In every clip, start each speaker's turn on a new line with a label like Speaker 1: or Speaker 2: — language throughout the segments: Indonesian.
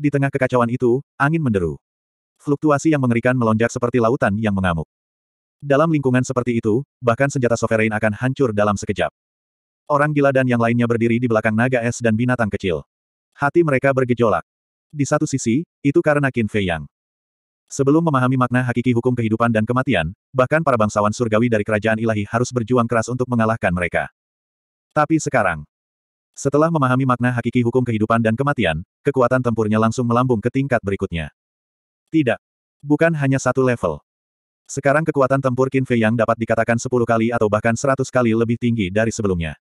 Speaker 1: Di tengah kekacauan itu, angin menderu. Fluktuasi yang mengerikan melonjak seperti lautan yang mengamuk. Dalam lingkungan seperti itu, bahkan senjata sovereign akan hancur dalam sekejap. Orang gila dan yang lainnya berdiri di belakang naga es dan binatang kecil. Hati mereka bergejolak. Di satu sisi, itu karena Qin Fei Yang. Sebelum memahami makna hakiki hukum kehidupan dan kematian, bahkan para bangsawan surgawi dari kerajaan ilahi harus berjuang keras untuk mengalahkan mereka. Tapi sekarang, setelah memahami makna hakiki hukum kehidupan dan kematian, kekuatan tempurnya langsung melambung ke tingkat berikutnya. Tidak. Bukan hanya satu level. Sekarang kekuatan tempur Qin Fei yang dapat dikatakan 10 kali atau bahkan 100 kali lebih tinggi dari sebelumnya.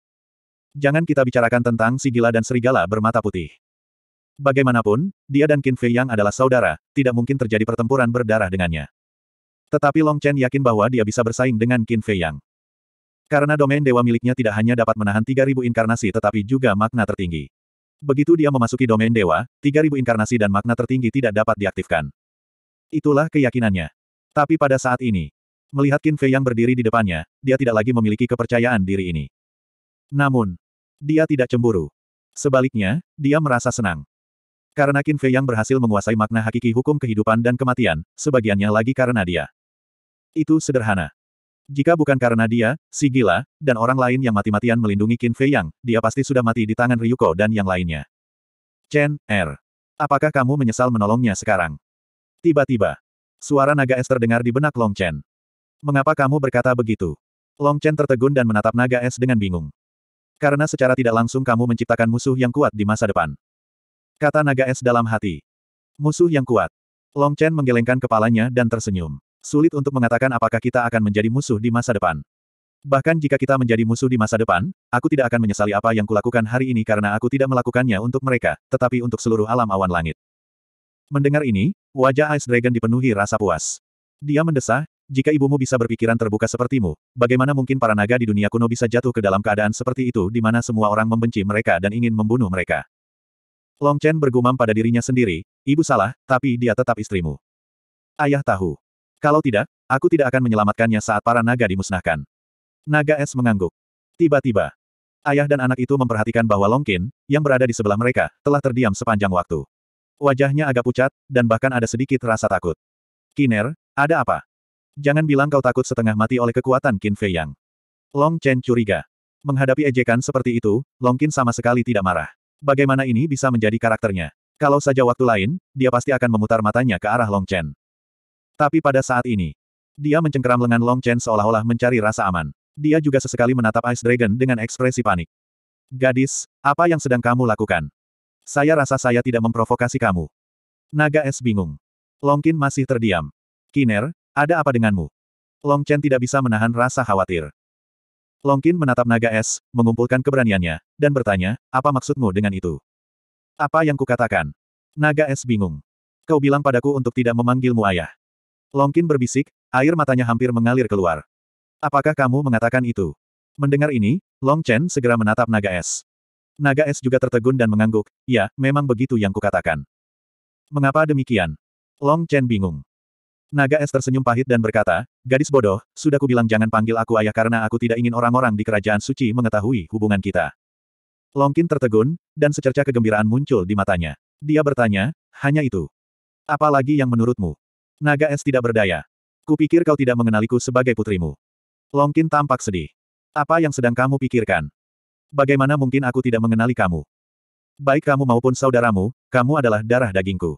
Speaker 1: Jangan kita bicarakan tentang si gila dan serigala bermata putih. Bagaimanapun, dia dan Qin Fei yang adalah saudara, tidak mungkin terjadi pertempuran berdarah dengannya. Tetapi Long Chen yakin bahwa dia bisa bersaing dengan Qin Fei yang. Karena domain dewa miliknya tidak hanya dapat menahan 3.000 inkarnasi tetapi juga makna tertinggi. Begitu dia memasuki domain dewa, 3.000 inkarnasi dan makna tertinggi tidak dapat diaktifkan. Itulah keyakinannya. Tapi pada saat ini, melihat Qin Fei yang berdiri di depannya, dia tidak lagi memiliki kepercayaan diri ini. Namun, dia tidak cemburu. Sebaliknya, dia merasa senang. Karena Qin Fei yang berhasil menguasai makna hakiki hukum kehidupan dan kematian, sebagiannya lagi karena dia. Itu sederhana. Jika bukan karena dia, si gila, dan orang lain yang mati-matian melindungi Qin Fei Yang, dia pasti sudah mati di tangan Ryuko dan yang lainnya. Chen, Er, Apakah kamu menyesal menolongnya sekarang? Tiba-tiba, suara naga es terdengar di benak Long Chen. Mengapa kamu berkata begitu? Long Chen tertegun dan menatap naga es dengan bingung. Karena secara tidak langsung kamu menciptakan musuh yang kuat di masa depan. Kata naga es dalam hati. Musuh yang kuat. Long Chen menggelengkan kepalanya dan tersenyum sulit untuk mengatakan apakah kita akan menjadi musuh di masa depan. Bahkan jika kita menjadi musuh di masa depan, aku tidak akan menyesali apa yang kulakukan hari ini karena aku tidak melakukannya untuk mereka, tetapi untuk seluruh alam awan langit. Mendengar ini, wajah Ice Dragon dipenuhi rasa puas. Dia mendesah, jika ibumu bisa berpikiran terbuka sepertimu, bagaimana mungkin para naga di dunia kuno bisa jatuh ke dalam keadaan seperti itu di mana semua orang membenci mereka dan ingin membunuh mereka. Long Chen bergumam pada dirinya sendiri, ibu salah, tapi dia tetap istrimu. Ayah tahu. Kalau tidak, aku tidak akan menyelamatkannya saat para naga dimusnahkan. Naga es mengangguk. Tiba-tiba, ayah dan anak itu memperhatikan bahwa Longkin, yang berada di sebelah mereka, telah terdiam sepanjang waktu. Wajahnya agak pucat, dan bahkan ada sedikit rasa takut. Kiner, ada apa? Jangan bilang kau takut setengah mati oleh kekuatan Qin Fei Yang. Long Chen curiga. Menghadapi ejekan seperti itu, Long Qin sama sekali tidak marah. Bagaimana ini bisa menjadi karakternya? Kalau saja waktu lain, dia pasti akan memutar matanya ke arah Long Chen. Tapi pada saat ini, dia mencengkeram lengan Long Chen seolah-olah mencari rasa aman. Dia juga sesekali menatap Ice Dragon dengan ekspresi panik. Gadis, apa yang sedang kamu lakukan? Saya rasa saya tidak memprovokasi kamu. Naga es bingung. Long Qin masih terdiam. Kiner, ada apa denganmu? Long Chen tidak bisa menahan rasa khawatir. Long Qin menatap naga es, mengumpulkan keberaniannya, dan bertanya, apa maksudmu dengan itu? Apa yang kukatakan? Naga es bingung. Kau bilang padaku untuk tidak memanggilmu ayah. Longkin berbisik, air matanya hampir mengalir keluar. Apakah kamu mengatakan itu? Mendengar ini, Long Chen segera menatap naga es. Naga es juga tertegun dan mengangguk, ya, memang begitu yang kukatakan. Mengapa demikian? Long Chen bingung. Naga es tersenyum pahit dan berkata, Gadis bodoh, sudah kubilang jangan panggil aku ayah karena aku tidak ingin orang-orang di kerajaan suci mengetahui hubungan kita. Longkin tertegun, dan secerca kegembiraan muncul di matanya. Dia bertanya, hanya itu. Apalagi yang menurutmu? Naga es tidak berdaya. Kupikir kau tidak mengenaliku sebagai putrimu. Longkin tampak sedih. Apa yang sedang kamu pikirkan? Bagaimana mungkin aku tidak mengenali kamu? Baik kamu maupun saudaramu, kamu adalah darah dagingku.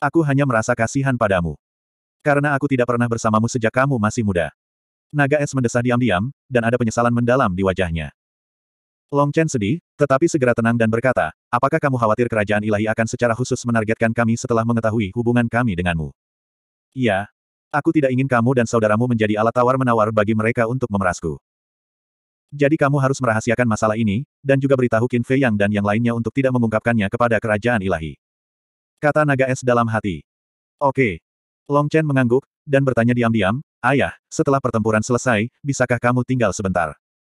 Speaker 1: Aku hanya merasa kasihan padamu. Karena aku tidak pernah bersamamu sejak kamu masih muda. Naga es mendesah diam-diam, dan ada penyesalan mendalam di wajahnya. Long Chen sedih, tetapi segera tenang dan berkata, apakah kamu khawatir kerajaan ilahi akan secara khusus menargetkan kami setelah mengetahui hubungan kami denganmu? Iya. Aku tidak ingin kamu dan saudaramu menjadi alat tawar-menawar bagi mereka untuk memerasku. Jadi kamu harus merahasiakan masalah ini, dan juga beritahu Qin Fei Yang dan yang lainnya untuk tidak mengungkapkannya kepada kerajaan ilahi. Kata naga es dalam hati. Oke. Long Chen mengangguk, dan bertanya diam-diam, Ayah, setelah pertempuran selesai, bisakah kamu tinggal sebentar?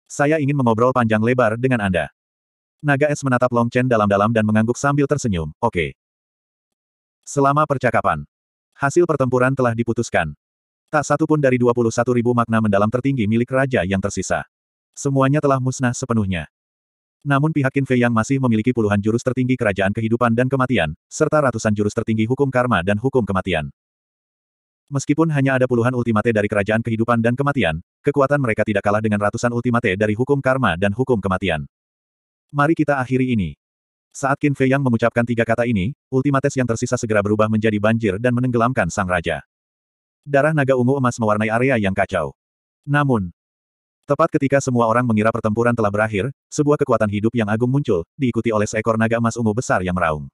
Speaker 1: Saya ingin mengobrol panjang lebar dengan Anda. Naga es menatap Long Chen dalam-dalam dan mengangguk sambil tersenyum, oke. Selama percakapan, Hasil pertempuran telah diputuskan. Tak satu pun dari 21 ribu makna mendalam tertinggi milik raja yang tersisa. Semuanya telah musnah sepenuhnya. Namun pihak Fei yang masih memiliki puluhan jurus tertinggi kerajaan kehidupan dan kematian, serta ratusan jurus tertinggi hukum karma dan hukum kematian. Meskipun hanya ada puluhan ultimate dari kerajaan kehidupan dan kematian, kekuatan mereka tidak kalah dengan ratusan ultimate dari hukum karma dan hukum kematian. Mari kita akhiri ini. Saat Qin Fei Yang mengucapkan tiga kata ini, ultimates yang tersisa segera berubah menjadi banjir dan menenggelamkan sang raja. Darah naga ungu emas mewarnai area yang kacau. Namun, tepat ketika semua orang mengira pertempuran telah berakhir, sebuah kekuatan hidup yang agung muncul, diikuti oleh seekor naga emas ungu besar yang meraung.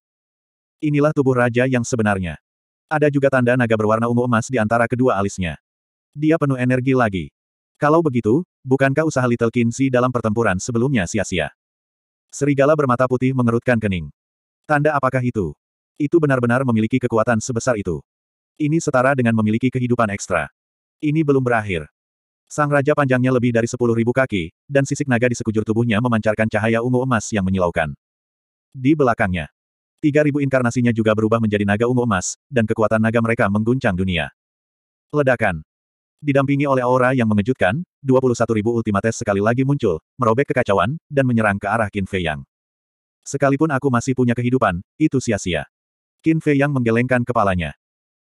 Speaker 1: Inilah tubuh raja yang sebenarnya. Ada juga tanda naga berwarna ungu emas di antara kedua alisnya. Dia penuh energi lagi. Kalau begitu, bukankah usaha Little Kinsey dalam pertempuran sebelumnya sia-sia? Serigala bermata putih mengerutkan kening. Tanda apakah itu? Itu benar-benar memiliki kekuatan sebesar itu. Ini setara dengan memiliki kehidupan ekstra. Ini belum berakhir. Sang Raja panjangnya lebih dari sepuluh ribu kaki, dan sisik naga di sekujur tubuhnya memancarkan cahaya ungu emas yang menyilaukan. Di belakangnya, tiga ribu inkarnasinya juga berubah menjadi naga ungu emas, dan kekuatan naga mereka mengguncang dunia. Ledakan. Didampingi oleh aura yang mengejutkan, 21.000 ultimates sekali lagi muncul, merobek kekacauan, dan menyerang ke arah Qin Fei Yang. Sekalipun aku masih punya kehidupan, itu sia-sia. Qin Fei Yang menggelengkan kepalanya.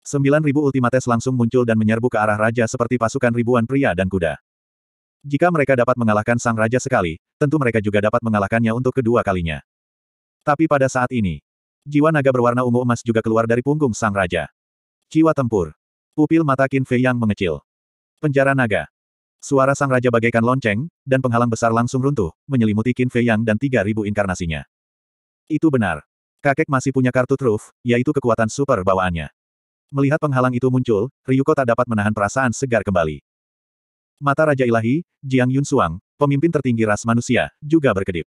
Speaker 1: 9.000 ultimates langsung muncul dan menyerbu ke arah raja seperti pasukan ribuan pria dan kuda. Jika mereka dapat mengalahkan sang raja sekali, tentu mereka juga dapat mengalahkannya untuk kedua kalinya. Tapi pada saat ini, jiwa naga berwarna ungu emas juga keluar dari punggung sang raja. Jiwa tempur. Pupil mata Qin Fei Yang mengecil. Penjara naga. Suara sang raja bagaikan lonceng, dan penghalang besar langsung runtuh, menyelimuti Qin Fei Yang dan 3000 inkarnasinya. Itu benar. Kakek masih punya kartu truf, yaitu kekuatan super bawaannya. Melihat penghalang itu muncul, Ryuko tak dapat menahan perasaan segar kembali. Mata Raja Ilahi, Jiang Yun Suang, pemimpin tertinggi ras manusia, juga berkedip.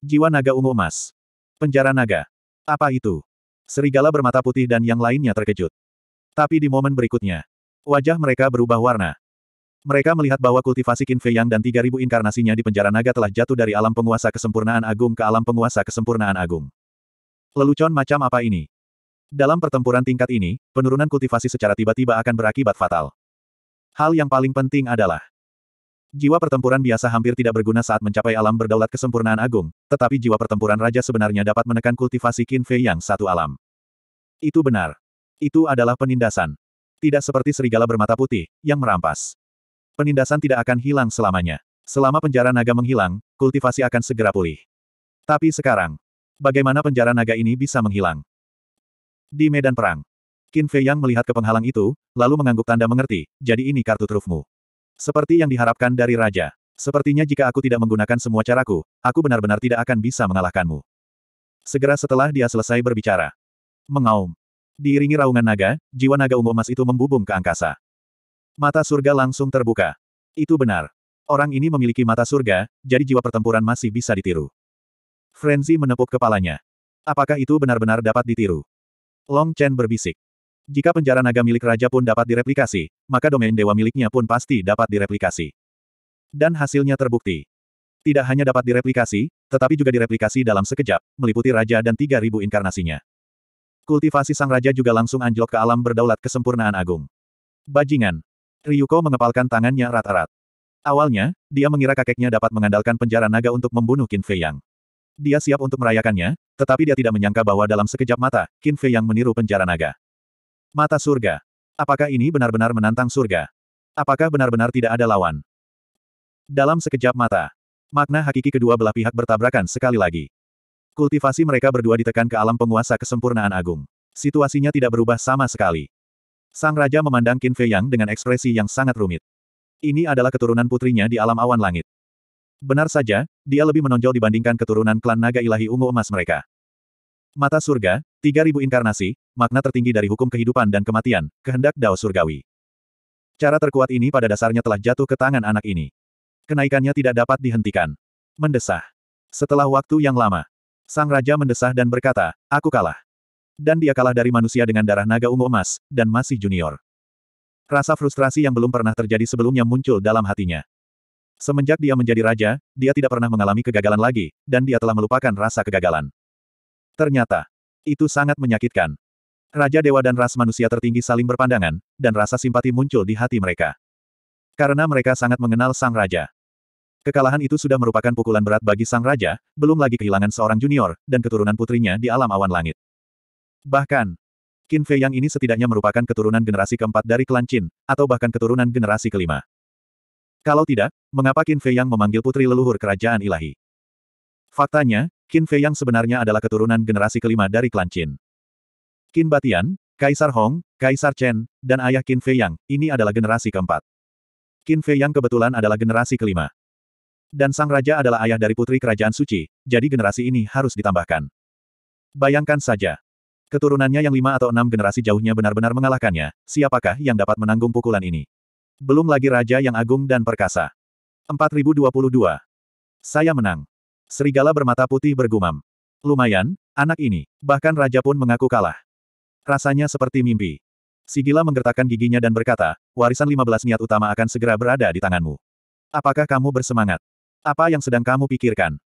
Speaker 1: Jiwa naga ungu emas. Penjara naga. Apa itu? Serigala bermata putih dan yang lainnya terkejut. Tapi di momen berikutnya, Wajah mereka berubah warna. Mereka melihat bahwa kultivasi Qin Fei Yang dan 3000 inkarnasinya di penjara naga telah jatuh dari alam penguasa kesempurnaan agung ke alam penguasa kesempurnaan agung. Lelucon macam apa ini? Dalam pertempuran tingkat ini, penurunan kultivasi secara tiba-tiba akan berakibat fatal. Hal yang paling penting adalah Jiwa pertempuran biasa hampir tidak berguna saat mencapai alam berdaulat kesempurnaan agung, tetapi jiwa pertempuran raja sebenarnya dapat menekan kultivasi Qin Fei Yang satu alam. Itu benar. Itu adalah penindasan. Tidak seperti serigala bermata putih, yang merampas. Penindasan tidak akan hilang selamanya. Selama penjara naga menghilang, kultivasi akan segera pulih. Tapi sekarang, bagaimana penjara naga ini bisa menghilang? Di medan perang, Qin Fei Yang melihat ke penghalang itu, lalu mengangguk tanda mengerti, jadi ini kartu trufmu. Seperti yang diharapkan dari raja. Sepertinya jika aku tidak menggunakan semua caraku, aku benar-benar tidak akan bisa mengalahkanmu. Segera setelah dia selesai berbicara. Mengaum. Diiringi raungan naga, jiwa naga ungu emas itu membubung ke angkasa. Mata surga langsung terbuka. Itu benar. Orang ini memiliki mata surga, jadi jiwa pertempuran masih bisa ditiru. Frenzy menepuk kepalanya. Apakah itu benar-benar dapat ditiru? Long Chen berbisik. Jika penjara naga milik raja pun dapat direplikasi, maka domain dewa miliknya pun pasti dapat direplikasi. Dan hasilnya terbukti. Tidak hanya dapat direplikasi, tetapi juga direplikasi dalam sekejap, meliputi raja dan 3000 inkarnasinya. Kultivasi sang raja juga langsung anjlok ke alam berdaulat kesempurnaan agung. Bajingan. Ryuko mengepalkan tangannya rat-rat. Awalnya, dia mengira kakeknya dapat mengandalkan penjara naga untuk membunuh Qin Fei Yang. Dia siap untuk merayakannya, tetapi dia tidak menyangka bahwa dalam sekejap mata, Qin Fei Yang meniru penjara naga. Mata surga. Apakah ini benar-benar menantang surga? Apakah benar-benar tidak ada lawan? Dalam sekejap mata, makna hakiki kedua belah pihak bertabrakan sekali lagi. Kultivasi mereka berdua ditekan ke alam penguasa kesempurnaan agung. Situasinya tidak berubah sama sekali. Sang Raja memandang Qin Fei Yang dengan ekspresi yang sangat rumit. Ini adalah keturunan putrinya di alam awan langit. Benar saja, dia lebih menonjol dibandingkan keturunan klan naga ilahi ungu emas mereka. Mata surga, 3000 inkarnasi, makna tertinggi dari hukum kehidupan dan kematian, kehendak dao surgawi. Cara terkuat ini pada dasarnya telah jatuh ke tangan anak ini. Kenaikannya tidak dapat dihentikan. Mendesah. Setelah waktu yang lama, Sang Raja mendesah dan berkata, aku kalah. Dan dia kalah dari manusia dengan darah naga ungu emas, dan masih junior. Rasa frustrasi yang belum pernah terjadi sebelumnya muncul dalam hatinya. Semenjak dia menjadi raja, dia tidak pernah mengalami kegagalan lagi, dan dia telah melupakan rasa kegagalan. Ternyata, itu sangat menyakitkan. Raja dewa dan ras manusia tertinggi saling berpandangan, dan rasa simpati muncul di hati mereka. Karena mereka sangat mengenal sang raja. Kekalahan itu sudah merupakan pukulan berat bagi sang raja, belum lagi kehilangan seorang junior, dan keturunan putrinya di alam awan langit. Bahkan, Qin Fei Yang ini setidaknya merupakan keturunan generasi keempat dari klan Qin, atau bahkan keturunan generasi kelima. Kalau tidak, mengapa Qin Fei Yang memanggil putri leluhur kerajaan ilahi? Faktanya, Qin Fei Yang sebenarnya adalah keturunan generasi kelima dari klan Qin. Qin Batian, Kaisar Hong, Kaisar Chen, dan ayah Qin Fei Yang, ini adalah generasi keempat. Qin Fei Yang kebetulan adalah generasi kelima dan sang raja adalah ayah dari putri kerajaan suci, jadi generasi ini harus ditambahkan. Bayangkan saja. Keturunannya yang lima atau enam generasi jauhnya benar-benar mengalahkannya, siapakah yang dapat menanggung pukulan ini? Belum lagi raja yang agung dan perkasa. 4022. Saya menang. Serigala bermata putih bergumam. Lumayan, anak ini. Bahkan raja pun mengaku kalah. Rasanya seperti mimpi. Sigila menggertakkan giginya dan berkata, warisan 15 niat utama akan segera berada di tanganmu. Apakah kamu bersemangat? Apa yang sedang kamu pikirkan?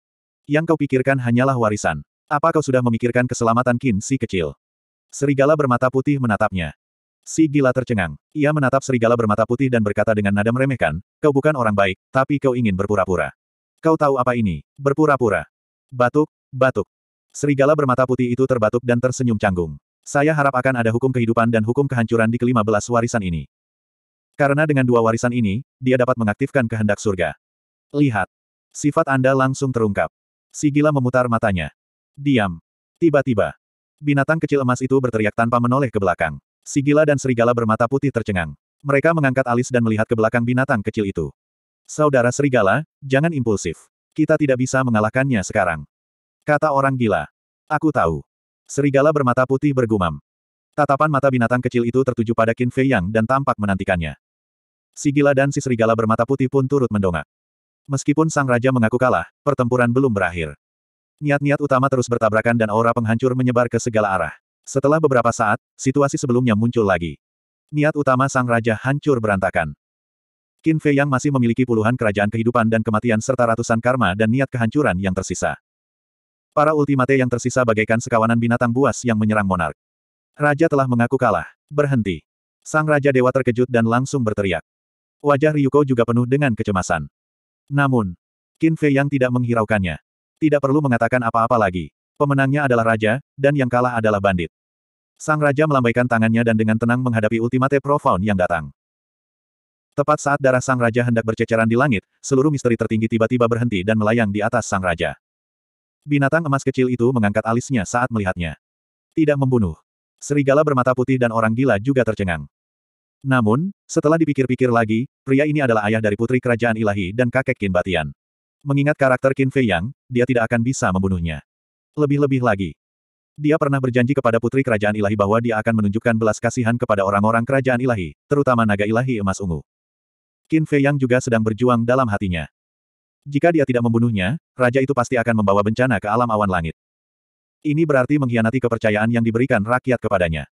Speaker 1: Yang kau pikirkan hanyalah warisan. Apa kau sudah memikirkan keselamatan Qin si kecil? Serigala bermata putih menatapnya. Si gila tercengang. Ia menatap serigala bermata putih dan berkata dengan nada meremehkan, kau bukan orang baik, tapi kau ingin berpura-pura. Kau tahu apa ini? Berpura-pura. Batuk, batuk. Serigala bermata putih itu terbatuk dan tersenyum canggung. Saya harap akan ada hukum kehidupan dan hukum kehancuran di kelima belas warisan ini. Karena dengan dua warisan ini, dia dapat mengaktifkan kehendak surga. Lihat, Sifat Anda langsung terungkap. Sigila memutar matanya. Diam. Tiba-tiba. Binatang kecil emas itu berteriak tanpa menoleh ke belakang. Sigila dan serigala bermata putih tercengang. Mereka mengangkat alis dan melihat ke belakang binatang kecil itu. Saudara serigala, jangan impulsif. Kita tidak bisa mengalahkannya sekarang. Kata orang gila. Aku tahu. Serigala bermata putih bergumam. Tatapan mata binatang kecil itu tertuju pada Qin Fei Yang dan tampak menantikannya. Sigila dan si serigala bermata putih pun turut mendongak. Meskipun sang raja mengaku kalah, pertempuran belum berakhir. Niat-niat utama terus bertabrakan dan aura penghancur menyebar ke segala arah. Setelah beberapa saat, situasi sebelumnya muncul lagi. Niat utama sang raja hancur berantakan. Qin Fei yang masih memiliki puluhan kerajaan kehidupan dan kematian serta ratusan karma dan niat kehancuran yang tersisa. Para ultimate yang tersisa bagaikan sekawanan binatang buas yang menyerang monark. Raja telah mengaku kalah. Berhenti. Sang Raja Dewa terkejut dan langsung berteriak. Wajah Ryuko juga penuh dengan kecemasan. Namun, Qin Fei yang tidak menghiraukannya. Tidak perlu mengatakan apa-apa lagi. Pemenangnya adalah raja, dan yang kalah adalah bandit. Sang raja melambaikan tangannya dan dengan tenang menghadapi ultimate profound yang datang. Tepat saat darah sang raja hendak berceceran di langit, seluruh misteri tertinggi tiba-tiba berhenti dan melayang di atas sang raja. Binatang emas kecil itu mengangkat alisnya saat melihatnya. Tidak membunuh. Serigala bermata putih dan orang gila juga tercengang. Namun, setelah dipikir-pikir lagi, pria ini adalah ayah dari putri kerajaan ilahi dan kakek Qin Batian. Mengingat karakter Qin Fei Yang, dia tidak akan bisa membunuhnya. Lebih-lebih lagi, dia pernah berjanji kepada putri kerajaan ilahi bahwa dia akan menunjukkan belas kasihan kepada orang-orang kerajaan ilahi, terutama naga ilahi emas ungu. Qin Fei Yang juga sedang berjuang dalam hatinya. Jika dia tidak membunuhnya, raja itu pasti akan membawa bencana ke alam awan langit. Ini berarti mengkhianati kepercayaan yang diberikan rakyat kepadanya.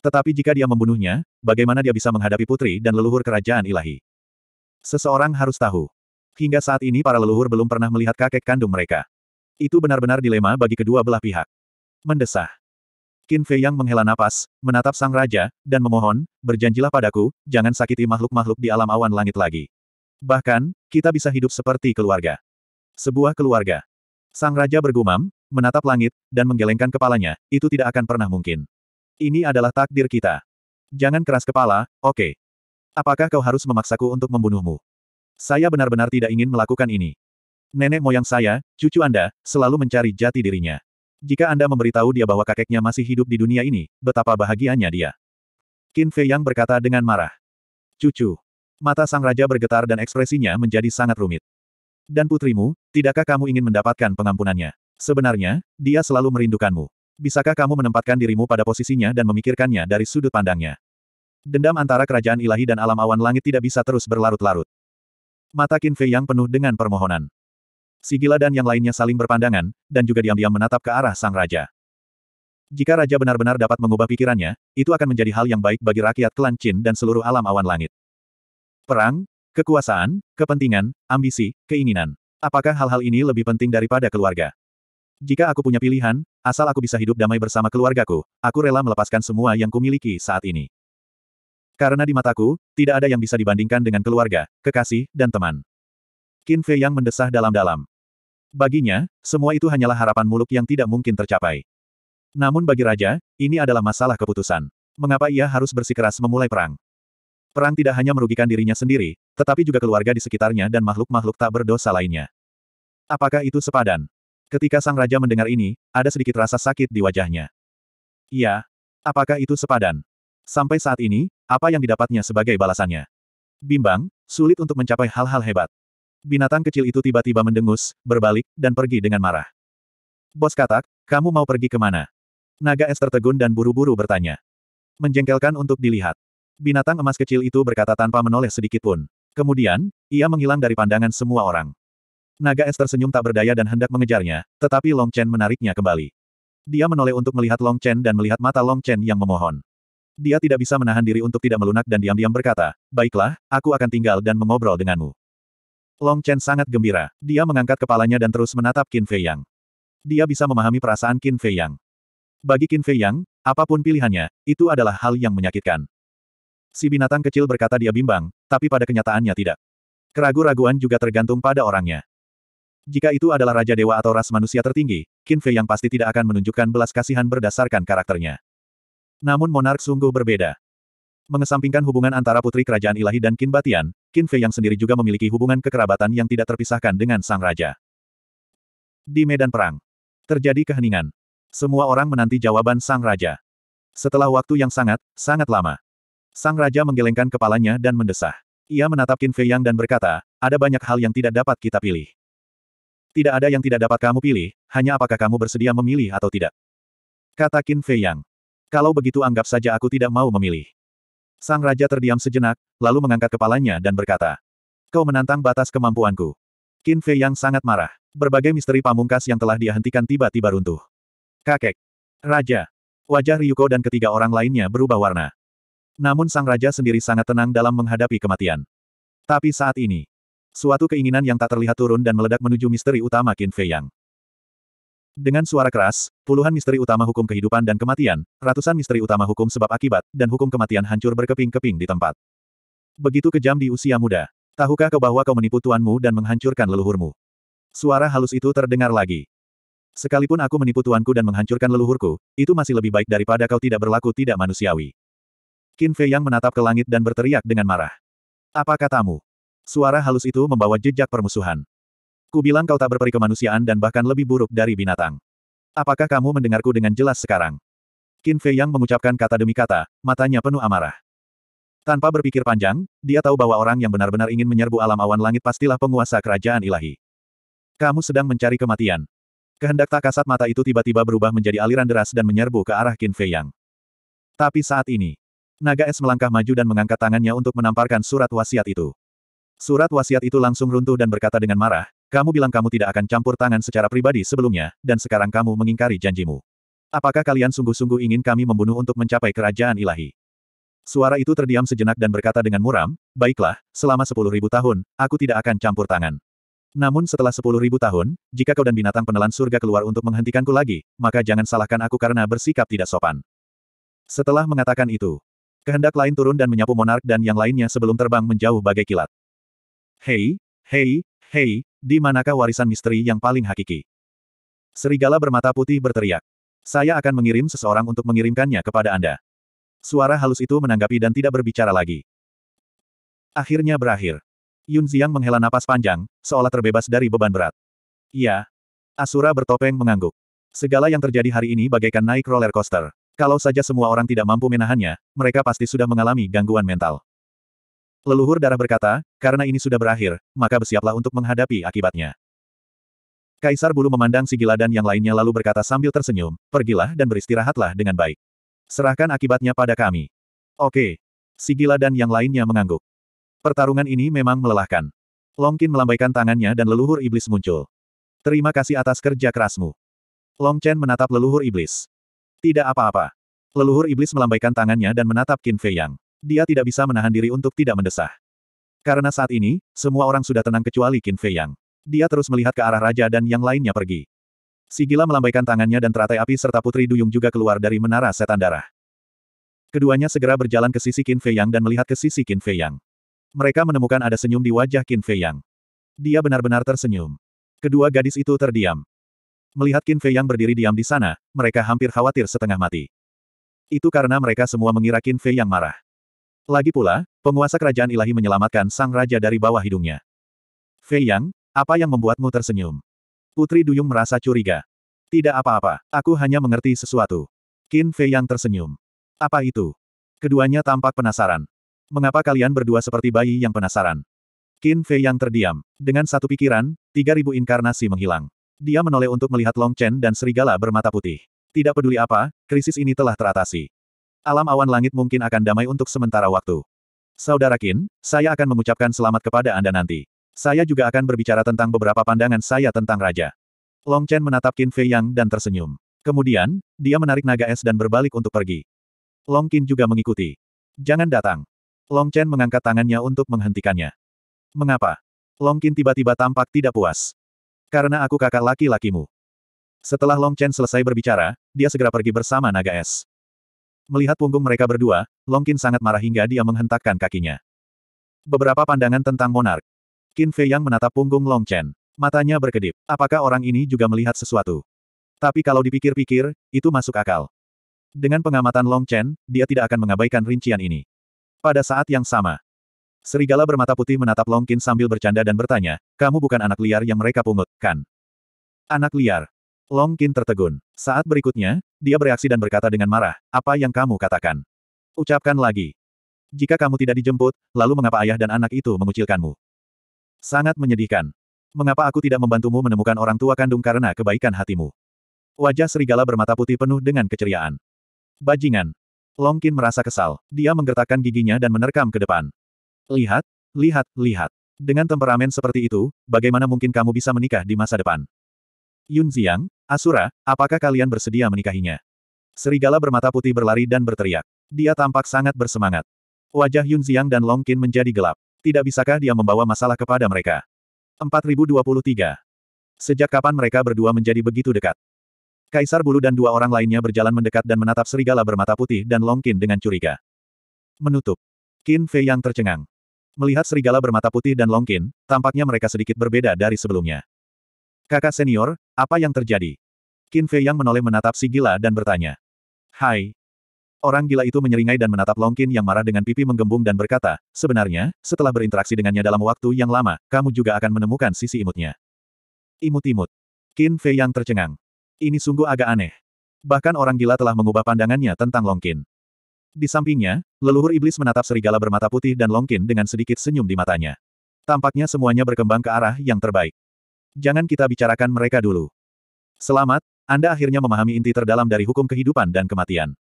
Speaker 1: Tetapi jika dia membunuhnya, bagaimana dia bisa menghadapi putri dan leluhur kerajaan ilahi? Seseorang harus tahu. Hingga saat ini para leluhur belum pernah melihat kakek kandung mereka. Itu benar-benar dilema bagi kedua belah pihak. Mendesah. Qin Fei yang menghela napas, menatap sang raja, dan memohon, berjanjilah padaku, jangan sakiti makhluk-makhluk di alam awan langit lagi. Bahkan, kita bisa hidup seperti keluarga. Sebuah keluarga. Sang raja bergumam, menatap langit, dan menggelengkan kepalanya, itu tidak akan pernah mungkin. Ini adalah takdir kita. Jangan keras kepala, oke. Okay. Apakah kau harus memaksaku untuk membunuhmu? Saya benar-benar tidak ingin melakukan ini. Nenek moyang saya, cucu Anda, selalu mencari jati dirinya. Jika Anda memberitahu dia bahwa kakeknya masih hidup di dunia ini, betapa bahagianya dia. Qin Fei Yang berkata dengan marah. Cucu. Mata sang raja bergetar dan ekspresinya menjadi sangat rumit. Dan putrimu, tidakkah kamu ingin mendapatkan pengampunannya? Sebenarnya, dia selalu merindukanmu. Bisakah kamu menempatkan dirimu pada posisinya dan memikirkannya dari sudut pandangnya? Dendam antara kerajaan ilahi dan alam awan langit tidak bisa terus berlarut-larut. Mata Qin Fei yang penuh dengan permohonan. Sigila dan yang lainnya saling berpandangan, dan juga diam-diam menatap ke arah sang raja. Jika raja benar-benar dapat mengubah pikirannya, itu akan menjadi hal yang baik bagi rakyat klan Qin dan seluruh alam awan langit. Perang, kekuasaan, kepentingan, ambisi, keinginan. Apakah hal-hal ini lebih penting daripada keluarga? Jika aku punya pilihan, Asal aku bisa hidup damai bersama keluargaku, aku rela melepaskan semua yang kumiliki saat ini. Karena di mataku, tidak ada yang bisa dibandingkan dengan keluarga, kekasih, dan teman. Qin Fei yang mendesah dalam-dalam. Baginya, semua itu hanyalah harapan muluk yang tidak mungkin tercapai. Namun bagi Raja, ini adalah masalah keputusan. Mengapa ia harus bersikeras memulai perang? Perang tidak hanya merugikan dirinya sendiri, tetapi juga keluarga di sekitarnya dan makhluk-makhluk tak berdosa lainnya. Apakah itu sepadan? Ketika sang raja mendengar ini, ada sedikit rasa sakit di wajahnya. Iya. Apakah itu sepadan? Sampai saat ini, apa yang didapatnya sebagai balasannya? Bimbang, sulit untuk mencapai hal-hal hebat. Binatang kecil itu tiba-tiba mendengus, berbalik, dan pergi dengan marah. Bos katak, kamu mau pergi kemana? Naga es tertegun dan buru-buru bertanya. Menjengkelkan untuk dilihat. Binatang emas kecil itu berkata tanpa menoleh sedikit pun. Kemudian, ia menghilang dari pandangan semua orang. Naga es tersenyum tak berdaya dan hendak mengejarnya, tetapi Long Chen menariknya kembali. Dia menoleh untuk melihat Long Chen dan melihat mata Long Chen yang memohon. Dia tidak bisa menahan diri untuk tidak melunak dan diam-diam berkata, baiklah, aku akan tinggal dan mengobrol denganmu. Long Chen sangat gembira. Dia mengangkat kepalanya dan terus menatap Qin Fei Yang. Dia bisa memahami perasaan Qin Fei Yang. Bagi Qin Fei Yang, apapun pilihannya, itu adalah hal yang menyakitkan. Si binatang kecil berkata dia bimbang, tapi pada kenyataannya tidak. Keraguan-raguan juga tergantung pada orangnya. Jika itu adalah Raja Dewa atau ras manusia tertinggi, Qin Fei yang pasti tidak akan menunjukkan belas kasihan berdasarkan karakternya. Namun monark sungguh berbeda. Mengesampingkan hubungan antara putri kerajaan ilahi dan Qin Batian, Qin Fei yang sendiri juga memiliki hubungan kekerabatan yang tidak terpisahkan dengan sang raja. Di medan perang, terjadi keheningan. Semua orang menanti jawaban sang raja. Setelah waktu yang sangat, sangat lama. Sang raja menggelengkan kepalanya dan mendesah. Ia menatap Qin Fei Yang dan berkata, ada banyak hal yang tidak dapat kita pilih. Tidak ada yang tidak dapat kamu pilih, hanya apakah kamu bersedia memilih atau tidak. Kata Qin Fei Yang. Kalau begitu anggap saja aku tidak mau memilih. Sang Raja terdiam sejenak, lalu mengangkat kepalanya dan berkata. Kau menantang batas kemampuanku. Qin Fei Yang sangat marah. Berbagai misteri pamungkas yang telah dia hentikan tiba-tiba runtuh. Kakek. Raja. Wajah Ryuko dan ketiga orang lainnya berubah warna. Namun sang raja sendiri sangat tenang dalam menghadapi kematian. Tapi saat ini, Suatu keinginan yang tak terlihat turun dan meledak menuju misteri utama Qin Fei Yang. Dengan suara keras, puluhan misteri utama hukum kehidupan dan kematian, ratusan misteri utama hukum sebab akibat, dan hukum kematian hancur berkeping-keping di tempat. Begitu kejam di usia muda. Tahukah kau bahwa kau menipu tuanmu dan menghancurkan leluhurmu? Suara halus itu terdengar lagi. Sekalipun aku menipu tuanku dan menghancurkan leluhurku, itu masih lebih baik daripada kau tidak berlaku tidak manusiawi. Qin Fei Yang menatap ke langit dan berteriak dengan marah. Apa katamu? Suara halus itu membawa jejak permusuhan. Ku bilang kau tak berperi kemanusiaan dan bahkan lebih buruk dari binatang. Apakah kamu mendengarku dengan jelas sekarang? Qin Fei yang mengucapkan kata demi kata, matanya penuh amarah. Tanpa berpikir panjang, dia tahu bahwa orang yang benar-benar ingin menyerbu alam awan langit pastilah penguasa kerajaan ilahi. Kamu sedang mencari kematian. Kehendak tak kasat mata itu tiba-tiba berubah menjadi aliran deras dan menyerbu ke arah Qin Fei Yang. Tapi saat ini, naga es melangkah maju dan mengangkat tangannya untuk menamparkan surat wasiat itu. Surat wasiat itu langsung runtuh dan berkata dengan marah, kamu bilang kamu tidak akan campur tangan secara pribadi sebelumnya, dan sekarang kamu mengingkari janjimu. Apakah kalian sungguh-sungguh ingin kami membunuh untuk mencapai kerajaan ilahi? Suara itu terdiam sejenak dan berkata dengan muram, baiklah, selama sepuluh ribu tahun, aku tidak akan campur tangan. Namun setelah sepuluh ribu tahun, jika kau dan binatang penelan surga keluar untuk menghentikanku lagi, maka jangan salahkan aku karena bersikap tidak sopan. Setelah mengatakan itu, kehendak lain turun dan menyapu monark dan yang lainnya sebelum terbang menjauh bagai kilat. Hei, hei, hei, di manakah warisan misteri yang paling hakiki? Serigala bermata putih berteriak. Saya akan mengirim seseorang untuk mengirimkannya kepada Anda. Suara halus itu menanggapi dan tidak berbicara lagi. Akhirnya berakhir. Yun Xiang menghela napas panjang, seolah terbebas dari beban berat. Ya. Asura bertopeng mengangguk. Segala yang terjadi hari ini bagaikan naik roller coaster. Kalau saja semua orang tidak mampu menahannya, mereka pasti sudah mengalami gangguan mental. Leluhur darah berkata, karena ini sudah berakhir, maka bersiaplah untuk menghadapi akibatnya. Kaisar Bulu memandang Sigila dan yang lainnya lalu berkata sambil tersenyum, pergilah dan beristirahatlah dengan baik. Serahkan akibatnya pada kami. Oke. Sigila dan yang lainnya mengangguk. Pertarungan ini memang melelahkan. Longkin melambaikan tangannya dan leluhur iblis muncul. Terima kasih atas kerja kerasmu. Long Chen menatap leluhur iblis. Tidak apa-apa. Leluhur iblis melambaikan tangannya dan menatap Qin Fei Yang. Dia tidak bisa menahan diri untuk tidak mendesah. Karena saat ini, semua orang sudah tenang kecuali Qin Fei Yang. Dia terus melihat ke arah raja dan yang lainnya pergi. Si gila melambaikan tangannya dan teratai api serta Putri Duyung juga keluar dari menara setan darah. Keduanya segera berjalan ke sisi Qin Fei Yang dan melihat ke sisi Qin Fei Yang. Mereka menemukan ada senyum di wajah Qin Fei Yang. Dia benar-benar tersenyum. Kedua gadis itu terdiam. Melihat Qin Fei Yang berdiri diam di sana, mereka hampir khawatir setengah mati. Itu karena mereka semua mengira Qin Fei Yang marah. Lagi pula, penguasa kerajaan ilahi menyelamatkan sang raja dari bawah hidungnya. Fei Yang, apa yang membuatmu tersenyum? Putri Duyung merasa curiga. Tidak apa-apa, aku hanya mengerti sesuatu. Qin Fei Yang tersenyum. Apa itu? Keduanya tampak penasaran. Mengapa kalian berdua seperti bayi yang penasaran? Qin Fei Yang terdiam. Dengan satu pikiran, 3000 inkarnasi menghilang. Dia menoleh untuk melihat Long Chen dan serigala bermata putih. Tidak peduli apa, krisis ini telah teratasi. Alam awan langit mungkin akan damai untuk sementara waktu. Saudara Kin, saya akan mengucapkan selamat kepada Anda nanti. Saya juga akan berbicara tentang beberapa pandangan saya tentang Raja. Long Chen menatap Qin Fei Yang dan tersenyum. Kemudian, dia menarik naga es dan berbalik untuk pergi. Long Qin juga mengikuti. Jangan datang. Long Chen mengangkat tangannya untuk menghentikannya. Mengapa? Long Qin tiba-tiba tampak tidak puas. Karena aku kakak laki-lakimu. Setelah Long Chen selesai berbicara, dia segera pergi bersama naga es. Melihat punggung mereka berdua, Longkin sangat marah hingga dia menghentakkan kakinya. Beberapa pandangan tentang monark. Qin Fei yang menatap punggung Long Chen. Matanya berkedip. Apakah orang ini juga melihat sesuatu? Tapi kalau dipikir-pikir, itu masuk akal. Dengan pengamatan Long Chen, dia tidak akan mengabaikan rincian ini. Pada saat yang sama, Serigala bermata putih menatap Longkin sambil bercanda dan bertanya, kamu bukan anak liar yang mereka pungut, kan? Anak liar. Long Qin tertegun. Saat berikutnya, dia bereaksi dan berkata dengan marah, apa yang kamu katakan? Ucapkan lagi. Jika kamu tidak dijemput, lalu mengapa ayah dan anak itu mengucilkanmu? Sangat menyedihkan. Mengapa aku tidak membantumu menemukan orang tua kandung karena kebaikan hatimu? Wajah serigala bermata putih penuh dengan keceriaan. Bajingan. Long Qin merasa kesal. Dia menggertakkan giginya dan menerkam ke depan. Lihat, lihat, lihat. Dengan temperamen seperti itu, bagaimana mungkin kamu bisa menikah di masa depan? Yun Ziyang, Asura, apakah kalian bersedia menikahinya? Serigala bermata putih berlari dan berteriak. Dia tampak sangat bersemangat. Wajah Yun Ziang dan Long Qin menjadi gelap. Tidak bisakah dia membawa masalah kepada mereka? 4023. Sejak kapan mereka berdua menjadi begitu dekat? Kaisar Bulu dan dua orang lainnya berjalan mendekat dan menatap serigala bermata putih dan Long Qin dengan curiga. Menutup. Qin Fei yang tercengang. Melihat serigala bermata putih dan Long Qin, tampaknya mereka sedikit berbeda dari sebelumnya. Kakak senior, apa yang terjadi? Qin Fei yang menoleh menatap si gila dan bertanya. Hai. Orang gila itu menyeringai dan menatap Long Qin yang marah dengan pipi menggembung dan berkata, sebenarnya, setelah berinteraksi dengannya dalam waktu yang lama, kamu juga akan menemukan sisi imutnya. Imut-imut. Qin Fei yang tercengang. Ini sungguh agak aneh. Bahkan orang gila telah mengubah pandangannya tentang Long Qin. Di sampingnya, leluhur iblis menatap serigala bermata putih dan Long Qin dengan sedikit senyum di matanya. Tampaknya semuanya berkembang ke arah yang terbaik. Jangan kita bicarakan mereka dulu. Selamat, Anda akhirnya memahami inti terdalam dari hukum kehidupan dan kematian.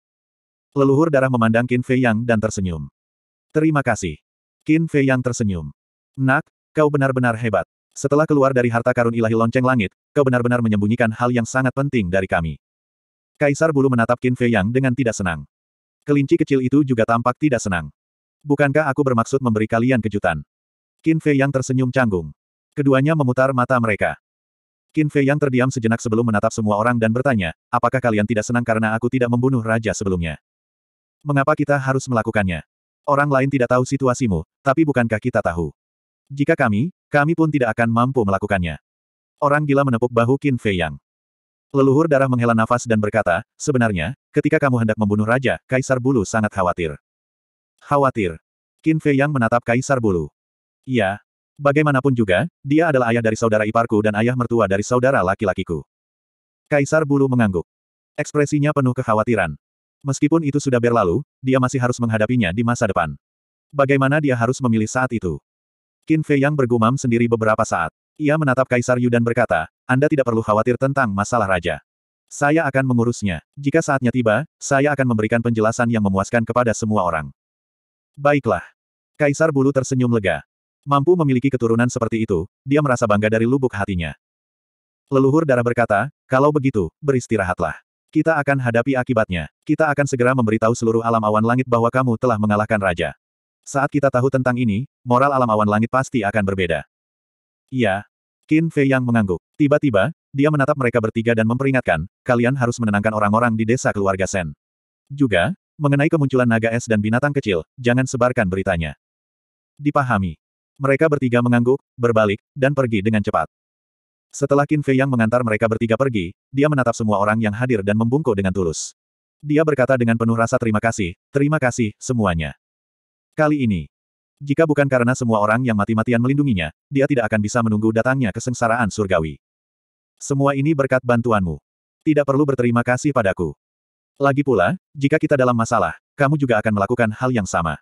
Speaker 1: Leluhur darah memandang Qin Fei Yang dan tersenyum. Terima kasih. Qin Fei Yang tersenyum. Nak, kau benar-benar hebat. Setelah keluar dari harta karun ilahi lonceng langit, kau benar-benar menyembunyikan hal yang sangat penting dari kami. Kaisar Bulu menatap Qin Fei Yang dengan tidak senang. Kelinci kecil itu juga tampak tidak senang. Bukankah aku bermaksud memberi kalian kejutan? Qin Fei Yang tersenyum canggung. Keduanya memutar mata mereka. Qin Fei yang terdiam sejenak sebelum menatap semua orang dan bertanya, apakah kalian tidak senang karena aku tidak membunuh raja sebelumnya? Mengapa kita harus melakukannya? Orang lain tidak tahu situasimu, tapi bukankah kita tahu? Jika kami, kami pun tidak akan mampu melakukannya. Orang gila menepuk bahu Qin Fei Yang. Leluhur darah menghela nafas dan berkata, sebenarnya, ketika kamu hendak membunuh raja, Kaisar Bulu sangat khawatir. Khawatir. Qin Fei Yang menatap Kaisar Bulu. Iya, Bagaimanapun juga, dia adalah ayah dari saudara iparku dan ayah mertua dari saudara laki-lakiku. Kaisar Bulu mengangguk. Ekspresinya penuh kekhawatiran. Meskipun itu sudah berlalu, dia masih harus menghadapinya di masa depan. Bagaimana dia harus memilih saat itu? Qin Fei Yang bergumam sendiri beberapa saat. Ia menatap Kaisar Yu dan berkata, Anda tidak perlu khawatir tentang masalah raja. Saya akan mengurusnya. Jika saatnya tiba, saya akan memberikan penjelasan yang memuaskan kepada semua orang. Baiklah. Kaisar Bulu tersenyum lega. Mampu memiliki keturunan seperti itu, dia merasa bangga dari lubuk hatinya. Leluhur darah berkata, kalau begitu, beristirahatlah. Kita akan hadapi akibatnya. Kita akan segera memberitahu seluruh alam awan langit bahwa kamu telah mengalahkan raja. Saat kita tahu tentang ini, moral alam awan langit pasti akan berbeda. Iya. Qin Fei yang mengangguk. Tiba-tiba, dia menatap mereka bertiga dan memperingatkan, kalian harus menenangkan orang-orang di desa keluarga Sen. Juga, mengenai kemunculan naga es dan binatang kecil, jangan sebarkan beritanya. Dipahami. Mereka bertiga mengangguk, berbalik, dan pergi dengan cepat. Setelah Qin Fei yang mengantar mereka bertiga pergi, dia menatap semua orang yang hadir dan membungkuk dengan tulus. Dia berkata dengan penuh rasa terima kasih, terima kasih, semuanya. Kali ini, jika bukan karena semua orang yang mati-matian melindunginya, dia tidak akan bisa menunggu datangnya kesengsaraan surgawi. Semua ini berkat bantuanmu. Tidak perlu berterima kasih padaku. Lagi pula, jika kita dalam masalah, kamu juga akan melakukan hal yang sama.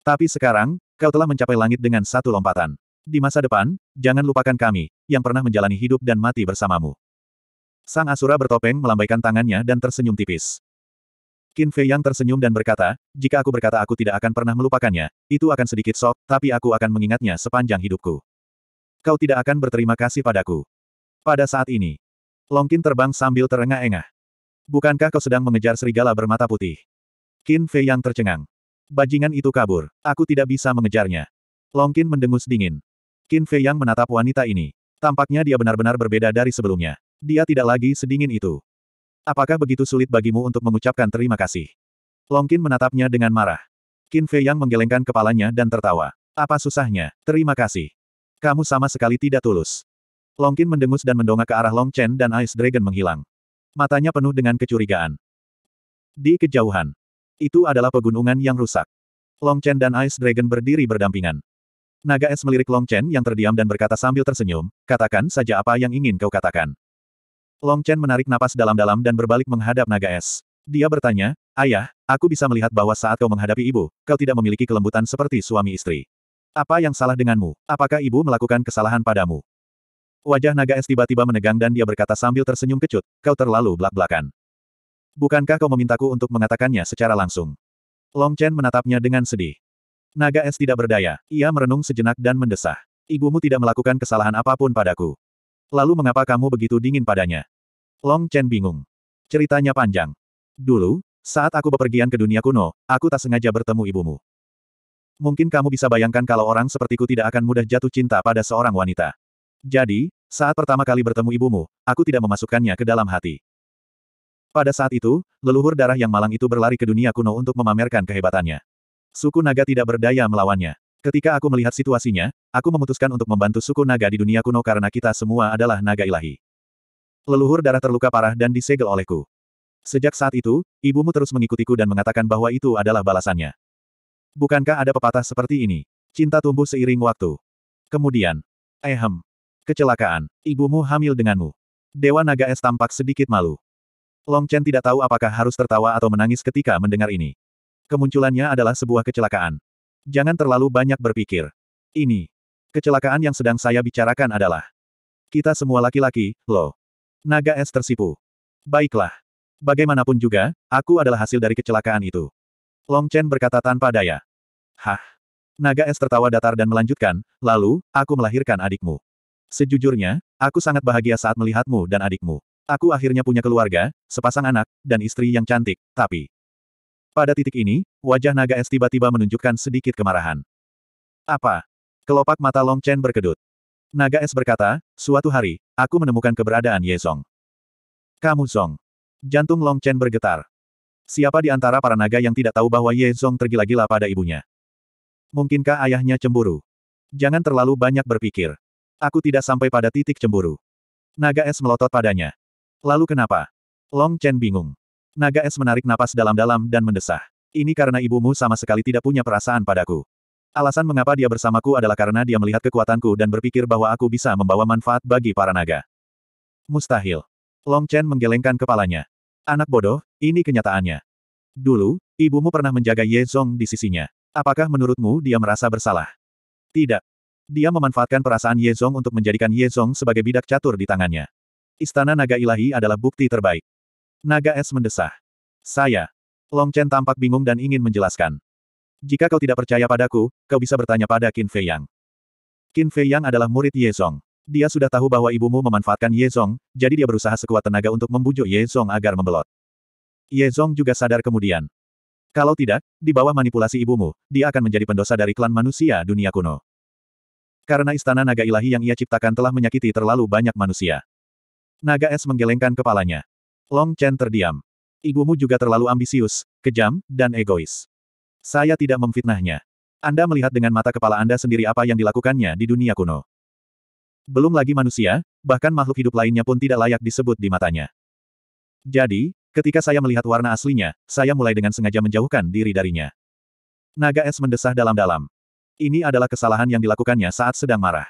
Speaker 1: Tapi sekarang, kau telah mencapai langit dengan satu lompatan. Di masa depan, jangan lupakan kami, yang pernah menjalani hidup dan mati bersamamu. Sang Asura bertopeng melambaikan tangannya dan tersenyum tipis. Qin Fei yang tersenyum dan berkata, jika aku berkata aku tidak akan pernah melupakannya, itu akan sedikit sok, tapi aku akan mengingatnya sepanjang hidupku. Kau tidak akan berterima kasih padaku. Pada saat ini, Long Longkin terbang sambil terengah-engah. Bukankah kau sedang mengejar serigala bermata putih? Qin Fei yang tercengang. Bajingan itu kabur. Aku tidak bisa mengejarnya. Longkin mendengus dingin. Qin Fei yang menatap wanita ini. Tampaknya dia benar-benar berbeda dari sebelumnya. Dia tidak lagi sedingin itu. Apakah begitu sulit bagimu untuk mengucapkan terima kasih? Longkin menatapnya dengan marah. Qin Fei yang menggelengkan kepalanya dan tertawa. Apa susahnya? Terima kasih. Kamu sama sekali tidak tulus. Longkin mendengus dan mendongak ke arah Long Chen dan Ice Dragon menghilang. Matanya penuh dengan kecurigaan. Di kejauhan, itu adalah pegunungan yang rusak. Long Chen dan Ice Dragon berdiri berdampingan. Naga es melirik Long Chen yang terdiam dan berkata sambil tersenyum, katakan saja apa yang ingin kau katakan. Long Chen menarik napas dalam-dalam dan berbalik menghadap naga es. Dia bertanya, Ayah, aku bisa melihat bahwa saat kau menghadapi ibu, kau tidak memiliki kelembutan seperti suami istri. Apa yang salah denganmu? Apakah ibu melakukan kesalahan padamu? Wajah naga es tiba-tiba menegang dan dia berkata sambil tersenyum kecut, kau terlalu belak-belakan. Bukankah kau memintaku untuk mengatakannya secara langsung? Long Chen menatapnya dengan sedih. Naga es tidak berdaya. Ia merenung sejenak dan mendesah. Ibumu tidak melakukan kesalahan apapun padaku. Lalu mengapa kamu begitu dingin padanya? Long Chen bingung. Ceritanya panjang. Dulu, saat aku bepergian ke dunia kuno, aku tak sengaja bertemu ibumu. Mungkin kamu bisa bayangkan kalau orang sepertiku tidak akan mudah jatuh cinta pada seorang wanita. Jadi, saat pertama kali bertemu ibumu, aku tidak memasukkannya ke dalam hati. Pada saat itu, leluhur darah yang malang itu berlari ke dunia kuno untuk memamerkan kehebatannya. Suku naga tidak berdaya melawannya. Ketika aku melihat situasinya, aku memutuskan untuk membantu suku naga di dunia kuno karena kita semua adalah naga ilahi. Leluhur darah terluka parah dan disegel olehku. Sejak saat itu, ibumu terus mengikutiku dan mengatakan bahwa itu adalah balasannya. Bukankah ada pepatah seperti ini? Cinta tumbuh seiring waktu. Kemudian, ehem, kecelakaan, ibumu hamil denganmu. Dewa naga es tampak sedikit malu. Long Chen tidak tahu apakah harus tertawa atau menangis ketika mendengar ini. Kemunculannya adalah sebuah kecelakaan. Jangan terlalu banyak berpikir. Ini. Kecelakaan yang sedang saya bicarakan adalah. Kita semua laki-laki, lo. Naga es tersipu. Baiklah. Bagaimanapun juga, aku adalah hasil dari kecelakaan itu. Long Chen berkata tanpa daya. Hah. Naga es tertawa datar dan melanjutkan, lalu, aku melahirkan adikmu. Sejujurnya, aku sangat bahagia saat melihatmu dan adikmu. Aku akhirnya punya keluarga, sepasang anak, dan istri yang cantik, tapi... Pada titik ini, wajah naga es tiba-tiba menunjukkan sedikit kemarahan. Apa? Kelopak mata Long Chen berkedut. Naga es berkata, suatu hari, aku menemukan keberadaan Ye Song. Kamu Song. Jantung Long Chen bergetar. Siapa di antara para naga yang tidak tahu bahwa Ye Song tergila-gila pada ibunya? Mungkinkah ayahnya cemburu? Jangan terlalu banyak berpikir. Aku tidak sampai pada titik cemburu. Naga es melotot padanya. Lalu kenapa? Long Chen bingung. Naga es menarik napas dalam-dalam dan mendesah. Ini karena ibumu sama sekali tidak punya perasaan padaku. Alasan mengapa dia bersamaku adalah karena dia melihat kekuatanku dan berpikir bahwa aku bisa membawa manfaat bagi para naga. Mustahil. Long Chen menggelengkan kepalanya. Anak bodoh, ini kenyataannya. Dulu, ibumu pernah menjaga Ye Zong di sisinya. Apakah menurutmu dia merasa bersalah? Tidak. Dia memanfaatkan perasaan Ye Zong untuk menjadikan Ye Zong sebagai bidak catur di tangannya. Istana Naga Ilahi adalah bukti terbaik. Naga es mendesah. Saya. Long Chen tampak bingung dan ingin menjelaskan. Jika kau tidak percaya padaku, kau bisa bertanya pada Qin Fei Yang. Qin Fei Yang adalah murid Ye Song. Dia sudah tahu bahwa ibumu memanfaatkan Ye Song, jadi dia berusaha sekuat tenaga untuk membujuk Ye Song agar membelot. Ye Song juga sadar kemudian. Kalau tidak, di bawah manipulasi ibumu, dia akan menjadi pendosa dari klan manusia dunia kuno. Karena istana naga ilahi yang ia ciptakan telah menyakiti terlalu banyak manusia. Naga es menggelengkan kepalanya. Long Chen terdiam. Ibumu juga terlalu ambisius, kejam, dan egois. Saya tidak memfitnahnya. Anda melihat dengan mata kepala Anda sendiri apa yang dilakukannya di dunia kuno. Belum lagi manusia, bahkan makhluk hidup lainnya pun tidak layak disebut di matanya. Jadi, ketika saya melihat warna aslinya, saya mulai dengan sengaja menjauhkan diri darinya. Naga es mendesah dalam-dalam. Ini adalah kesalahan yang dilakukannya saat sedang marah.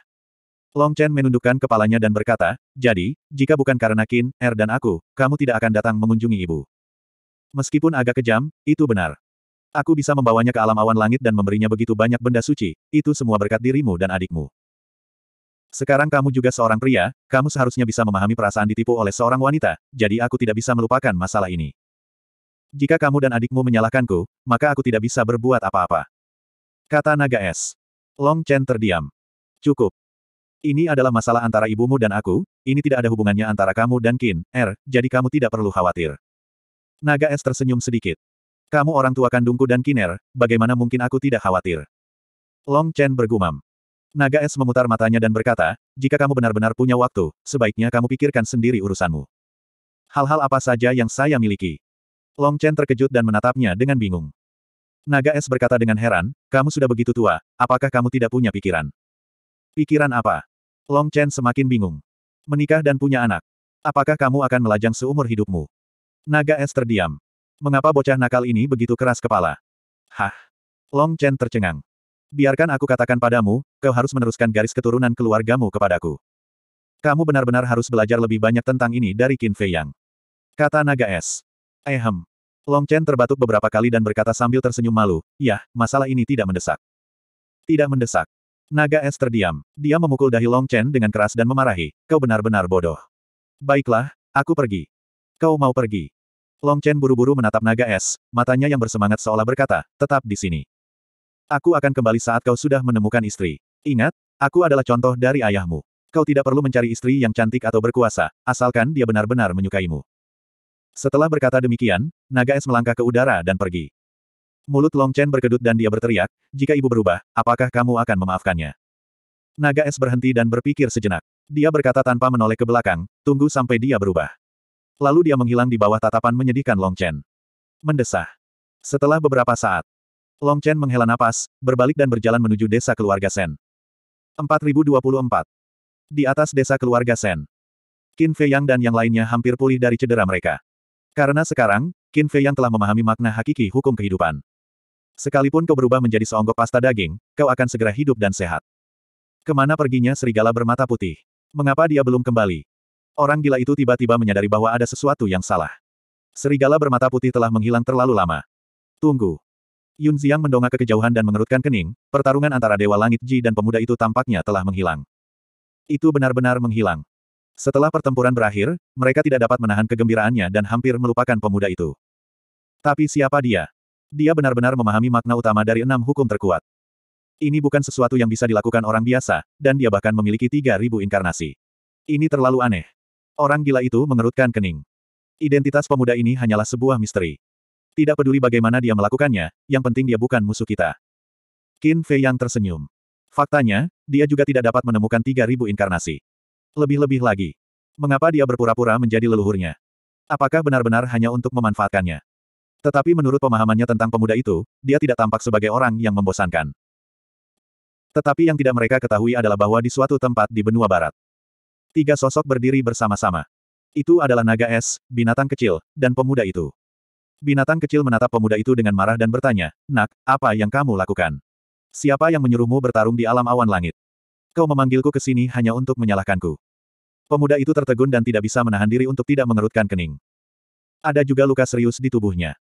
Speaker 1: Long Chen menundukkan kepalanya dan berkata, jadi, jika bukan karena Qin, Er dan aku, kamu tidak akan datang mengunjungi ibu. Meskipun agak kejam, itu benar. Aku bisa membawanya ke alam awan langit dan memberinya begitu banyak benda suci, itu semua berkat dirimu dan adikmu. Sekarang kamu juga seorang pria, kamu seharusnya bisa memahami perasaan ditipu oleh seorang wanita, jadi aku tidak bisa melupakan masalah ini. Jika kamu dan adikmu menyalahkanku, maka aku tidak bisa berbuat apa-apa. Kata naga es. Long Chen terdiam. Cukup. Ini adalah masalah antara ibumu dan aku, ini tidak ada hubungannya antara kamu dan Kin, Er. jadi kamu tidak perlu khawatir. Naga es tersenyum sedikit. Kamu orang tua kandungku dan Kiner, bagaimana mungkin aku tidak khawatir? Long Chen bergumam. Naga es memutar matanya dan berkata, jika kamu benar-benar punya waktu, sebaiknya kamu pikirkan sendiri urusanmu. Hal-hal apa saja yang saya miliki? Long Chen terkejut dan menatapnya dengan bingung. Naga es berkata dengan heran, kamu sudah begitu tua, apakah kamu tidak punya pikiran? Pikiran apa? Long Chen semakin bingung. Menikah dan punya anak. Apakah kamu akan melajang seumur hidupmu? Naga es terdiam. Mengapa bocah nakal ini begitu keras kepala? Hah? Long Chen tercengang. Biarkan aku katakan padamu, kau harus meneruskan garis keturunan keluargamu kepadaku. Kamu benar-benar harus belajar lebih banyak tentang ini dari Qin Fei Yang. Kata naga es. Ehem. Long Chen terbatuk beberapa kali dan berkata sambil tersenyum malu, Yah, masalah ini tidak mendesak. Tidak mendesak. Naga es terdiam. Dia memukul dahi Long Chen dengan keras dan memarahi, kau benar-benar bodoh. Baiklah, aku pergi. Kau mau pergi. Long Chen buru-buru menatap naga es, matanya yang bersemangat seolah berkata, tetap di sini. Aku akan kembali saat kau sudah menemukan istri. Ingat, aku adalah contoh dari ayahmu. Kau tidak perlu mencari istri yang cantik atau berkuasa, asalkan dia benar-benar menyukaimu. Setelah berkata demikian, naga es melangkah ke udara dan pergi. Mulut Long Chen berkedut dan dia berteriak, jika ibu berubah, apakah kamu akan memaafkannya? Naga es berhenti dan berpikir sejenak. Dia berkata tanpa menoleh ke belakang, tunggu sampai dia berubah. Lalu dia menghilang di bawah tatapan menyedihkan Long Chen. Mendesah. Setelah beberapa saat, Long Chen menghela napas, berbalik dan berjalan menuju desa keluarga Sen. 4024. Di atas desa keluarga Sen. Qin Fei Yang dan yang lainnya hampir pulih dari cedera mereka. Karena sekarang, Qin Fei Yang telah memahami makna hakiki hukum kehidupan. Sekalipun kau berubah menjadi seonggok pasta daging, kau akan segera hidup dan sehat. Kemana perginya serigala bermata putih? Mengapa dia belum kembali? Orang gila itu tiba-tiba menyadari bahwa ada sesuatu yang salah. Serigala bermata putih telah menghilang terlalu lama. Tunggu. Yun Ziang mendongak ke kejauhan dan mengerutkan kening, pertarungan antara Dewa Langit Ji dan pemuda itu tampaknya telah menghilang. Itu benar-benar menghilang. Setelah pertempuran berakhir, mereka tidak dapat menahan kegembiraannya dan hampir melupakan pemuda itu. Tapi siapa dia? Dia benar-benar memahami makna utama dari enam hukum terkuat. Ini bukan sesuatu yang bisa dilakukan orang biasa, dan dia bahkan memiliki tiga ribu inkarnasi. Ini terlalu aneh. Orang gila itu mengerutkan kening. Identitas pemuda ini hanyalah sebuah misteri. Tidak peduli bagaimana dia melakukannya, yang penting dia bukan musuh kita. Qin Fei yang tersenyum. Faktanya, dia juga tidak dapat menemukan tiga ribu inkarnasi. Lebih-lebih lagi. Mengapa dia berpura-pura menjadi leluhurnya? Apakah benar-benar hanya untuk memanfaatkannya? Tetapi menurut pemahamannya tentang pemuda itu, dia tidak tampak sebagai orang yang membosankan. Tetapi yang tidak mereka ketahui adalah bahwa di suatu tempat di benua barat, tiga sosok berdiri bersama-sama. Itu adalah naga es, binatang kecil, dan pemuda itu. Binatang kecil menatap pemuda itu dengan marah dan bertanya, Nak, apa yang kamu lakukan? Siapa yang menyuruhmu bertarung di alam awan langit? Kau memanggilku ke sini hanya untuk menyalahkanku. Pemuda itu tertegun dan tidak bisa menahan diri untuk tidak mengerutkan kening. Ada juga luka serius di tubuhnya.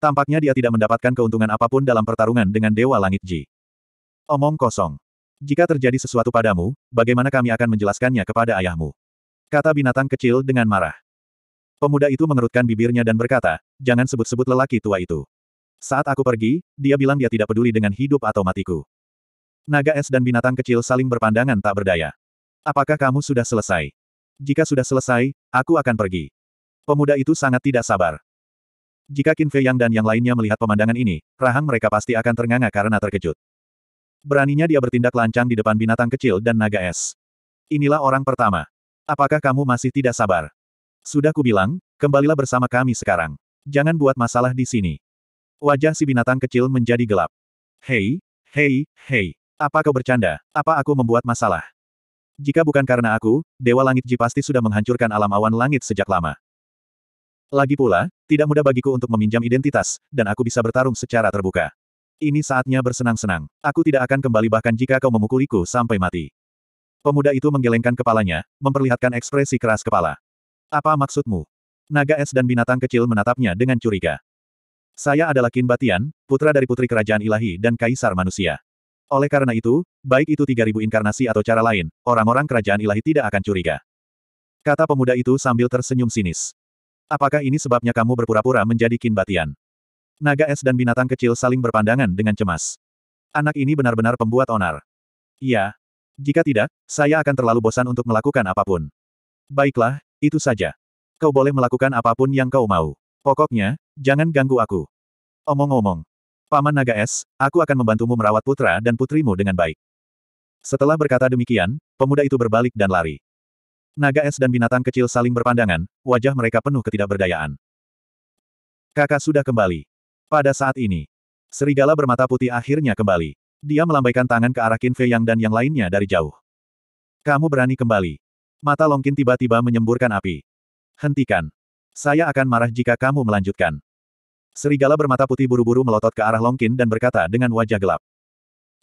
Speaker 1: Tampaknya dia tidak mendapatkan keuntungan apapun dalam pertarungan dengan Dewa Langit Ji. Omong kosong. Jika terjadi sesuatu padamu, bagaimana kami akan menjelaskannya kepada ayahmu? Kata binatang kecil dengan marah. Pemuda itu mengerutkan bibirnya dan berkata, jangan sebut-sebut lelaki tua itu. Saat aku pergi, dia bilang dia tidak peduli dengan hidup atau matiku. Naga es dan binatang kecil saling berpandangan tak berdaya. Apakah kamu sudah selesai? Jika sudah selesai, aku akan pergi. Pemuda itu sangat tidak sabar. Jika Qin Fei Yang dan yang lainnya melihat pemandangan ini, rahang mereka pasti akan ternganga karena terkejut. Beraninya dia bertindak lancang di depan binatang kecil dan naga es. Inilah orang pertama. Apakah kamu masih tidak sabar? Sudah kubilang, kembalilah bersama kami sekarang. Jangan buat masalah di sini. Wajah si binatang kecil menjadi gelap. Hei, hei, hei. Apa kau bercanda? Apa aku membuat masalah? Jika bukan karena aku, Dewa Langit Ji pasti sudah menghancurkan alam awan langit sejak lama. Lagi pula, tidak mudah bagiku untuk meminjam identitas, dan aku bisa bertarung secara terbuka. Ini saatnya bersenang-senang. Aku tidak akan kembali bahkan jika kau memukuliku sampai mati. Pemuda itu menggelengkan kepalanya, memperlihatkan ekspresi keras kepala. Apa maksudmu? Naga es dan binatang kecil menatapnya dengan curiga. Saya adalah Kin Batian, putra dari putri kerajaan ilahi dan kaisar manusia. Oleh karena itu, baik itu 3000 inkarnasi atau cara lain, orang-orang kerajaan ilahi tidak akan curiga. Kata pemuda itu sambil tersenyum sinis. Apakah ini sebabnya kamu berpura-pura menjadi kinbatian? Naga es dan binatang kecil saling berpandangan dengan cemas. Anak ini benar-benar pembuat onar. Iya. Jika tidak, saya akan terlalu bosan untuk melakukan apapun. Baiklah, itu saja. Kau boleh melakukan apapun yang kau mau. Pokoknya, jangan ganggu aku. Omong-omong. Paman Naga Es, aku akan membantumu merawat putra dan putrimu dengan baik. Setelah berkata demikian, pemuda itu berbalik dan lari. Naga es dan binatang kecil saling berpandangan, wajah mereka penuh ketidakberdayaan. Kakak sudah kembali. Pada saat ini, serigala bermata putih akhirnya kembali. Dia melambaikan tangan ke arah Qin Fei Yang dan yang lainnya dari jauh. Kamu berani kembali. Mata Longkin tiba-tiba menyemburkan api. Hentikan. Saya akan marah jika kamu melanjutkan. Serigala bermata putih buru-buru melotot ke arah Longkin dan berkata dengan wajah gelap.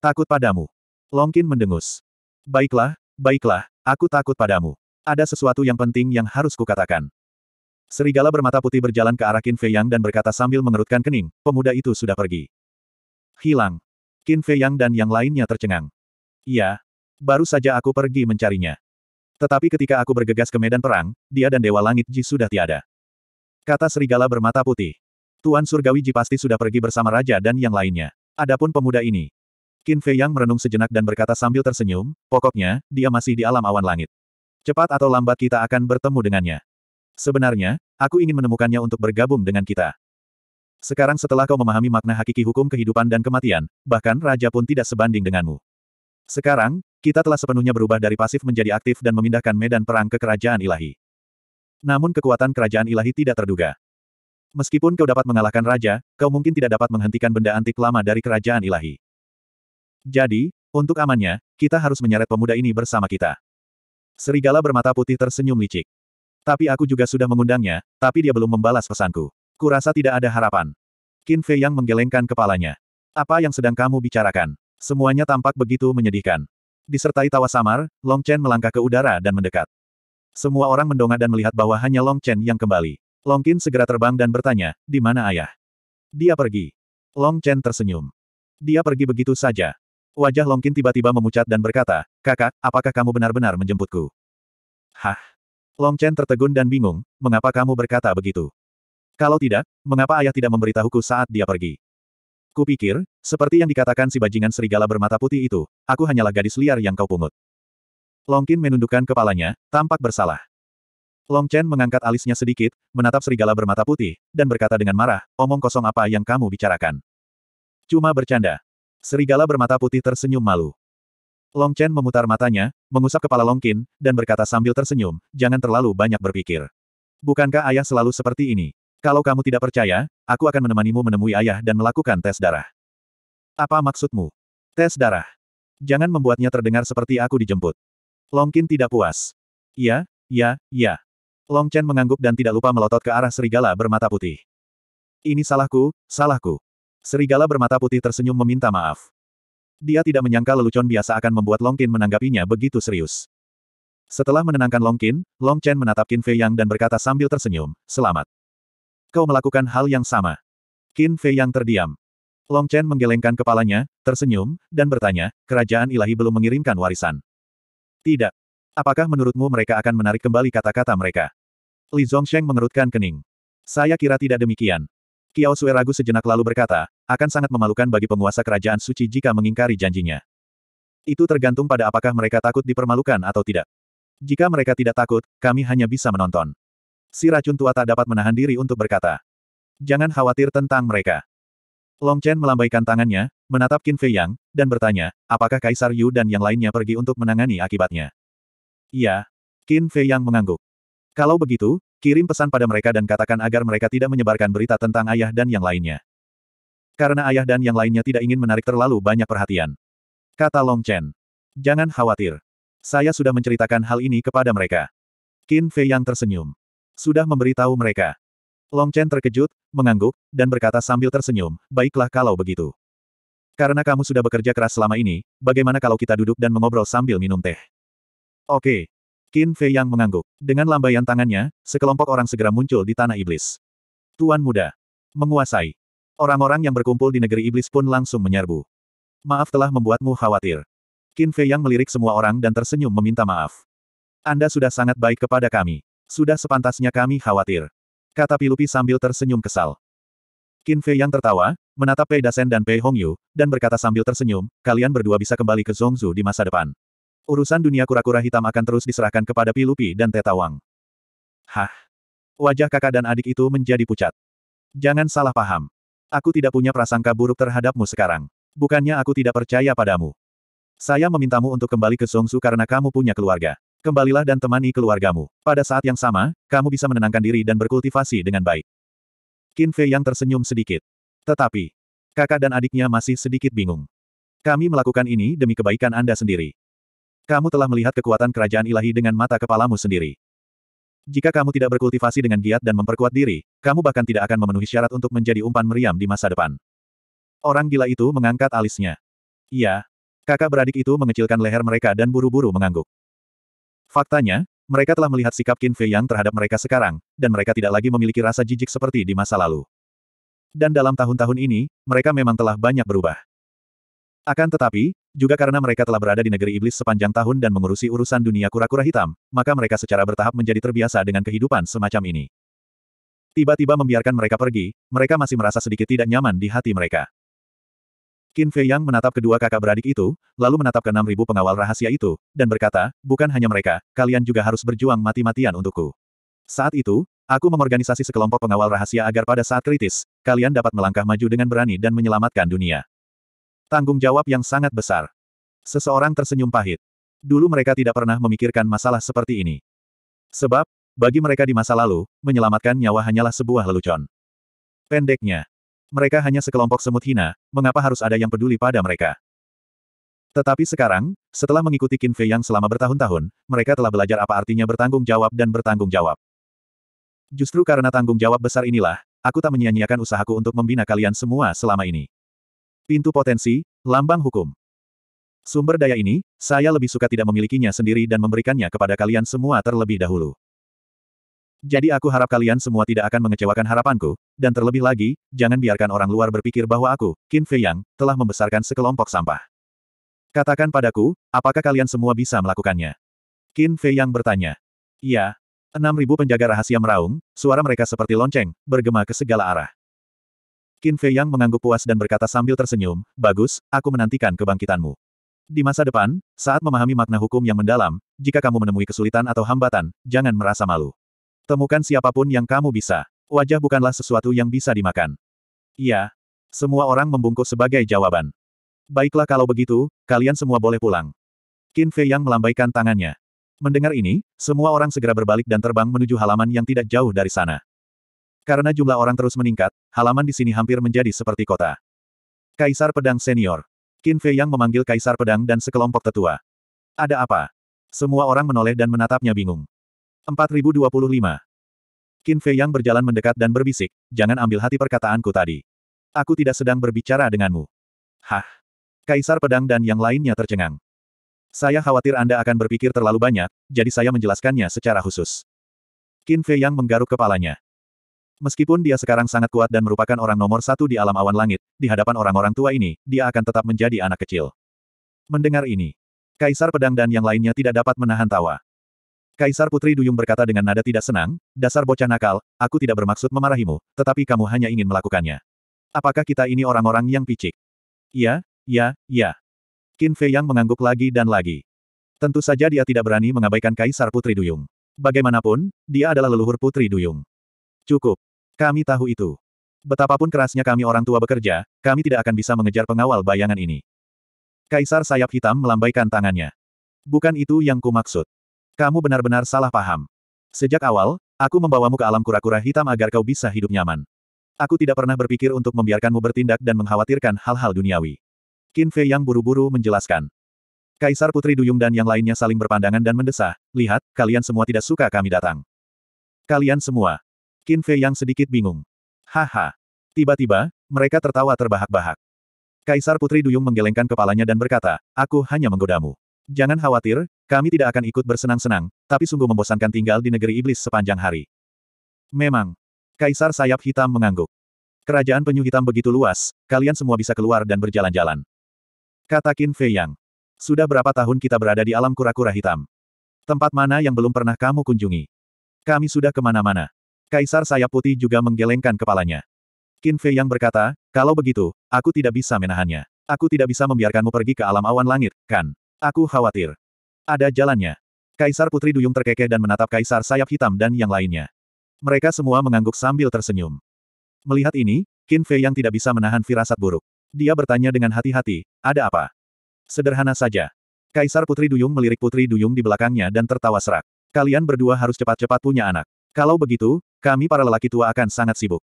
Speaker 1: Takut padamu. Longkin mendengus. Baiklah, baiklah, aku takut padamu. Ada sesuatu yang penting yang harus kukatakan. Serigala bermata putih berjalan ke arah Qin Yang dan berkata sambil mengerutkan kening, pemuda itu sudah pergi. Hilang. Qin Yang dan yang lainnya tercengang. Iya. Baru saja aku pergi mencarinya. Tetapi ketika aku bergegas ke medan perang, dia dan Dewa Langit Ji sudah tiada. Kata Serigala bermata putih. Tuan Surgawi Ji pasti sudah pergi bersama Raja dan yang lainnya. Adapun pemuda ini. Qin Yang merenung sejenak dan berkata sambil tersenyum, pokoknya, dia masih di alam awan langit. Cepat atau lambat kita akan bertemu dengannya. Sebenarnya, aku ingin menemukannya untuk bergabung dengan kita. Sekarang setelah kau memahami makna hakiki hukum kehidupan dan kematian, bahkan raja pun tidak sebanding denganmu. Sekarang, kita telah sepenuhnya berubah dari pasif menjadi aktif dan memindahkan medan perang ke kerajaan ilahi. Namun kekuatan kerajaan ilahi tidak terduga. Meskipun kau dapat mengalahkan raja, kau mungkin tidak dapat menghentikan benda antik lama dari kerajaan ilahi. Jadi, untuk amannya, kita harus menyeret pemuda ini bersama kita. Serigala bermata putih tersenyum licik. Tapi aku juga sudah mengundangnya, tapi dia belum membalas pesanku. Kurasa tidak ada harapan. Qin Fei yang menggelengkan kepalanya. Apa yang sedang kamu bicarakan? Semuanya tampak begitu menyedihkan. Disertai tawa samar, Long Chen melangkah ke udara dan mendekat. Semua orang mendongak dan melihat bahwa hanya Long Chen yang kembali. Long Qin segera terbang dan bertanya, di mana ayah? Dia pergi. Long Chen tersenyum. Dia pergi begitu saja. Wajah Longkin tiba-tiba memucat dan berkata, Kakak, apakah kamu benar-benar menjemputku? Hah? Long Chen tertegun dan bingung, mengapa kamu berkata begitu? Kalau tidak, mengapa ayah tidak memberitahuku saat dia pergi? Kupikir, seperti yang dikatakan si bajingan serigala bermata putih itu, aku hanyalah gadis liar yang kau pungut. Longkin menundukkan kepalanya, tampak bersalah. Long Chen mengangkat alisnya sedikit, menatap serigala bermata putih, dan berkata dengan marah, omong kosong apa yang kamu bicarakan. Cuma bercanda. Serigala bermata putih tersenyum malu. Long Chen memutar matanya, mengusap kepala Long Qin, dan berkata sambil tersenyum, jangan terlalu banyak berpikir. Bukankah ayah selalu seperti ini? Kalau kamu tidak percaya, aku akan menemanimu menemui ayah dan melakukan tes darah. Apa maksudmu? Tes darah. Jangan membuatnya terdengar seperti aku dijemput. Long Qin tidak puas. Ya, ya, ya. Long Chen mengangguk dan tidak lupa melotot ke arah serigala bermata putih. Ini salahku, salahku. Serigala bermata putih tersenyum meminta maaf. Dia tidak menyangka lelucon biasa akan membuat Long Longkin menanggapinya begitu serius. Setelah menenangkan Long Longkin, Long Chen menatap Qin Fei Yang dan berkata sambil tersenyum, Selamat. Kau melakukan hal yang sama. Qin Fei Yang terdiam. Long Chen menggelengkan kepalanya, tersenyum, dan bertanya, kerajaan ilahi belum mengirimkan warisan. Tidak. Apakah menurutmu mereka akan menarik kembali kata-kata mereka? Li Zhongsheng mengerutkan kening. Saya kira tidak demikian. Kiao Sue ragu sejenak lalu berkata, akan sangat memalukan bagi penguasa kerajaan suci jika mengingkari janjinya. Itu tergantung pada apakah mereka takut dipermalukan atau tidak. Jika mereka tidak takut, kami hanya bisa menonton. Si racun tua tak dapat menahan diri untuk berkata. Jangan khawatir tentang mereka. Long Chen melambaikan tangannya, menatap Qin Fei Yang, dan bertanya, apakah Kaisar Yu dan yang lainnya pergi untuk menangani akibatnya? Iya. Qin Fei Yang mengangguk. Kalau begitu, Kirim pesan pada mereka dan katakan agar mereka tidak menyebarkan berita tentang ayah dan yang lainnya. Karena ayah dan yang lainnya tidak ingin menarik terlalu banyak perhatian. Kata Long Chen. Jangan khawatir. Saya sudah menceritakan hal ini kepada mereka. Qin Fei yang tersenyum. Sudah memberitahu mereka. Long Chen terkejut, mengangguk, dan berkata sambil tersenyum, baiklah kalau begitu. Karena kamu sudah bekerja keras selama ini, bagaimana kalau kita duduk dan mengobrol sambil minum teh? Oke, Qin Fei Yang mengangguk. Dengan lambaian tangannya, sekelompok orang segera muncul di tanah iblis. Tuan muda. Menguasai. Orang-orang yang berkumpul di negeri iblis pun langsung menyerbu. Maaf telah membuatmu khawatir. Qin Fei Yang melirik semua orang dan tersenyum meminta maaf. Anda sudah sangat baik kepada kami. Sudah sepantasnya kami khawatir. Kata Pilupi sambil tersenyum kesal. Qin Fei Yang tertawa, menatap Pei Dasen dan Pei Hongyu, dan berkata sambil tersenyum, kalian berdua bisa kembali ke Zhongzu di masa depan. Urusan dunia kura-kura hitam akan terus diserahkan kepada Pilupi dan Tetawang. Hah? Wajah kakak dan adik itu menjadi pucat. Jangan salah paham. Aku tidak punya prasangka buruk terhadapmu sekarang. Bukannya aku tidak percaya padamu. Saya memintamu untuk kembali ke Songsu karena kamu punya keluarga. Kembalilah dan temani keluargamu. Pada saat yang sama, kamu bisa menenangkan diri dan berkultivasi dengan baik. Qin Fei yang tersenyum sedikit. Tetapi, kakak dan adiknya masih sedikit bingung. Kami melakukan ini demi kebaikan Anda sendiri. Kamu telah melihat kekuatan kerajaan ilahi dengan mata kepalamu sendiri. Jika kamu tidak berkultivasi dengan giat dan memperkuat diri, kamu bahkan tidak akan memenuhi syarat untuk menjadi umpan meriam di masa depan. Orang gila itu mengangkat alisnya. Iya. Kakak beradik itu mengecilkan leher mereka dan buru-buru mengangguk. Faktanya, mereka telah melihat sikap Qin Fei Yang terhadap mereka sekarang, dan mereka tidak lagi memiliki rasa jijik seperti di masa lalu. Dan dalam tahun-tahun ini, mereka memang telah banyak berubah. Akan tetapi, juga karena mereka telah berada di negeri iblis sepanjang tahun dan mengurusi urusan dunia kura-kura hitam, maka mereka secara bertahap menjadi terbiasa dengan kehidupan semacam ini. Tiba-tiba membiarkan mereka pergi, mereka masih merasa sedikit tidak nyaman di hati mereka. Qin Fei Yang menatap kedua kakak beradik itu, lalu menatap ke enam ribu pengawal rahasia itu, dan berkata, bukan hanya mereka, kalian juga harus berjuang mati-matian untukku. Saat itu, aku mengorganisasi sekelompok pengawal rahasia agar pada saat kritis, kalian dapat melangkah maju dengan berani dan menyelamatkan dunia. Tanggung jawab yang sangat besar. Seseorang tersenyum pahit. Dulu mereka tidak pernah memikirkan masalah seperti ini. Sebab, bagi mereka di masa lalu, menyelamatkan nyawa hanyalah sebuah lelucon. Pendeknya, mereka hanya sekelompok semut hina, mengapa harus ada yang peduli pada mereka? Tetapi sekarang, setelah mengikuti Qin Fei yang selama bertahun-tahun, mereka telah belajar apa artinya bertanggung jawab dan bertanggung jawab. Justru karena tanggung jawab besar inilah, aku tak menyia-nyiakan usahaku untuk membina kalian semua selama ini. Pintu potensi, lambang hukum. Sumber daya ini, saya lebih suka tidak memilikinya sendiri dan memberikannya kepada kalian semua terlebih dahulu. Jadi aku harap kalian semua tidak akan mengecewakan harapanku, dan terlebih lagi, jangan biarkan orang luar berpikir bahwa aku, Qin Fei Yang, telah membesarkan sekelompok sampah. Katakan padaku, apakah kalian semua bisa melakukannya? Qin Fei Yang bertanya. Iya. ribu penjaga rahasia meraung, suara mereka seperti lonceng, bergema ke segala arah. Qin Fei Yang mengangguk puas dan berkata sambil tersenyum, Bagus, aku menantikan kebangkitanmu. Di masa depan, saat memahami makna hukum yang mendalam, jika kamu menemui kesulitan atau hambatan, jangan merasa malu. Temukan siapapun yang kamu bisa. Wajah bukanlah sesuatu yang bisa dimakan. Iya. Semua orang membungkuk sebagai jawaban. Baiklah kalau begitu, kalian semua boleh pulang. Qin Fei Yang melambaikan tangannya. Mendengar ini, semua orang segera berbalik dan terbang menuju halaman yang tidak jauh dari sana. Karena jumlah orang terus meningkat, halaman di sini hampir menjadi seperti kota. Kaisar Pedang Senior. Qin Fei Yang memanggil Kaisar Pedang dan sekelompok tetua. Ada apa? Semua orang menoleh dan menatapnya bingung. 4025. Qin Fei Yang berjalan mendekat dan berbisik, jangan ambil hati perkataanku tadi. Aku tidak sedang berbicara denganmu. Hah? Kaisar Pedang dan yang lainnya tercengang. Saya khawatir Anda akan berpikir terlalu banyak, jadi saya menjelaskannya secara khusus. Qin Fei Yang menggaruk kepalanya. Meskipun dia sekarang sangat kuat dan merupakan orang nomor satu di alam awan langit, di hadapan orang-orang tua ini, dia akan tetap menjadi anak kecil. Mendengar ini, Kaisar Pedang dan yang lainnya tidak dapat menahan tawa. Kaisar Putri Duyung berkata dengan nada tidak senang, dasar bocah nakal, aku tidak bermaksud memarahimu, tetapi kamu hanya ingin melakukannya. Apakah kita ini orang-orang yang picik? Ya, ya, ya." Qin Fei Yang mengangguk lagi dan lagi. Tentu saja dia tidak berani mengabaikan Kaisar Putri Duyung. Bagaimanapun, dia adalah leluhur Putri Duyung. Cukup. Kami tahu itu. Betapapun kerasnya kami orang tua bekerja, kami tidak akan bisa mengejar pengawal bayangan ini. Kaisar sayap hitam melambaikan tangannya. Bukan itu yang ku maksud. Kamu benar-benar salah paham. Sejak awal, aku membawamu ke alam kura-kura hitam agar kau bisa hidup nyaman. Aku tidak pernah berpikir untuk membiarkanmu bertindak dan mengkhawatirkan hal-hal duniawi. Qin Fei yang buru-buru menjelaskan. Kaisar Putri Duyung dan yang lainnya saling berpandangan dan mendesah, lihat, kalian semua tidak suka kami datang. Kalian semua, Qin Fei yang sedikit bingung. Haha. Tiba-tiba, mereka tertawa terbahak-bahak. Kaisar Putri Duyung menggelengkan kepalanya dan berkata, aku hanya menggodamu. Jangan khawatir, kami tidak akan ikut bersenang-senang, tapi sungguh membosankan tinggal di negeri iblis sepanjang hari. Memang. Kaisar Sayap Hitam mengangguk. Kerajaan penyu hitam begitu luas, kalian semua bisa keluar dan berjalan-jalan. Kata Qin Fei Yang. Sudah berapa tahun kita berada di alam kura-kura hitam? Tempat mana yang belum pernah kamu kunjungi? Kami sudah kemana-mana. Kaisar sayap putih juga menggelengkan kepalanya. Qin Fei yang berkata, kalau begitu, aku tidak bisa menahannya. Aku tidak bisa membiarkanmu pergi ke alam awan langit, kan? Aku khawatir. Ada jalannya. Kaisar Putri Duyung terkekeh dan menatap Kaisar Sayap Hitam dan yang lainnya. Mereka semua mengangguk sambil tersenyum. Melihat ini, Qin Fei yang tidak bisa menahan firasat buruk. Dia bertanya dengan hati-hati, ada apa? Sederhana saja. Kaisar Putri Duyung melirik Putri Duyung di belakangnya dan tertawa serak. Kalian berdua harus cepat-cepat punya anak. Kalau begitu, kami para lelaki tua akan sangat sibuk.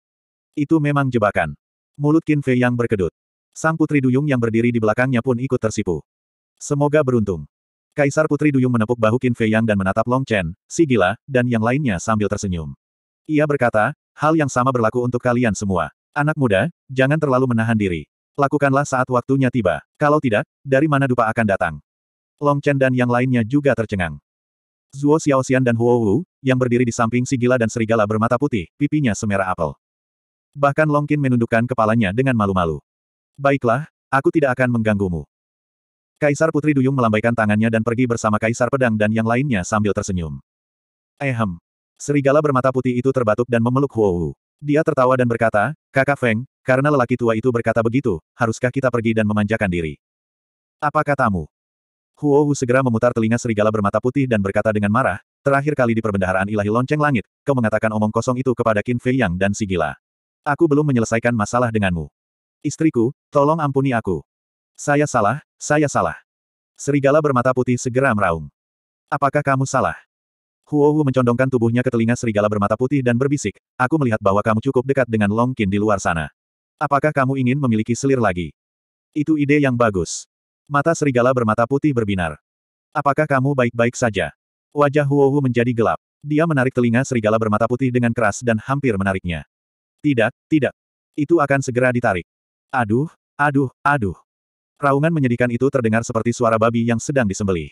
Speaker 1: Itu memang jebakan. Mulut Qin Fei yang berkedut. Sang Putri Duyung yang berdiri di belakangnya pun ikut tersipu. Semoga beruntung. Kaisar Putri Duyung menepuk bahu Qin Fei Yang dan menatap Long Chen, si gila, dan yang lainnya sambil tersenyum. Ia berkata, hal yang sama berlaku untuk kalian semua. Anak muda, jangan terlalu menahan diri. Lakukanlah saat waktunya tiba. Kalau tidak, dari mana dupa akan datang? Long Chen dan yang lainnya juga tercengang. Zuo Xiaoxian dan Huo Wu, yang berdiri di samping si gila dan serigala bermata putih, pipinya semerah apel. Bahkan Long Longkin menundukkan kepalanya dengan malu-malu. Baiklah, aku tidak akan mengganggumu. Kaisar Putri Duyung melambaikan tangannya dan pergi bersama Kaisar Pedang dan yang lainnya sambil tersenyum. Ehem. Serigala bermata putih itu terbatuk dan memeluk Huo Wu. Dia tertawa dan berkata, Kakak Feng, karena lelaki tua itu berkata begitu, haruskah kita pergi dan memanjakan diri? Apa katamu? Huo Hu segera memutar telinga serigala bermata putih dan berkata dengan marah, terakhir kali di perbendaharaan ilahi lonceng langit, kau mengatakan omong kosong itu kepada Qin Fei Yang dan si Aku belum menyelesaikan masalah denganmu. Istriku, tolong ampuni aku. Saya salah, saya salah. Serigala bermata putih segera meraung. Apakah kamu salah? Huo Hu mencondongkan tubuhnya ke telinga serigala bermata putih dan berbisik, aku melihat bahwa kamu cukup dekat dengan Long Qin di luar sana. Apakah kamu ingin memiliki selir lagi? Itu ide yang bagus. Mata serigala bermata putih berbinar. Apakah kamu baik-baik saja? Wajah Huohu menjadi gelap. Dia menarik telinga serigala bermata putih dengan keras dan hampir menariknya. Tidak, tidak. Itu akan segera ditarik. Aduh, aduh, aduh. Raungan menyedihkan itu terdengar seperti suara babi yang sedang disembelih.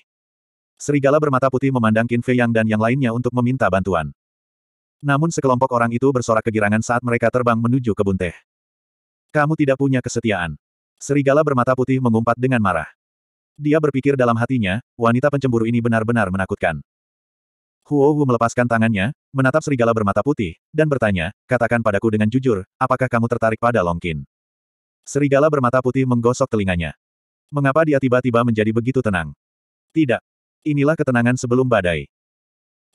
Speaker 1: Serigala bermata putih memandang Qin Fei Yang dan yang lainnya untuk meminta bantuan. Namun sekelompok orang itu bersorak kegirangan saat mereka terbang menuju kebun teh. Kamu tidak punya kesetiaan. Serigala bermata putih mengumpat dengan marah. Dia berpikir dalam hatinya, wanita pencemburu ini benar-benar menakutkan. Huo Wu melepaskan tangannya, menatap serigala bermata putih, dan bertanya, katakan padaku dengan jujur, apakah kamu tertarik pada Longkin? Serigala bermata putih menggosok telinganya. Mengapa dia tiba-tiba menjadi begitu tenang? Tidak. Inilah ketenangan sebelum badai.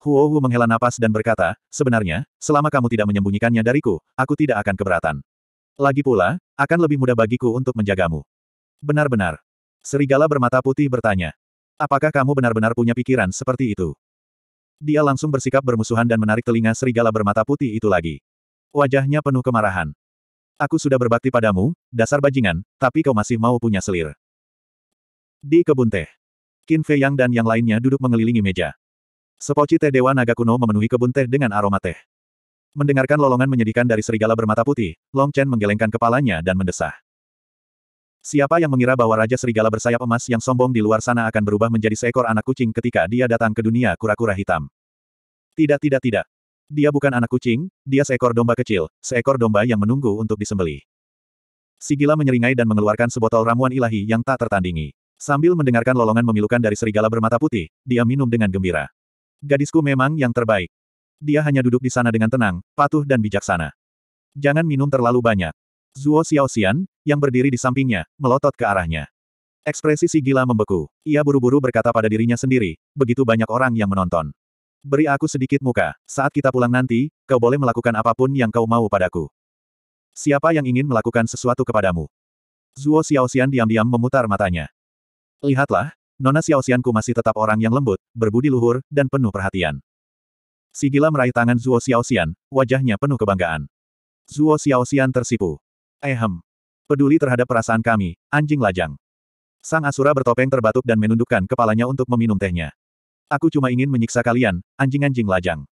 Speaker 1: Huo Wu menghela napas dan berkata, sebenarnya, selama kamu tidak menyembunyikannya dariku, aku tidak akan keberatan. Lagi pula, akan lebih mudah bagiku untuk menjagamu. Benar-benar. Serigala bermata putih bertanya. Apakah kamu benar-benar punya pikiran seperti itu? Dia langsung bersikap bermusuhan dan menarik telinga serigala bermata putih itu lagi. Wajahnya penuh kemarahan. Aku sudah berbakti padamu, dasar bajingan, tapi kau masih mau punya selir. Di kebun teh. Qin Fei Yang dan yang lainnya duduk mengelilingi meja. Sepoci teh dewa naga kuno memenuhi kebun teh dengan aroma teh. Mendengarkan lolongan menyedihkan dari serigala bermata putih, Long Chen menggelengkan kepalanya dan mendesah. Siapa yang mengira bahwa Raja Serigala bersayap emas yang sombong di luar sana akan berubah menjadi seekor anak kucing ketika dia datang ke dunia kura-kura hitam? Tidak tidak tidak. Dia bukan anak kucing, dia seekor domba kecil, seekor domba yang menunggu untuk disembelih. Sigila menyeringai dan mengeluarkan sebotol ramuan ilahi yang tak tertandingi. Sambil mendengarkan lolongan memilukan dari serigala bermata putih, dia minum dengan gembira. Gadisku memang yang terbaik. Dia hanya duduk di sana dengan tenang, patuh dan bijaksana. Jangan minum terlalu banyak. Zuo Xiaoxian, yang berdiri di sampingnya, melotot ke arahnya. Ekspresi si gila membeku. Ia buru-buru berkata pada dirinya sendiri, begitu banyak orang yang menonton. Beri aku sedikit muka. Saat kita pulang nanti, kau boleh melakukan apapun yang kau mau padaku. Siapa yang ingin melakukan sesuatu kepadamu? Zuo Xiaoxian diam-diam memutar matanya. Lihatlah, Nona Xiaoxianku masih tetap orang yang lembut, berbudi luhur, dan penuh perhatian. Sigila meraih tangan Zuo Xiaoxian, wajahnya penuh kebanggaan. Zuo Xiaoxian tersipu. Ehem. Eh, Peduli terhadap perasaan kami, anjing lajang. Sang Asura bertopeng terbatuk dan menundukkan kepalanya untuk meminum tehnya. Aku cuma ingin menyiksa kalian, anjing-anjing lajang.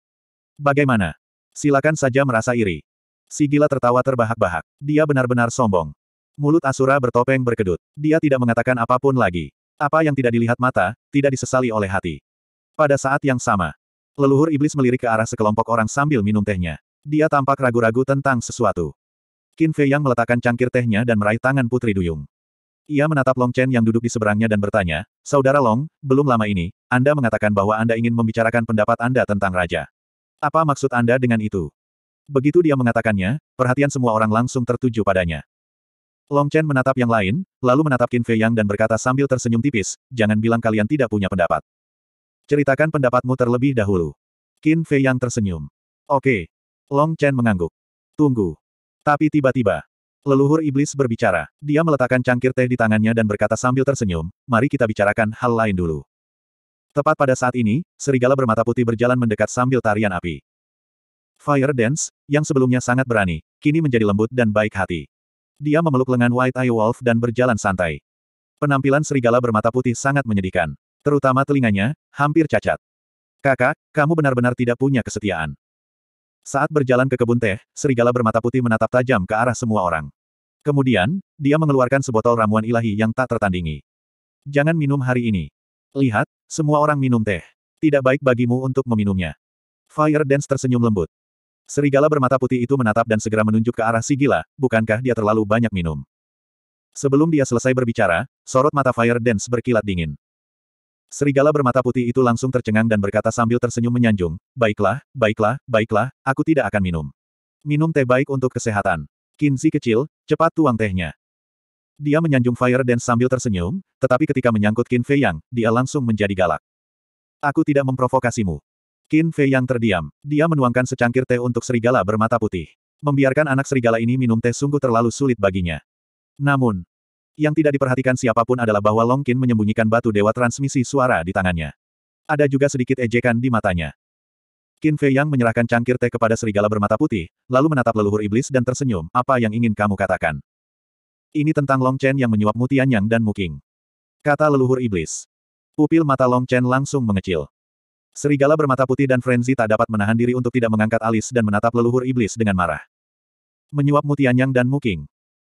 Speaker 1: Bagaimana? Silakan saja merasa iri. Sigila tertawa terbahak-bahak. Dia benar-benar sombong. Mulut Asura bertopeng berkedut. Dia tidak mengatakan apapun lagi. Apa yang tidak dilihat mata, tidak disesali oleh hati. Pada saat yang sama, Leluhur iblis melirik ke arah sekelompok orang sambil minum tehnya. Dia tampak ragu-ragu tentang sesuatu. Qin Fei yang meletakkan cangkir tehnya dan meraih tangan Putri Duyung. Ia menatap Long Chen yang duduk di seberangnya dan bertanya, Saudara Long, belum lama ini, Anda mengatakan bahwa Anda ingin membicarakan pendapat Anda tentang Raja. Apa maksud Anda dengan itu? Begitu dia mengatakannya, perhatian semua orang langsung tertuju padanya. Long Chen menatap yang lain, lalu menatap Qin Fei Yang dan berkata sambil tersenyum tipis, jangan bilang kalian tidak punya pendapat. Ceritakan pendapatmu terlebih dahulu. Qin Fei yang tersenyum. Oke. Long Chen mengangguk. Tunggu. Tapi tiba-tiba, leluhur iblis berbicara. Dia meletakkan cangkir teh di tangannya dan berkata sambil tersenyum, mari kita bicarakan hal lain dulu. Tepat pada saat ini, serigala bermata putih berjalan mendekat sambil tarian api. Fire Dance, yang sebelumnya sangat berani, kini menjadi lembut dan baik hati. Dia memeluk lengan White Eye Wolf dan berjalan santai. Penampilan serigala bermata putih sangat menyedihkan. Terutama telinganya, hampir cacat. Kakak, kamu benar-benar tidak punya kesetiaan. Saat berjalan ke kebun teh, serigala bermata putih menatap tajam ke arah semua orang. Kemudian, dia mengeluarkan sebotol ramuan ilahi yang tak tertandingi. Jangan minum hari ini. Lihat, semua orang minum teh. Tidak baik bagimu untuk meminumnya. Fire Dance tersenyum lembut. Serigala bermata putih itu menatap dan segera menunjuk ke arah si gila, bukankah dia terlalu banyak minum? Sebelum dia selesai berbicara, sorot mata Fire Dance berkilat dingin. Serigala bermata putih itu langsung tercengang dan berkata sambil tersenyum menyanjung, Baiklah, baiklah, baiklah, aku tidak akan minum. Minum teh baik untuk kesehatan. Kinzi kecil, cepat tuang tehnya. Dia menyanjung Fire Dance sambil tersenyum, tetapi ketika menyangkut Qin Fei Yang, dia langsung menjadi galak. Aku tidak memprovokasimu. Qin Fei Yang terdiam. Dia menuangkan secangkir teh untuk serigala bermata putih. Membiarkan anak serigala ini minum teh sungguh terlalu sulit baginya. Namun, yang tidak diperhatikan siapapun adalah bahwa Longkin menyembunyikan batu dewa transmisi suara di tangannya. Ada juga sedikit ejekan di matanya. Qin Fei Yang menyerahkan cangkir teh kepada serigala bermata putih, lalu menatap leluhur iblis dan tersenyum, apa yang ingin kamu katakan? Ini tentang Long Chen yang menyuap Mutian Yang dan Muking. Kata leluhur iblis. Pupil mata Long Chen langsung mengecil. Serigala bermata putih dan Frenzy tak dapat menahan diri untuk tidak mengangkat alis dan menatap leluhur iblis dengan marah. Menyuap Mutian Yang dan Muking.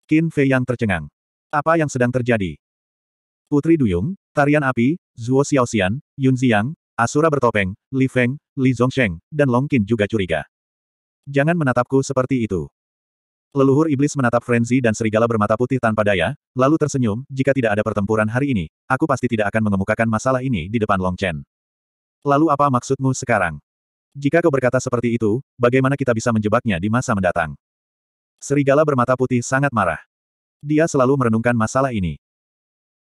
Speaker 1: Qin Fei Yang tercengang. Apa yang sedang terjadi? Putri Duyung, Tarian Api, Zhuo Xiaoxian, Yun Ziang, Asura bertopeng, Li Feng, Li Zhongsheng, dan Long Qin juga curiga. Jangan menatapku seperti itu. Leluhur iblis menatap Frenzy dan serigala bermata putih tanpa daya, lalu tersenyum, jika tidak ada pertempuran hari ini, aku pasti tidak akan mengemukakan masalah ini di depan Long Chen. Lalu apa maksudmu sekarang? Jika kau berkata seperti itu, bagaimana kita bisa menjebaknya di masa mendatang? Serigala bermata putih sangat marah. Dia selalu merenungkan masalah ini.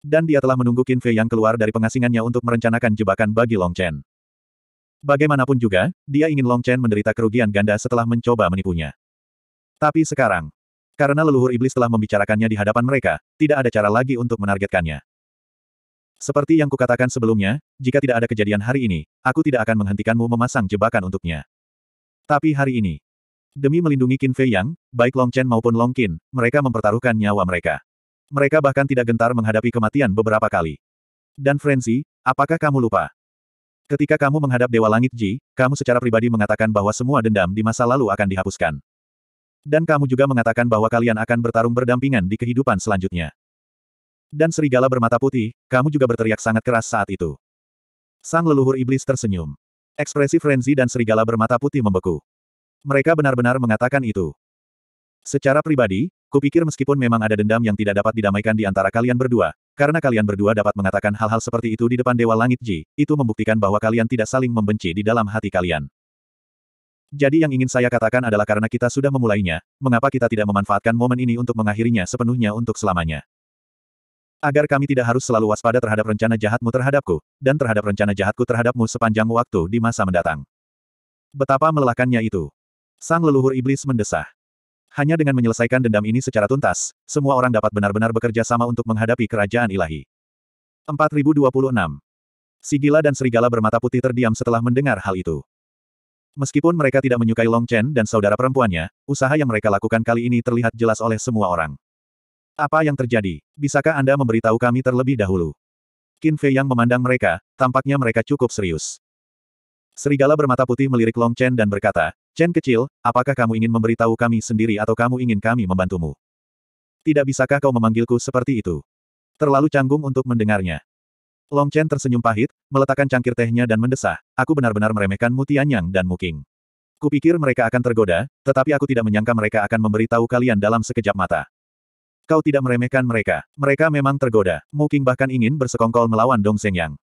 Speaker 1: Dan dia telah menunggu Qin Fei yang keluar dari pengasingannya untuk merencanakan jebakan bagi Long Chen. Bagaimanapun juga, dia ingin Long Chen menderita kerugian ganda setelah mencoba menipunya. Tapi sekarang, karena leluhur iblis telah membicarakannya di hadapan mereka, tidak ada cara lagi untuk menargetkannya. Seperti yang kukatakan sebelumnya, jika tidak ada kejadian hari ini, aku tidak akan menghentikanmu memasang jebakan untuknya. Tapi hari ini, Demi melindungi Qin Fei Yang, baik Long Chen maupun Long Qin, mereka mempertaruhkan nyawa mereka. Mereka bahkan tidak gentar menghadapi kematian beberapa kali. Dan Frenzy, apakah kamu lupa? Ketika kamu menghadap Dewa Langit Ji, kamu secara pribadi mengatakan bahwa semua dendam di masa lalu akan dihapuskan. Dan kamu juga mengatakan bahwa kalian akan bertarung berdampingan di kehidupan selanjutnya. Dan serigala bermata putih, kamu juga berteriak sangat keras saat itu. Sang leluhur iblis tersenyum. Ekspresi Frenzy dan serigala bermata putih membeku. Mereka benar-benar mengatakan itu. Secara pribadi, kupikir meskipun memang ada dendam yang tidak dapat didamaikan di antara kalian berdua, karena kalian berdua dapat mengatakan hal-hal seperti itu di depan Dewa Langit Ji, itu membuktikan bahwa kalian tidak saling membenci di dalam hati kalian. Jadi yang ingin saya katakan adalah karena kita sudah memulainya, mengapa kita tidak memanfaatkan momen ini untuk mengakhirinya sepenuhnya untuk selamanya. Agar kami tidak harus selalu waspada terhadap rencana jahatmu terhadapku, dan terhadap rencana jahatku terhadapmu sepanjang waktu di masa mendatang. Betapa melelahkannya itu. Sang leluhur iblis mendesah. Hanya dengan menyelesaikan dendam ini secara tuntas, semua orang dapat benar-benar bekerja sama untuk menghadapi kerajaan ilahi. 4026. Sigila dan serigala bermata putih terdiam setelah mendengar hal itu. Meskipun mereka tidak menyukai Long Chen dan saudara perempuannya, usaha yang mereka lakukan kali ini terlihat jelas oleh semua orang. Apa yang terjadi? Bisakah Anda memberitahu kami terlebih dahulu? Qin Fei yang memandang mereka, tampaknya mereka cukup serius. Serigala bermata putih melirik Long Chen dan berkata, Chen kecil, apakah kamu ingin memberitahu kami sendiri atau kamu ingin kami membantumu? Tidak bisakah kau memanggilku seperti itu? Terlalu canggung untuk mendengarnya. Long Chen tersenyum pahit, meletakkan cangkir tehnya dan mendesah, aku benar-benar meremehkan Mu Tianyang dan Mu Muking. Kupikir mereka akan tergoda, tetapi aku tidak menyangka mereka akan memberitahu kalian dalam sekejap mata. Kau tidak meremehkan mereka. Mereka memang tergoda. Mu Muking bahkan ingin bersekongkol melawan Dong Seng Yang.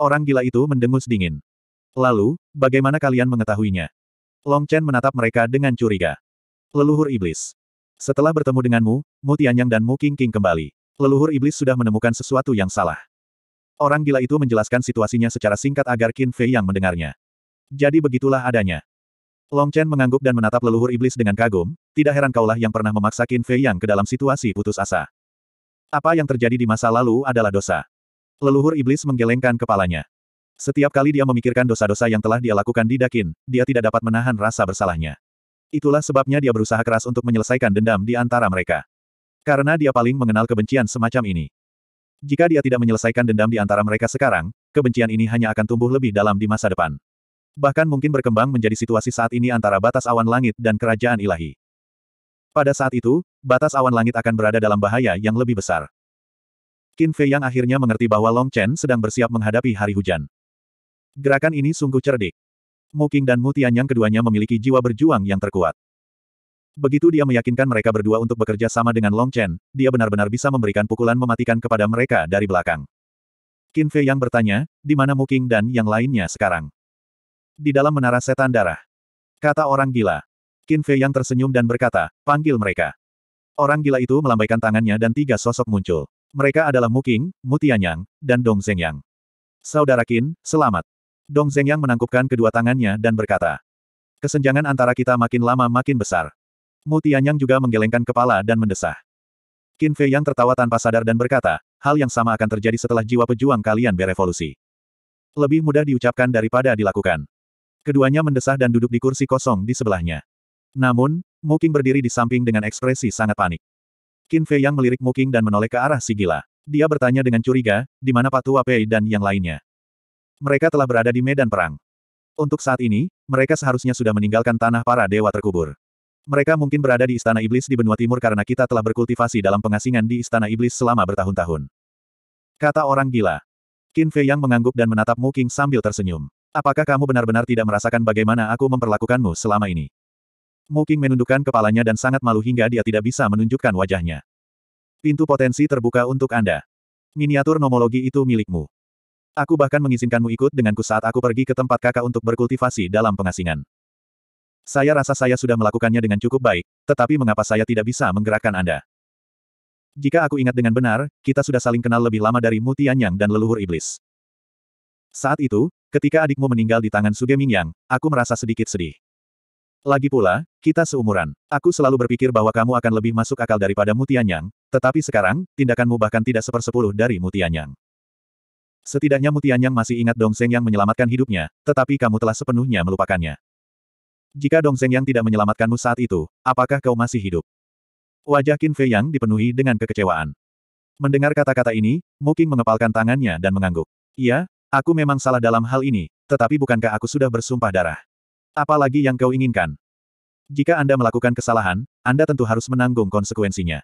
Speaker 1: Orang gila itu mendengus dingin. Lalu, bagaimana kalian mengetahuinya? Long Chen menatap mereka dengan curiga. Leluhur Iblis. Setelah bertemu denganmu, Mu Tianyang dan Mu King King kembali. Leluhur Iblis sudah menemukan sesuatu yang salah. Orang gila itu menjelaskan situasinya secara singkat agar Qin Fei yang mendengarnya. Jadi begitulah adanya. Long Chen mengangguk dan menatap leluhur iblis dengan kagum, tidak heran kaulah yang pernah memaksa Qin Fei Yang ke dalam situasi putus asa. Apa yang terjadi di masa lalu adalah dosa. Leluhur iblis menggelengkan kepalanya. Setiap kali dia memikirkan dosa-dosa yang telah dia lakukan di Dakin, dia tidak dapat menahan rasa bersalahnya. Itulah sebabnya dia berusaha keras untuk menyelesaikan dendam di antara mereka. Karena dia paling mengenal kebencian semacam ini. Jika dia tidak menyelesaikan dendam di antara mereka sekarang, kebencian ini hanya akan tumbuh lebih dalam di masa depan. Bahkan mungkin berkembang menjadi situasi saat ini antara batas awan langit dan kerajaan ilahi. Pada saat itu, batas awan langit akan berada dalam bahaya yang lebih besar. Qin Fei yang akhirnya mengerti bahwa Long Chen sedang bersiap menghadapi hari hujan. Gerakan ini sungguh cerdik. Muking dan Mutianyang keduanya memiliki jiwa berjuang yang terkuat. Begitu dia meyakinkan mereka berdua untuk bekerja sama dengan Long Chen, dia benar-benar bisa memberikan pukulan mematikan kepada mereka dari belakang. Qin Fei yang bertanya, di mana Muking dan yang lainnya sekarang? Di dalam menara setan darah. Kata orang gila. Qin Fei yang tersenyum dan berkata, panggil mereka. Orang gila itu melambaikan tangannya dan tiga sosok muncul. Mereka adalah Muking, Mutianyang, dan Dong Zhengyang. Saudara Qin, selamat. Dong Zhengyang menangkupkan kedua tangannya dan berkata. Kesenjangan antara kita makin lama makin besar. Mu Tianyang juga menggelengkan kepala dan mendesah. Qin Fei Yang tertawa tanpa sadar dan berkata, hal yang sama akan terjadi setelah jiwa pejuang kalian berevolusi. Lebih mudah diucapkan daripada dilakukan. Keduanya mendesah dan duduk di kursi kosong di sebelahnya. Namun, Qing berdiri di samping dengan ekspresi sangat panik. Qin Fei Yang melirik Qing dan menoleh ke arah si gila. Dia bertanya dengan curiga, di mana Pak Tua Pei dan yang lainnya. Mereka telah berada di medan perang. Untuk saat ini, mereka seharusnya sudah meninggalkan tanah para dewa terkubur. Mereka mungkin berada di Istana Iblis di benua timur karena kita telah berkultivasi dalam pengasingan di Istana Iblis selama bertahun-tahun. Kata orang gila. Qin Fei Yang mengangguk dan menatap Mu Qing sambil tersenyum. Apakah kamu benar-benar tidak merasakan bagaimana aku memperlakukanmu selama ini? Mu Qing menundukkan kepalanya dan sangat malu hingga dia tidak bisa menunjukkan wajahnya. Pintu potensi terbuka untuk Anda. Miniatur nomologi itu milikmu. Aku bahkan mengizinkanmu ikut denganku saat aku pergi ke tempat kakak untuk berkultivasi dalam pengasingan. Saya rasa saya sudah melakukannya dengan cukup baik, tetapi mengapa saya tidak bisa menggerakkan Anda? Jika aku ingat dengan benar, kita sudah saling kenal lebih lama dari Mutianyang dan leluhur iblis. Saat itu, ketika adikmu meninggal di tangan Suge Mingyang, aku merasa sedikit sedih. Lagi pula, kita seumuran. Aku selalu berpikir bahwa kamu akan lebih masuk akal daripada Mutianyang, tetapi sekarang, tindakanmu bahkan tidak sepersepuluh dari Mutianyang. Setidaknya Yang masih ingat Dongseng yang menyelamatkan hidupnya, tetapi kamu telah sepenuhnya melupakannya. Jika Dongseng yang tidak menyelamatkanmu saat itu, apakah kau masih hidup? Wajah Qin Fei Yang dipenuhi dengan kekecewaan. Mendengar kata-kata ini, Mu Qing mengepalkan tangannya dan mengangguk. Iya, aku memang salah dalam hal ini, tetapi bukankah aku sudah bersumpah darah? Apalagi yang kau inginkan? Jika Anda melakukan kesalahan, Anda tentu harus menanggung konsekuensinya.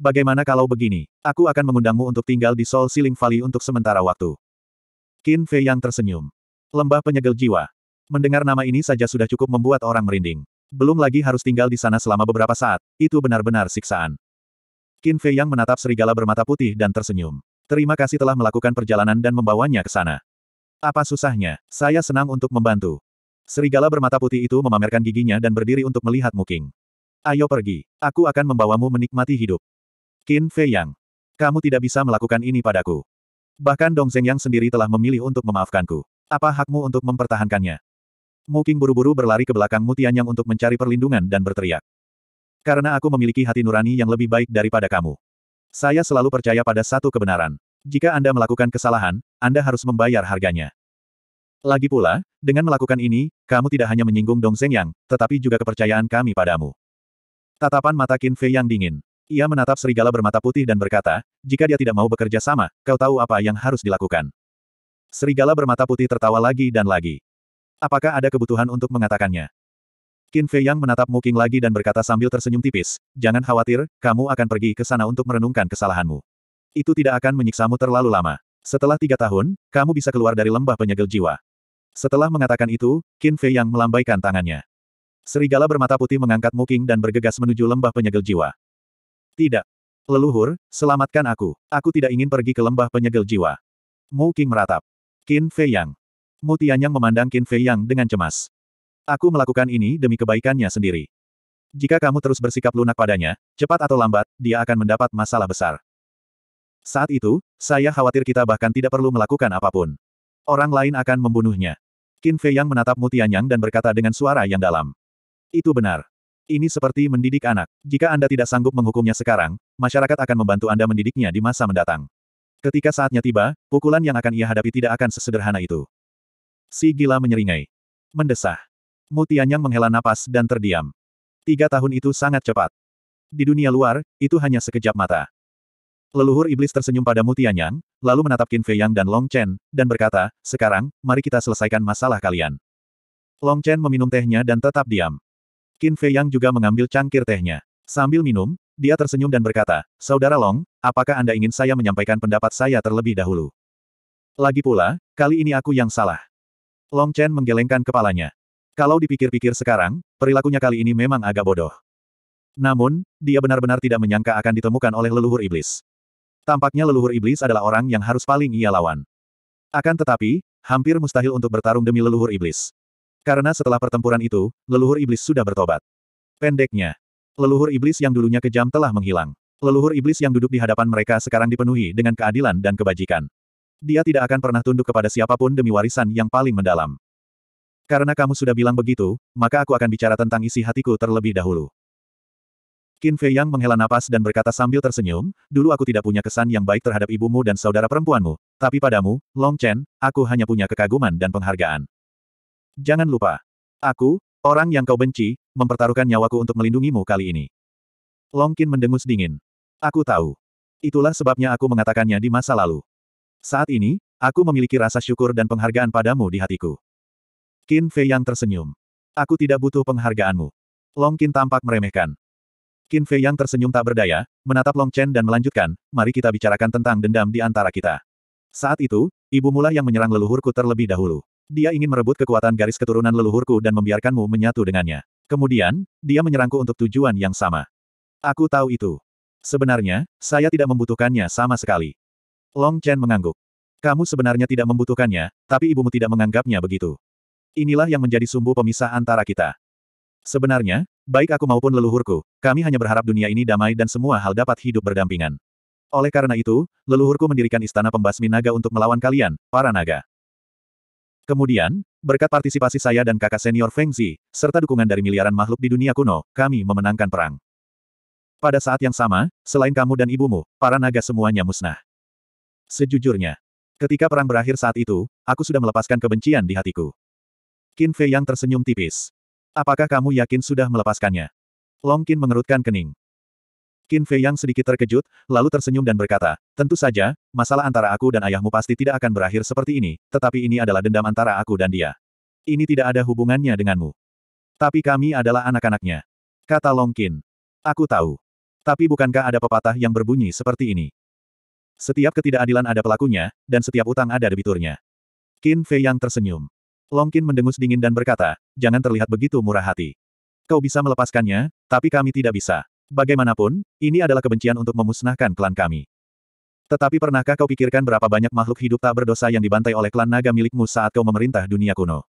Speaker 1: Bagaimana kalau begini? Aku akan mengundangmu untuk tinggal di Soul Siling Valley untuk sementara waktu. Qin Fei yang tersenyum. Lembah penyegel jiwa. Mendengar nama ini saja sudah cukup membuat orang merinding. Belum lagi harus tinggal di sana selama beberapa saat, itu benar-benar siksaan. Qin Fei yang menatap serigala bermata putih dan tersenyum. Terima kasih telah melakukan perjalanan dan membawanya ke sana. Apa susahnya? Saya senang untuk membantu. Serigala bermata putih itu memamerkan giginya dan berdiri untuk melihat Muking. Ayo pergi. Aku akan membawamu menikmati hidup. Qin Fei Yang. Kamu tidak bisa melakukan ini padaku. Bahkan Dong Zeng Yang sendiri telah memilih untuk memaafkanku. Apa hakmu untuk mempertahankannya? Mungkin buru-buru berlari ke belakang Mutianyang untuk mencari perlindungan dan berteriak. Karena aku memiliki hati nurani yang lebih baik daripada kamu. Saya selalu percaya pada satu kebenaran. Jika Anda melakukan kesalahan, Anda harus membayar harganya. Lagi pula, dengan melakukan ini, kamu tidak hanya menyinggung Dong Zeng Yang, tetapi juga kepercayaan kami padamu. Tatapan mata Qin Fei yang dingin. Ia menatap serigala bermata putih dan berkata, jika dia tidak mau bekerja sama, kau tahu apa yang harus dilakukan. Serigala bermata putih tertawa lagi dan lagi. Apakah ada kebutuhan untuk mengatakannya? Qin Fei Yang menatap Muking lagi dan berkata sambil tersenyum tipis, jangan khawatir, kamu akan pergi ke sana untuk merenungkan kesalahanmu. Itu tidak akan menyiksamu terlalu lama. Setelah tiga tahun, kamu bisa keluar dari lembah penyegel jiwa. Setelah mengatakan itu, Qin Fei Yang melambaikan tangannya. Serigala bermata putih mengangkat Muking dan bergegas menuju lembah penyegel jiwa. Tidak. Leluhur, selamatkan aku. Aku tidak ingin pergi ke lembah penyegel jiwa. Mu King meratap. Qin Fei Yang. Mu Tianyang memandang Qin Fei Yang dengan cemas. Aku melakukan ini demi kebaikannya sendiri. Jika kamu terus bersikap lunak padanya, cepat atau lambat, dia akan mendapat masalah besar. Saat itu, saya khawatir kita bahkan tidak perlu melakukan apapun. Orang lain akan membunuhnya. Qin Fei Yang menatap Mu Tianyang dan berkata dengan suara yang dalam. Itu benar. Ini seperti mendidik anak. Jika Anda tidak sanggup menghukumnya sekarang, masyarakat akan membantu Anda mendidiknya di masa mendatang. Ketika saatnya tiba, pukulan yang akan ia hadapi tidak akan sesederhana itu. Si gila menyeringai. Mendesah. Mutianyang menghela napas dan terdiam. Tiga tahun itu sangat cepat. Di dunia luar, itu hanya sekejap mata. Leluhur iblis tersenyum pada Mutianyang, lalu menatap Qin Fei Yang dan Long Chen, dan berkata, sekarang, mari kita selesaikan masalah kalian. Long Chen meminum tehnya dan tetap diam. Qin Fei Yang juga mengambil cangkir tehnya. Sambil minum, dia tersenyum dan berkata, Saudara Long, apakah Anda ingin saya menyampaikan pendapat saya terlebih dahulu? Lagi pula, kali ini aku yang salah. Long Chen menggelengkan kepalanya. Kalau dipikir-pikir sekarang, perilakunya kali ini memang agak bodoh. Namun, dia benar-benar tidak menyangka akan ditemukan oleh leluhur iblis. Tampaknya leluhur iblis adalah orang yang harus paling ia lawan. Akan tetapi, hampir mustahil untuk bertarung demi leluhur iblis. Karena setelah pertempuran itu, leluhur iblis sudah bertobat. Pendeknya, leluhur iblis yang dulunya kejam telah menghilang. Leluhur iblis yang duduk di hadapan mereka sekarang dipenuhi dengan keadilan dan kebajikan. Dia tidak akan pernah tunduk kepada siapapun demi warisan yang paling mendalam. Karena kamu sudah bilang begitu, maka aku akan bicara tentang isi hatiku terlebih dahulu. Qin Fei Yang menghela napas dan berkata sambil tersenyum, dulu aku tidak punya kesan yang baik terhadap ibumu dan saudara perempuanmu, tapi padamu, Long Chen, aku hanya punya kekaguman dan penghargaan. Jangan lupa. Aku, orang yang kau benci, mempertaruhkan nyawaku untuk melindungimu kali ini. Long Qin mendengus dingin. Aku tahu. Itulah sebabnya aku mengatakannya di masa lalu. Saat ini, aku memiliki rasa syukur dan penghargaan padamu di hatiku. Qin Fei yang tersenyum. Aku tidak butuh penghargaanmu. Long Qin tampak meremehkan. Qin Fei yang tersenyum tak berdaya, menatap Long Chen dan melanjutkan, mari kita bicarakan tentang dendam di antara kita. Saat itu, ibu mula yang menyerang leluhurku terlebih dahulu. Dia ingin merebut kekuatan garis keturunan leluhurku dan membiarkanmu menyatu dengannya. Kemudian, dia menyerangku untuk tujuan yang sama. Aku tahu itu. Sebenarnya, saya tidak membutuhkannya sama sekali. Long Chen mengangguk. Kamu sebenarnya tidak membutuhkannya, tapi ibumu tidak menganggapnya begitu. Inilah yang menjadi sumbu pemisah antara kita. Sebenarnya, baik aku maupun leluhurku, kami hanya berharap dunia ini damai dan semua hal dapat hidup berdampingan. Oleh karena itu, leluhurku mendirikan istana pembasmi naga untuk melawan kalian, para naga. Kemudian, berkat partisipasi saya dan kakak senior Feng Zi, serta dukungan dari miliaran makhluk di dunia kuno, kami memenangkan perang. Pada saat yang sama, selain kamu dan ibumu, para naga semuanya musnah. Sejujurnya, ketika perang berakhir saat itu, aku sudah melepaskan kebencian di hatiku. Qin Fei yang tersenyum tipis. Apakah kamu yakin sudah melepaskannya? Long Qin mengerutkan kening. Qin Fei yang sedikit terkejut, lalu tersenyum dan berkata, tentu saja, masalah antara aku dan ayahmu pasti tidak akan berakhir seperti ini, tetapi ini adalah dendam antara aku dan dia. Ini tidak ada hubungannya denganmu. Tapi kami adalah anak-anaknya. Kata Long Qin. Aku tahu. Tapi bukankah ada pepatah yang berbunyi seperti ini? Setiap ketidakadilan ada pelakunya, dan setiap utang ada debiturnya. Qin Fei yang tersenyum. Long Qin mendengus dingin dan berkata, jangan terlihat begitu murah hati. Kau bisa melepaskannya, tapi kami tidak bisa. Bagaimanapun, ini adalah kebencian untuk memusnahkan klan kami. Tetapi pernahkah kau pikirkan berapa banyak makhluk hidup tak berdosa yang dibantai oleh klan naga milikmu saat kau memerintah dunia kuno?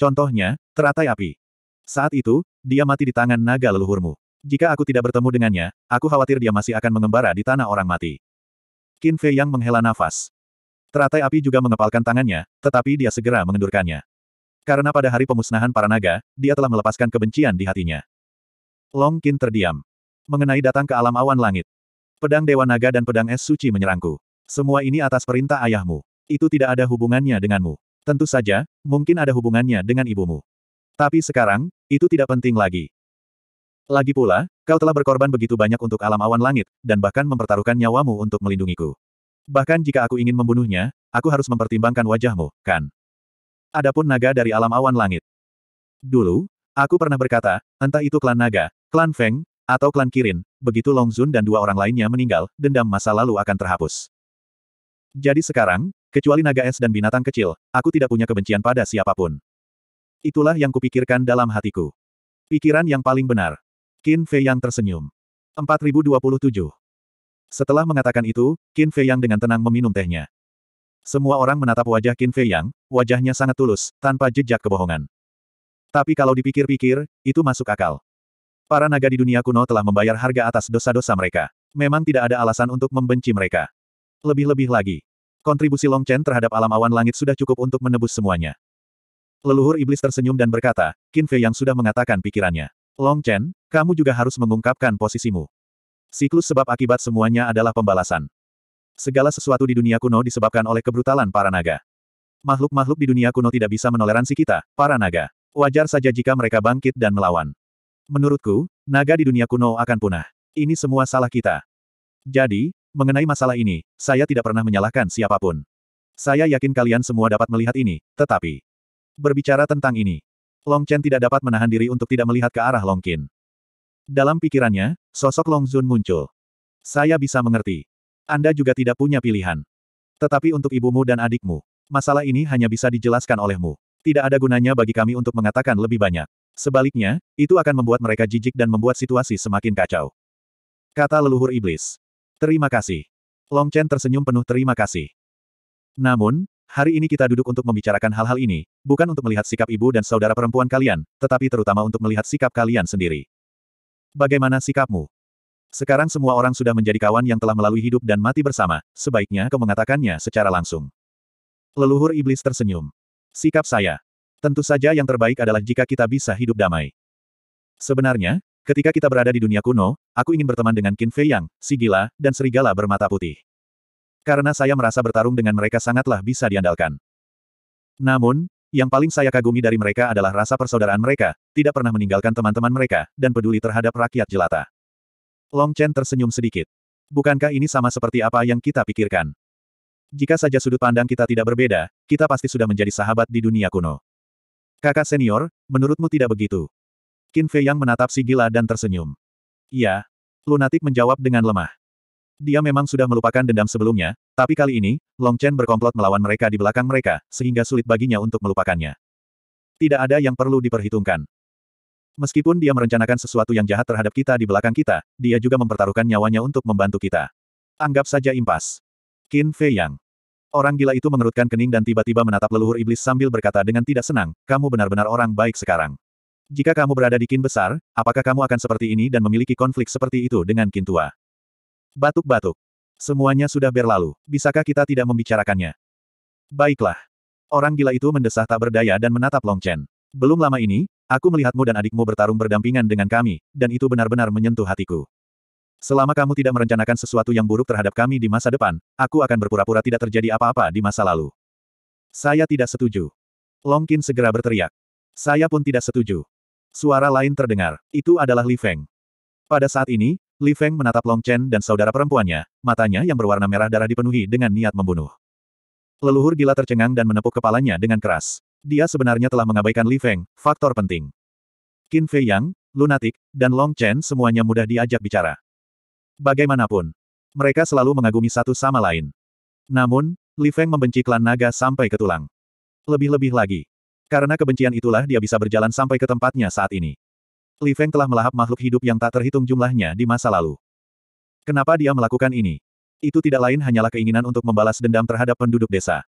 Speaker 1: Contohnya, teratai api. Saat itu, dia mati di tangan naga leluhurmu. Jika aku tidak bertemu dengannya, aku khawatir dia masih akan mengembara di tanah orang mati. Qin Fei yang menghela nafas. Teratai api juga mengepalkan tangannya, tetapi dia segera mengendurkannya. Karena pada hari pemusnahan para naga, dia telah melepaskan kebencian di hatinya. Long Qin terdiam mengenai datang ke alam awan langit. Pedang Dewa Naga dan pedang es suci menyerangku. Semua ini atas perintah ayahmu. Itu tidak ada hubungannya denganmu. Tentu saja, mungkin ada hubungannya dengan ibumu. Tapi sekarang, itu tidak penting lagi. Lagi pula, kau telah berkorban begitu banyak untuk alam awan langit, dan bahkan mempertaruhkan nyawamu untuk melindungiku. Bahkan jika aku ingin membunuhnya, aku harus mempertimbangkan wajahmu, kan? Adapun naga dari alam awan langit. Dulu, aku pernah berkata, entah itu klan naga, klan Feng, atau klan Kirin, begitu Long Zun dan dua orang lainnya meninggal, dendam masa lalu akan terhapus. Jadi sekarang, kecuali naga es dan binatang kecil, aku tidak punya kebencian pada siapapun. Itulah yang kupikirkan dalam hatiku. Pikiran yang paling benar. Qin Fei yang tersenyum. 4027. Setelah mengatakan itu, Qin Fei yang dengan tenang meminum tehnya. Semua orang menatap wajah Qin Fei yang, wajahnya sangat tulus, tanpa jejak kebohongan. Tapi kalau dipikir-pikir, itu masuk akal. Para naga di dunia kuno telah membayar harga atas dosa-dosa mereka. Memang tidak ada alasan untuk membenci mereka. Lebih-lebih lagi, kontribusi Long Chen terhadap alam awan langit sudah cukup untuk menebus semuanya. Leluhur iblis tersenyum dan berkata, Qin Fei yang sudah mengatakan pikirannya. Long Chen, kamu juga harus mengungkapkan posisimu. Siklus sebab akibat semuanya adalah pembalasan. Segala sesuatu di dunia kuno disebabkan oleh kebrutalan para naga. Makhluk-makhluk di dunia kuno tidak bisa menoleransi kita, para naga. Wajar saja jika mereka bangkit dan melawan. Menurutku, naga di dunia kuno akan punah. Ini semua salah kita. Jadi, mengenai masalah ini, saya tidak pernah menyalahkan siapapun. Saya yakin kalian semua dapat melihat ini, tetapi... Berbicara tentang ini, Long Chen tidak dapat menahan diri untuk tidak melihat ke arah Long Qin. Dalam pikirannya, sosok Long Zun muncul. Saya bisa mengerti. Anda juga tidak punya pilihan. Tetapi untuk ibumu dan adikmu, masalah ini hanya bisa dijelaskan olehmu. Tidak ada gunanya bagi kami untuk mengatakan lebih banyak. Sebaliknya, itu akan membuat mereka jijik dan membuat situasi semakin kacau. Kata leluhur iblis. Terima kasih. Long Chen tersenyum penuh terima kasih. Namun, hari ini kita duduk untuk membicarakan hal-hal ini, bukan untuk melihat sikap ibu dan saudara perempuan kalian, tetapi terutama untuk melihat sikap kalian sendiri. Bagaimana sikapmu? Sekarang semua orang sudah menjadi kawan yang telah melalui hidup dan mati bersama, sebaiknya kau mengatakannya secara langsung. Leluhur iblis tersenyum. Sikap saya. Tentu saja yang terbaik adalah jika kita bisa hidup damai. Sebenarnya, ketika kita berada di dunia kuno, aku ingin berteman dengan Qin Fei Yang, si gila, dan serigala bermata putih. Karena saya merasa bertarung dengan mereka sangatlah bisa diandalkan. Namun, yang paling saya kagumi dari mereka adalah rasa persaudaraan mereka, tidak pernah meninggalkan teman-teman mereka, dan peduli terhadap rakyat jelata. Long Chen tersenyum sedikit. Bukankah ini sama seperti apa yang kita pikirkan? Jika saja sudut pandang kita tidak berbeda, kita pasti sudah menjadi sahabat di dunia kuno. Kakak senior, menurutmu tidak begitu? Qin Fei yang menatap si gila dan tersenyum. Iya. Lunatik menjawab dengan lemah. Dia memang sudah melupakan dendam sebelumnya, tapi kali ini, Long Chen berkomplot melawan mereka di belakang mereka, sehingga sulit baginya untuk melupakannya. Tidak ada yang perlu diperhitungkan. Meskipun dia merencanakan sesuatu yang jahat terhadap kita di belakang kita, dia juga mempertaruhkan nyawanya untuk membantu kita. Anggap saja impas. Qin Fei Yang. Orang gila itu mengerutkan kening dan tiba-tiba menatap leluhur iblis sambil berkata dengan tidak senang, kamu benar-benar orang baik sekarang. Jika kamu berada di kin besar, apakah kamu akan seperti ini dan memiliki konflik seperti itu dengan kin tua? Batuk-batuk. Semuanya sudah berlalu, bisakah kita tidak membicarakannya? Baiklah. Orang gila itu mendesah tak berdaya dan menatap Long Chen. Belum lama ini, aku melihatmu dan adikmu bertarung berdampingan dengan kami, dan itu benar-benar menyentuh hatiku. Selama kamu tidak merencanakan sesuatu yang buruk terhadap kami di masa depan, aku akan berpura-pura tidak terjadi apa-apa di masa lalu. Saya tidak setuju. Long Qin segera berteriak. Saya pun tidak setuju. Suara lain terdengar. Itu adalah Li Feng. Pada saat ini, Li Feng menatap Long Chen dan saudara perempuannya, matanya yang berwarna merah darah dipenuhi dengan niat membunuh. Leluhur gila tercengang dan menepuk kepalanya dengan keras. Dia sebenarnya telah mengabaikan Li Feng, faktor penting. Qin Fei Yang, Lunatik, dan Long Chen semuanya mudah diajak bicara. Bagaimanapun, mereka selalu mengagumi satu sama lain. Namun, Li Feng membenci klan naga sampai ke tulang. Lebih-lebih lagi. Karena kebencian itulah dia bisa berjalan sampai ke tempatnya saat ini. Li Feng telah melahap makhluk hidup yang tak terhitung jumlahnya di masa lalu. Kenapa dia melakukan ini? Itu tidak lain hanyalah keinginan untuk membalas dendam terhadap penduduk desa.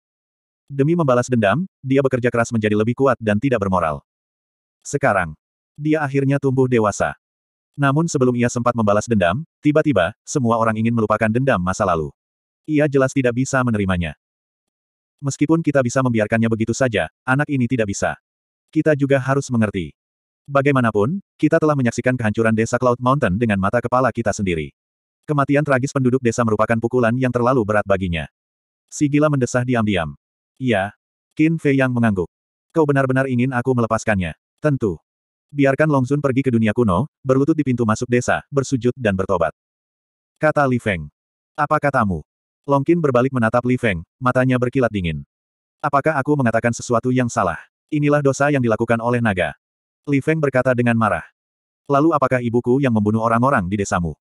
Speaker 1: Demi membalas dendam, dia bekerja keras menjadi lebih kuat dan tidak bermoral. Sekarang, dia akhirnya tumbuh dewasa. Namun sebelum ia sempat membalas dendam, tiba-tiba, semua orang ingin melupakan dendam masa lalu. Ia jelas tidak bisa menerimanya. Meskipun kita bisa membiarkannya begitu saja, anak ini tidak bisa. Kita juga harus mengerti. Bagaimanapun, kita telah menyaksikan kehancuran desa Cloud Mountain dengan mata kepala kita sendiri. Kematian tragis penduduk desa merupakan pukulan yang terlalu berat baginya. Si gila mendesah diam-diam. Iya. Qin Fei yang mengangguk. Kau benar-benar ingin aku melepaskannya. Tentu. Biarkan Longzun pergi ke dunia kuno, berlutut di pintu masuk desa, bersujud dan bertobat. Kata Li Feng. Apa katamu? Longkin berbalik menatap Li Feng, matanya berkilat dingin. Apakah aku mengatakan sesuatu yang salah? Inilah dosa yang dilakukan oleh naga. Li Feng berkata dengan marah. Lalu apakah ibuku yang membunuh orang-orang di desamu?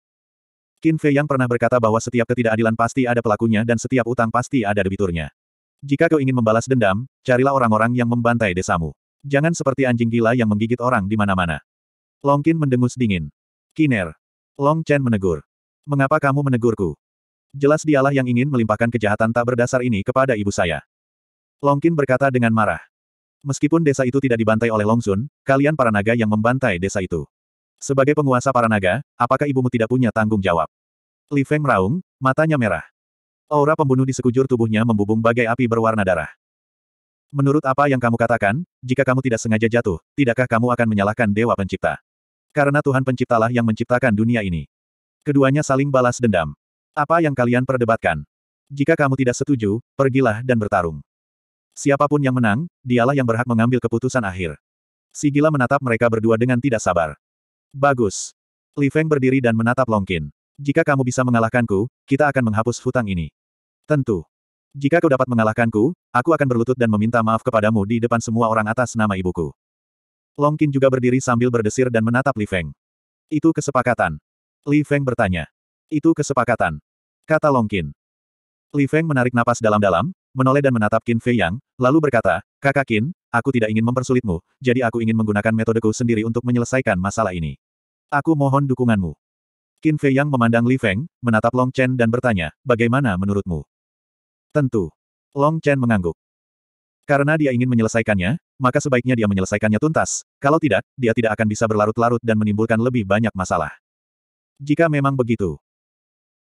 Speaker 1: Qin Fei yang pernah berkata bahwa setiap ketidakadilan pasti ada pelakunya dan setiap utang pasti ada debiturnya. Jika kau ingin membalas dendam, carilah orang-orang yang membantai desamu. Jangan seperti anjing gila yang menggigit orang di mana-mana. Longkin mendengus dingin. Kiner. Long Chen menegur. Mengapa kamu menegurku? Jelas dialah yang ingin melimpahkan kejahatan tak berdasar ini kepada ibu saya. Longkin berkata dengan marah. Meskipun desa itu tidak dibantai oleh Long Sun, kalian para naga yang membantai desa itu. Sebagai penguasa para naga, apakah ibumu tidak punya tanggung jawab? Li Feng meraung, matanya merah. Aura pembunuh di sekujur tubuhnya membubung bagai api berwarna darah. Menurut apa yang kamu katakan, jika kamu tidak sengaja jatuh, tidakkah kamu akan menyalahkan Dewa Pencipta? Karena Tuhan Penciptalah yang menciptakan dunia ini. Keduanya saling balas dendam. Apa yang kalian perdebatkan? Jika kamu tidak setuju, pergilah dan bertarung. Siapapun yang menang, dialah yang berhak mengambil keputusan akhir. Sigila menatap mereka berdua dengan tidak sabar. Bagus. Li Feng berdiri dan menatap Longkin. Jika kamu bisa mengalahkanku, kita akan menghapus hutang ini. Tentu. Jika kau dapat mengalahkanku, aku akan berlutut dan meminta maaf kepadamu di depan semua orang atas nama ibuku. Long Qin juga berdiri sambil berdesir dan menatap Li Feng. Itu kesepakatan. Li Feng bertanya. Itu kesepakatan. Kata Long Qin. Li Feng menarik napas dalam-dalam, menoleh dan menatap Qin Fei Yang, lalu berkata, Kakak Qin, aku tidak ingin mempersulitmu, jadi aku ingin menggunakan metodeku sendiri untuk menyelesaikan masalah ini. Aku mohon dukunganmu. Qin Fei Yang memandang Li Feng, menatap Long Chen dan bertanya, bagaimana menurutmu? Tentu. Long Chen mengangguk. Karena dia ingin menyelesaikannya, maka sebaiknya dia menyelesaikannya tuntas. Kalau tidak, dia tidak akan bisa berlarut-larut dan menimbulkan lebih banyak masalah. Jika memang begitu.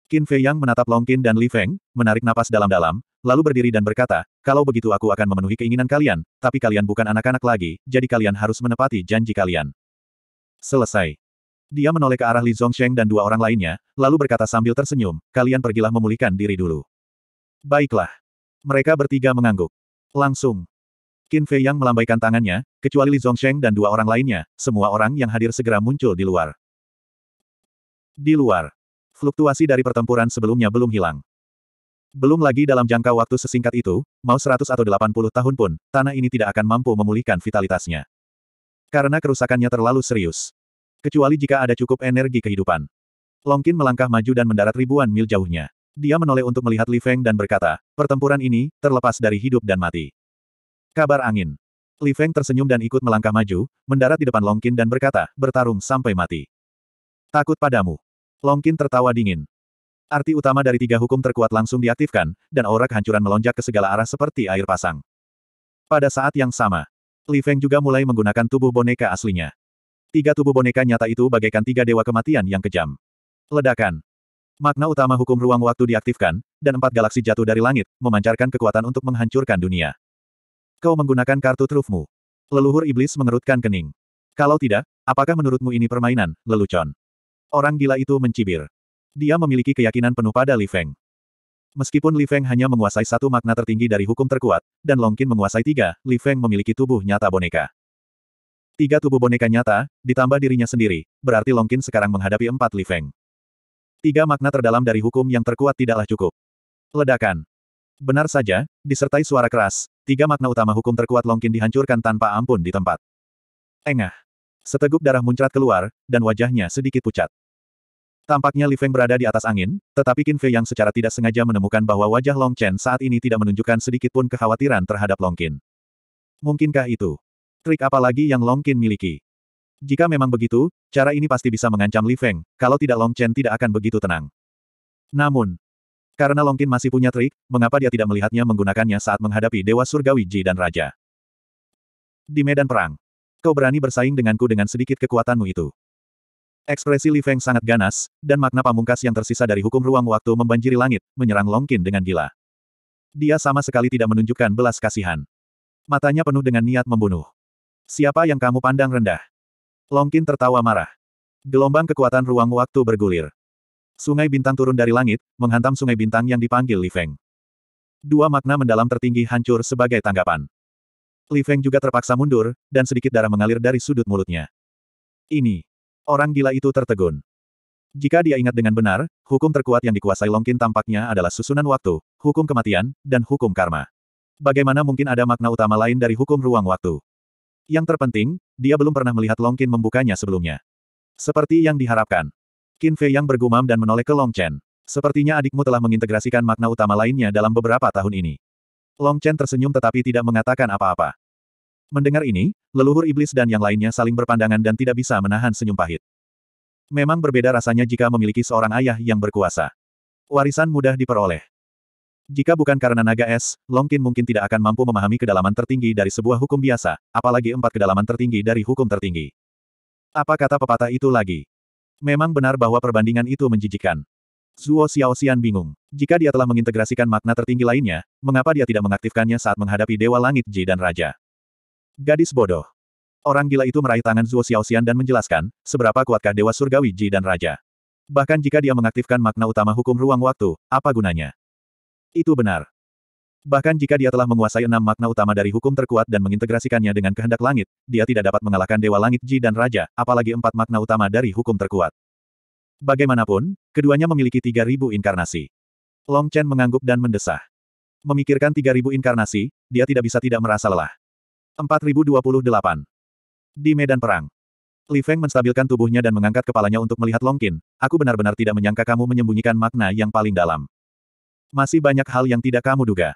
Speaker 1: Qin Fei Yang menatap Long Qin dan Li Feng, menarik napas dalam-dalam, lalu berdiri dan berkata, kalau begitu aku akan memenuhi keinginan kalian, tapi kalian bukan anak-anak lagi, jadi kalian harus menepati janji kalian. Selesai. Dia menoleh ke arah Li Zongsheng dan dua orang lainnya, lalu berkata sambil tersenyum, kalian pergilah memulihkan diri dulu. Baiklah. Mereka bertiga mengangguk. Langsung. Qin Fei yang melambaikan tangannya, kecuali Li Zongsheng dan dua orang lainnya, semua orang yang hadir segera muncul di luar. Di luar. Fluktuasi dari pertempuran sebelumnya belum hilang. Belum lagi dalam jangka waktu sesingkat itu, mau 100 atau 80 tahun pun, tanah ini tidak akan mampu memulihkan vitalitasnya. Karena kerusakannya terlalu serius. Kecuali jika ada cukup energi kehidupan. Longkin melangkah maju dan mendarat ribuan mil jauhnya. Dia menoleh untuk melihat Li Feng dan berkata, pertempuran ini, terlepas dari hidup dan mati. Kabar angin. Li Feng tersenyum dan ikut melangkah maju, mendarat di depan Longkin dan berkata, bertarung sampai mati. Takut padamu. Longkin tertawa dingin. Arti utama dari tiga hukum terkuat langsung diaktifkan, dan aura kehancuran melonjak ke segala arah seperti air pasang. Pada saat yang sama, Li Feng juga mulai menggunakan tubuh boneka aslinya. Tiga tubuh boneka nyata itu bagaikan tiga dewa kematian yang kejam. Ledakan. Makna utama hukum ruang waktu diaktifkan, dan empat galaksi jatuh dari langit, memancarkan kekuatan untuk menghancurkan dunia. Kau menggunakan kartu trufmu. Leluhur iblis mengerutkan kening. Kalau tidak, apakah menurutmu ini permainan, lelucon? Orang gila itu mencibir. Dia memiliki keyakinan penuh pada Li Feng. Meskipun Li Feng hanya menguasai satu makna tertinggi dari hukum terkuat, dan Longkin menguasai tiga, Li Feng memiliki tubuh nyata boneka. Tiga tubuh boneka nyata, ditambah dirinya sendiri, berarti Longkin sekarang menghadapi empat Li Feng. Tiga makna terdalam dari hukum yang terkuat tidaklah cukup. Ledakan. Benar saja, disertai suara keras, tiga makna utama hukum terkuat Longkin dihancurkan tanpa ampun di tempat. Engah. Seteguk darah muncrat keluar, dan wajahnya sedikit pucat. Tampaknya Li Feng berada di atas angin, tetapi Qin Fei yang secara tidak sengaja menemukan bahwa wajah Long Chen saat ini tidak menunjukkan sedikit pun kekhawatiran terhadap Longkin. Mungkinkah itu? Trik apa lagi yang Longkin miliki? Jika memang begitu, cara ini pasti bisa mengancam Li Feng, kalau tidak Long Chen tidak akan begitu tenang. Namun, karena Long Qin masih punya trik, mengapa dia tidak melihatnya menggunakannya saat menghadapi Dewa Surgawi Ji dan Raja? Di medan perang, kau berani bersaing denganku dengan sedikit kekuatanmu itu. Ekspresi Li Feng sangat ganas, dan makna pamungkas yang tersisa dari hukum ruang waktu membanjiri langit, menyerang Long Qin dengan gila. Dia sama sekali tidak menunjukkan belas kasihan. Matanya penuh dengan niat membunuh. Siapa yang kamu pandang rendah? Longkin tertawa marah. Gelombang kekuatan ruang waktu bergulir. Sungai bintang turun dari langit, menghantam sungai bintang yang dipanggil Li Feng. Dua makna mendalam tertinggi hancur sebagai tanggapan. Li Feng juga terpaksa mundur, dan sedikit darah mengalir dari sudut mulutnya. Ini. Orang gila itu tertegun. Jika dia ingat dengan benar, hukum terkuat yang dikuasai Longkin tampaknya adalah susunan waktu, hukum kematian, dan hukum karma. Bagaimana mungkin ada makna utama lain dari hukum ruang waktu? Yang terpenting, dia belum pernah melihat Long Qin membukanya sebelumnya. Seperti yang diharapkan. Qin Fei yang bergumam dan menoleh ke Long Chen. Sepertinya adikmu telah mengintegrasikan makna utama lainnya dalam beberapa tahun ini. Long Chen tersenyum tetapi tidak mengatakan apa-apa. Mendengar ini, leluhur iblis dan yang lainnya saling berpandangan dan tidak bisa menahan senyum pahit. Memang berbeda rasanya jika memiliki seorang ayah yang berkuasa. Warisan mudah diperoleh. Jika bukan karena naga es, Longkin mungkin tidak akan mampu memahami kedalaman tertinggi dari sebuah hukum biasa, apalagi empat kedalaman tertinggi dari hukum tertinggi. Apa kata pepatah itu lagi? Memang benar bahwa perbandingan itu menjijikan. Zuo Xiaoxian bingung. Jika dia telah mengintegrasikan makna tertinggi lainnya, mengapa dia tidak mengaktifkannya saat menghadapi Dewa Langit Ji dan Raja? Gadis bodoh. Orang gila itu meraih tangan Zuo Xiaoxian dan menjelaskan, seberapa kuatkah Dewa Surgawi Ji dan Raja. Bahkan jika dia mengaktifkan makna utama hukum ruang waktu, apa gunanya? Itu benar. Bahkan jika dia telah menguasai enam makna utama dari hukum terkuat dan mengintegrasikannya dengan kehendak langit, dia tidak dapat mengalahkan Dewa Langit Ji dan Raja, apalagi empat makna utama dari hukum terkuat. Bagaimanapun, keduanya memiliki tiga ribu inkarnasi. Long Chen mengangguk dan mendesah. Memikirkan tiga ribu inkarnasi, dia tidak bisa tidak merasa lelah. 4028. Di medan perang. Li Feng menstabilkan tubuhnya dan mengangkat kepalanya untuk melihat long Qin, aku benar-benar tidak menyangka kamu menyembunyikan makna yang paling dalam. Masih banyak hal yang tidak kamu duga.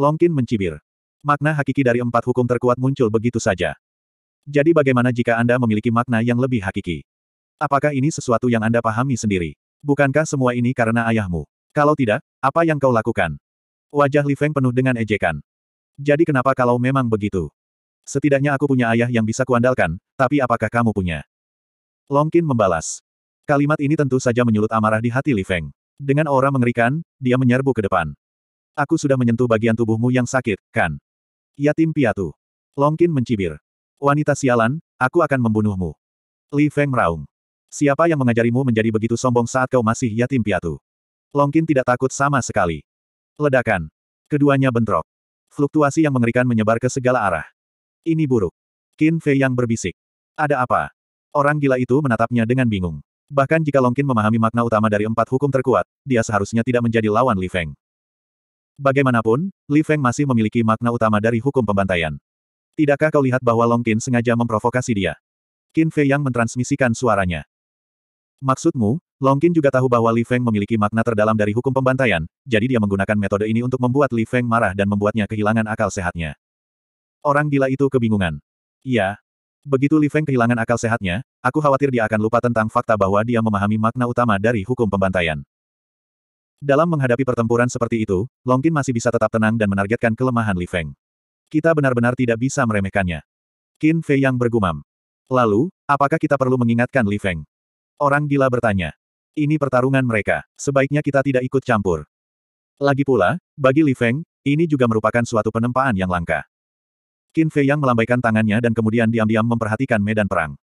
Speaker 1: Longkin mencibir. Makna hakiki dari empat hukum terkuat muncul begitu saja. Jadi bagaimana jika Anda memiliki makna yang lebih hakiki? Apakah ini sesuatu yang Anda pahami sendiri? Bukankah semua ini karena ayahmu? Kalau tidak, apa yang kau lakukan? Wajah Li Feng penuh dengan ejekan. Jadi kenapa kalau memang begitu? Setidaknya aku punya ayah yang bisa kuandalkan, tapi apakah kamu punya? Longkin membalas. Kalimat ini tentu saja menyulut amarah di hati Li Feng. Dengan aura mengerikan, dia menyerbu ke depan. Aku sudah menyentuh bagian tubuhmu yang sakit, kan? Yatim piatu. Longkin mencibir. Wanita sialan, aku akan membunuhmu. Li Feng meraung. Siapa yang mengajarimu menjadi begitu sombong saat kau masih yatim piatu? Longkin tidak takut sama sekali. Ledakan. Keduanya bentrok. Fluktuasi yang mengerikan menyebar ke segala arah. Ini buruk. Qin Fei yang berbisik. Ada apa? Orang gila itu menatapnya dengan bingung. Bahkan jika Longkin memahami makna utama dari empat hukum terkuat, dia seharusnya tidak menjadi lawan Li Feng. Bagaimanapun, Li Feng masih memiliki makna utama dari hukum pembantaian. Tidakkah kau lihat bahwa Longkin sengaja memprovokasi dia? Qin Fei yang mentransmisikan suaranya. Maksudmu, Longkin juga tahu bahwa Li Feng memiliki makna terdalam dari hukum pembantaian, jadi dia menggunakan metode ini untuk membuat Li Feng marah dan membuatnya kehilangan akal sehatnya. Orang gila itu kebingungan. Iya, Begitu Li Feng kehilangan akal sehatnya, aku khawatir dia akan lupa tentang fakta bahwa dia memahami makna utama dari hukum pembantaian. Dalam menghadapi pertempuran seperti itu, Long Longkin masih bisa tetap tenang dan menargetkan kelemahan Li Feng. Kita benar-benar tidak bisa meremehkannya. Qin Fei yang bergumam. Lalu, apakah kita perlu mengingatkan Li Feng? Orang gila bertanya. Ini pertarungan mereka, sebaiknya kita tidak ikut campur. Lagi pula, bagi Li Feng, ini juga merupakan suatu penempaan yang langka. Qin Fei Yang melambaikan tangannya dan kemudian diam-diam memperhatikan medan perang.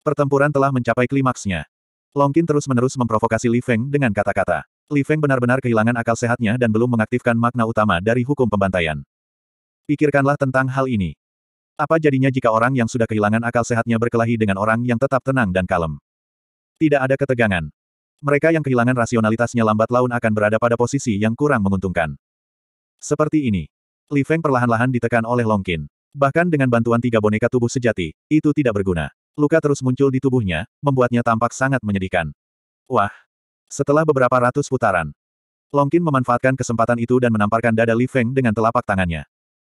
Speaker 1: Pertempuran telah mencapai klimaksnya. Long Qin terus-menerus memprovokasi Li Feng dengan kata-kata. Li Feng benar-benar kehilangan akal sehatnya dan belum mengaktifkan makna utama dari hukum pembantaian. Pikirkanlah tentang hal ini. Apa jadinya jika orang yang sudah kehilangan akal sehatnya berkelahi dengan orang yang tetap tenang dan kalem? Tidak ada ketegangan. Mereka yang kehilangan rasionalitasnya lambat laun akan berada pada posisi yang kurang menguntungkan. Seperti ini. Li Feng perlahan-lahan ditekan oleh Long Qin. Bahkan dengan bantuan tiga boneka tubuh sejati, itu tidak berguna. Luka terus muncul di tubuhnya, membuatnya tampak sangat menyedihkan. Wah! Setelah beberapa ratus putaran, Long Qin memanfaatkan kesempatan itu dan menamparkan dada Li Feng dengan telapak tangannya.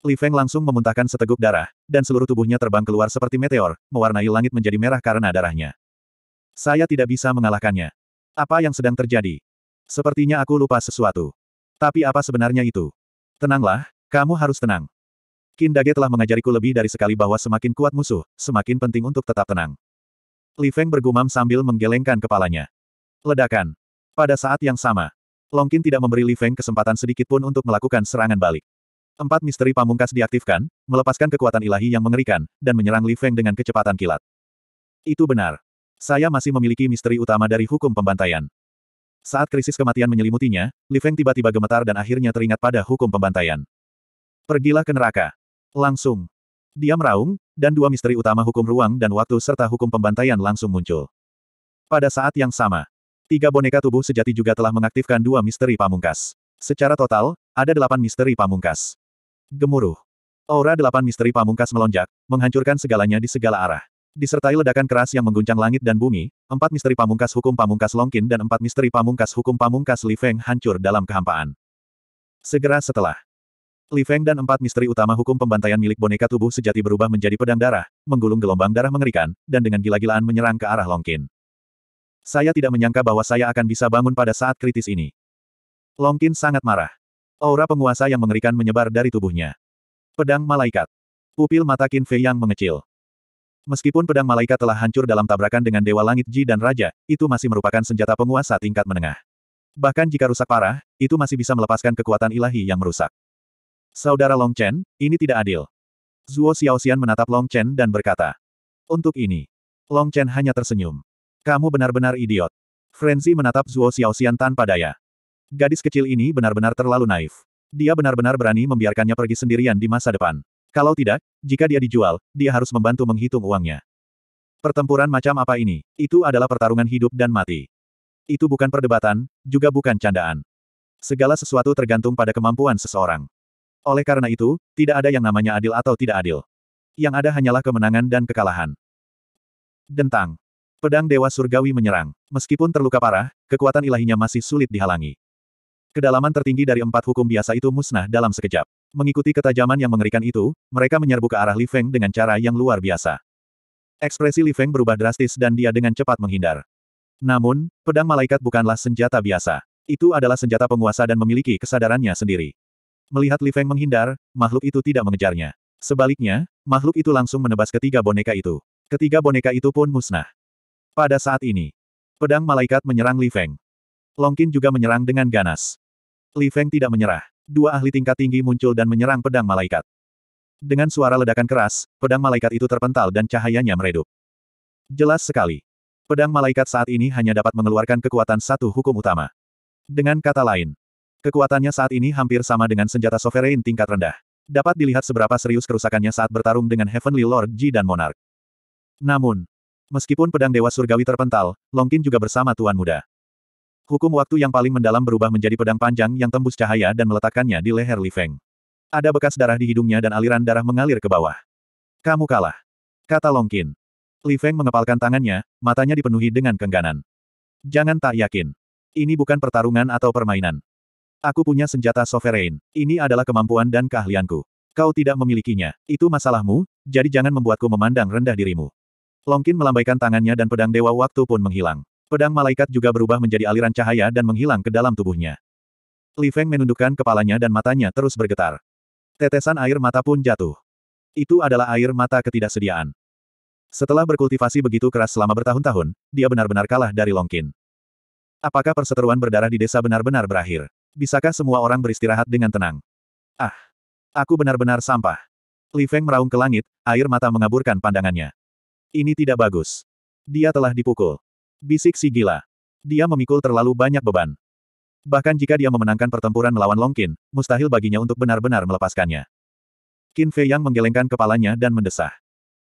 Speaker 1: Li Feng langsung memuntahkan seteguk darah, dan seluruh tubuhnya terbang keluar seperti meteor, mewarnai langit menjadi merah karena darahnya. Saya tidak bisa mengalahkannya. Apa yang sedang terjadi? Sepertinya aku lupa sesuatu. Tapi apa sebenarnya itu? Tenanglah, kamu harus tenang. Kindage telah mengajariku lebih dari sekali bahwa semakin kuat musuh, semakin penting untuk tetap tenang. Li Feng bergumam sambil menggelengkan kepalanya. Ledakan. Pada saat yang sama, Longkin tidak memberi Li Feng kesempatan sedikit pun untuk melakukan serangan balik. Empat misteri pamungkas diaktifkan, melepaskan kekuatan ilahi yang mengerikan, dan menyerang Li Feng dengan kecepatan kilat. Itu benar. Saya masih memiliki misteri utama dari hukum pembantaian. Saat krisis kematian menyelimutinya, Li Feng tiba-tiba gemetar dan akhirnya teringat pada hukum pembantaian. Pergilah ke neraka. Langsung. Dia meraung, dan dua misteri utama hukum ruang dan waktu serta hukum pembantaian langsung muncul. Pada saat yang sama, tiga boneka tubuh sejati juga telah mengaktifkan dua misteri pamungkas. Secara total, ada delapan misteri pamungkas. Gemuruh. Aura delapan misteri pamungkas melonjak, menghancurkan segalanya di segala arah. Disertai ledakan keras yang mengguncang langit dan bumi, empat misteri pamungkas hukum pamungkas Longkin dan empat misteri pamungkas hukum pamungkas Li Feng hancur dalam kehampaan. Segera setelah, Li Feng dan empat misteri utama hukum pembantaian milik boneka tubuh sejati berubah menjadi pedang darah, menggulung gelombang darah mengerikan, dan dengan gila-gilaan menyerang ke arah Longkin. Saya tidak menyangka bahwa saya akan bisa bangun pada saat kritis ini. Longkin sangat marah. Aura penguasa yang mengerikan menyebar dari tubuhnya. Pedang malaikat. Pupil mata Qin Fei yang mengecil. Meskipun pedang malaikat telah hancur dalam tabrakan dengan Dewa Langit Ji dan Raja, itu masih merupakan senjata penguasa tingkat menengah. Bahkan jika rusak parah, itu masih bisa melepaskan kekuatan ilahi yang merusak. Saudara Long Chen, ini tidak adil. Zhuo Xiaoxian menatap Long Chen dan berkata. Untuk ini. Long Chen hanya tersenyum. Kamu benar-benar idiot. Frenzy menatap Zhuo Xiaoxian tanpa daya. Gadis kecil ini benar-benar terlalu naif. Dia benar-benar berani membiarkannya pergi sendirian di masa depan. Kalau tidak, jika dia dijual, dia harus membantu menghitung uangnya. Pertempuran macam apa ini? Itu adalah pertarungan hidup dan mati. Itu bukan perdebatan, juga bukan candaan. Segala sesuatu tergantung pada kemampuan seseorang. Oleh karena itu, tidak ada yang namanya adil atau tidak adil. Yang ada hanyalah kemenangan dan kekalahan. Dentang. Pedang Dewa Surgawi menyerang. Meskipun terluka parah, kekuatan ilahinya masih sulit dihalangi. Kedalaman tertinggi dari empat hukum biasa itu musnah dalam sekejap. Mengikuti ketajaman yang mengerikan itu, mereka menyerbu ke arah Li Feng dengan cara yang luar biasa. Ekspresi Li Feng berubah drastis dan dia dengan cepat menghindar. Namun, pedang malaikat bukanlah senjata biasa. Itu adalah senjata penguasa dan memiliki kesadarannya sendiri. Melihat Li Feng menghindar, makhluk itu tidak mengejarnya. Sebaliknya, makhluk itu langsung menebas ketiga boneka itu. Ketiga boneka itu pun musnah. Pada saat ini, pedang malaikat menyerang Li Feng. Longkin juga menyerang dengan ganas. Li Feng tidak menyerah. Dua ahli tingkat tinggi muncul dan menyerang pedang malaikat. Dengan suara ledakan keras, pedang malaikat itu terpental dan cahayanya meredup. Jelas sekali. Pedang malaikat saat ini hanya dapat mengeluarkan kekuatan satu hukum utama. Dengan kata lain, Kekuatannya saat ini hampir sama dengan senjata sovereign tingkat rendah. Dapat dilihat seberapa serius kerusakannya saat bertarung dengan Heavenly Lord Ji dan Monarch. Namun, meskipun pedang Dewa Surgawi terpental, Longkin juga bersama Tuan Muda. Hukum waktu yang paling mendalam berubah menjadi pedang panjang yang tembus cahaya dan meletakkannya di leher Li Feng. Ada bekas darah di hidungnya dan aliran darah mengalir ke bawah. Kamu kalah. Kata Longkin. Li Feng mengepalkan tangannya, matanya dipenuhi dengan kengganan. Jangan tak yakin. Ini bukan pertarungan atau permainan. Aku punya senjata sovereign. Ini adalah kemampuan dan keahlianku. Kau tidak memilikinya. Itu masalahmu, jadi jangan membuatku memandang rendah dirimu. Longkin melambaikan tangannya dan pedang dewa waktu pun menghilang. Pedang malaikat juga berubah menjadi aliran cahaya dan menghilang ke dalam tubuhnya. Li Feng menundukkan kepalanya dan matanya terus bergetar. Tetesan air mata pun jatuh. Itu adalah air mata ketidaksediaan. Setelah berkultivasi begitu keras selama bertahun-tahun, dia benar-benar kalah dari Longkin. Apakah perseteruan berdarah di desa benar-benar berakhir? Bisakah semua orang beristirahat dengan tenang? Ah! Aku benar-benar sampah. Li Feng meraung ke langit, air mata mengaburkan pandangannya. Ini tidak bagus. Dia telah dipukul. Bisik si gila. Dia memikul terlalu banyak beban. Bahkan jika dia memenangkan pertempuran melawan Long Qin, mustahil baginya untuk benar-benar melepaskannya. Qin Fei Yang menggelengkan kepalanya dan mendesah.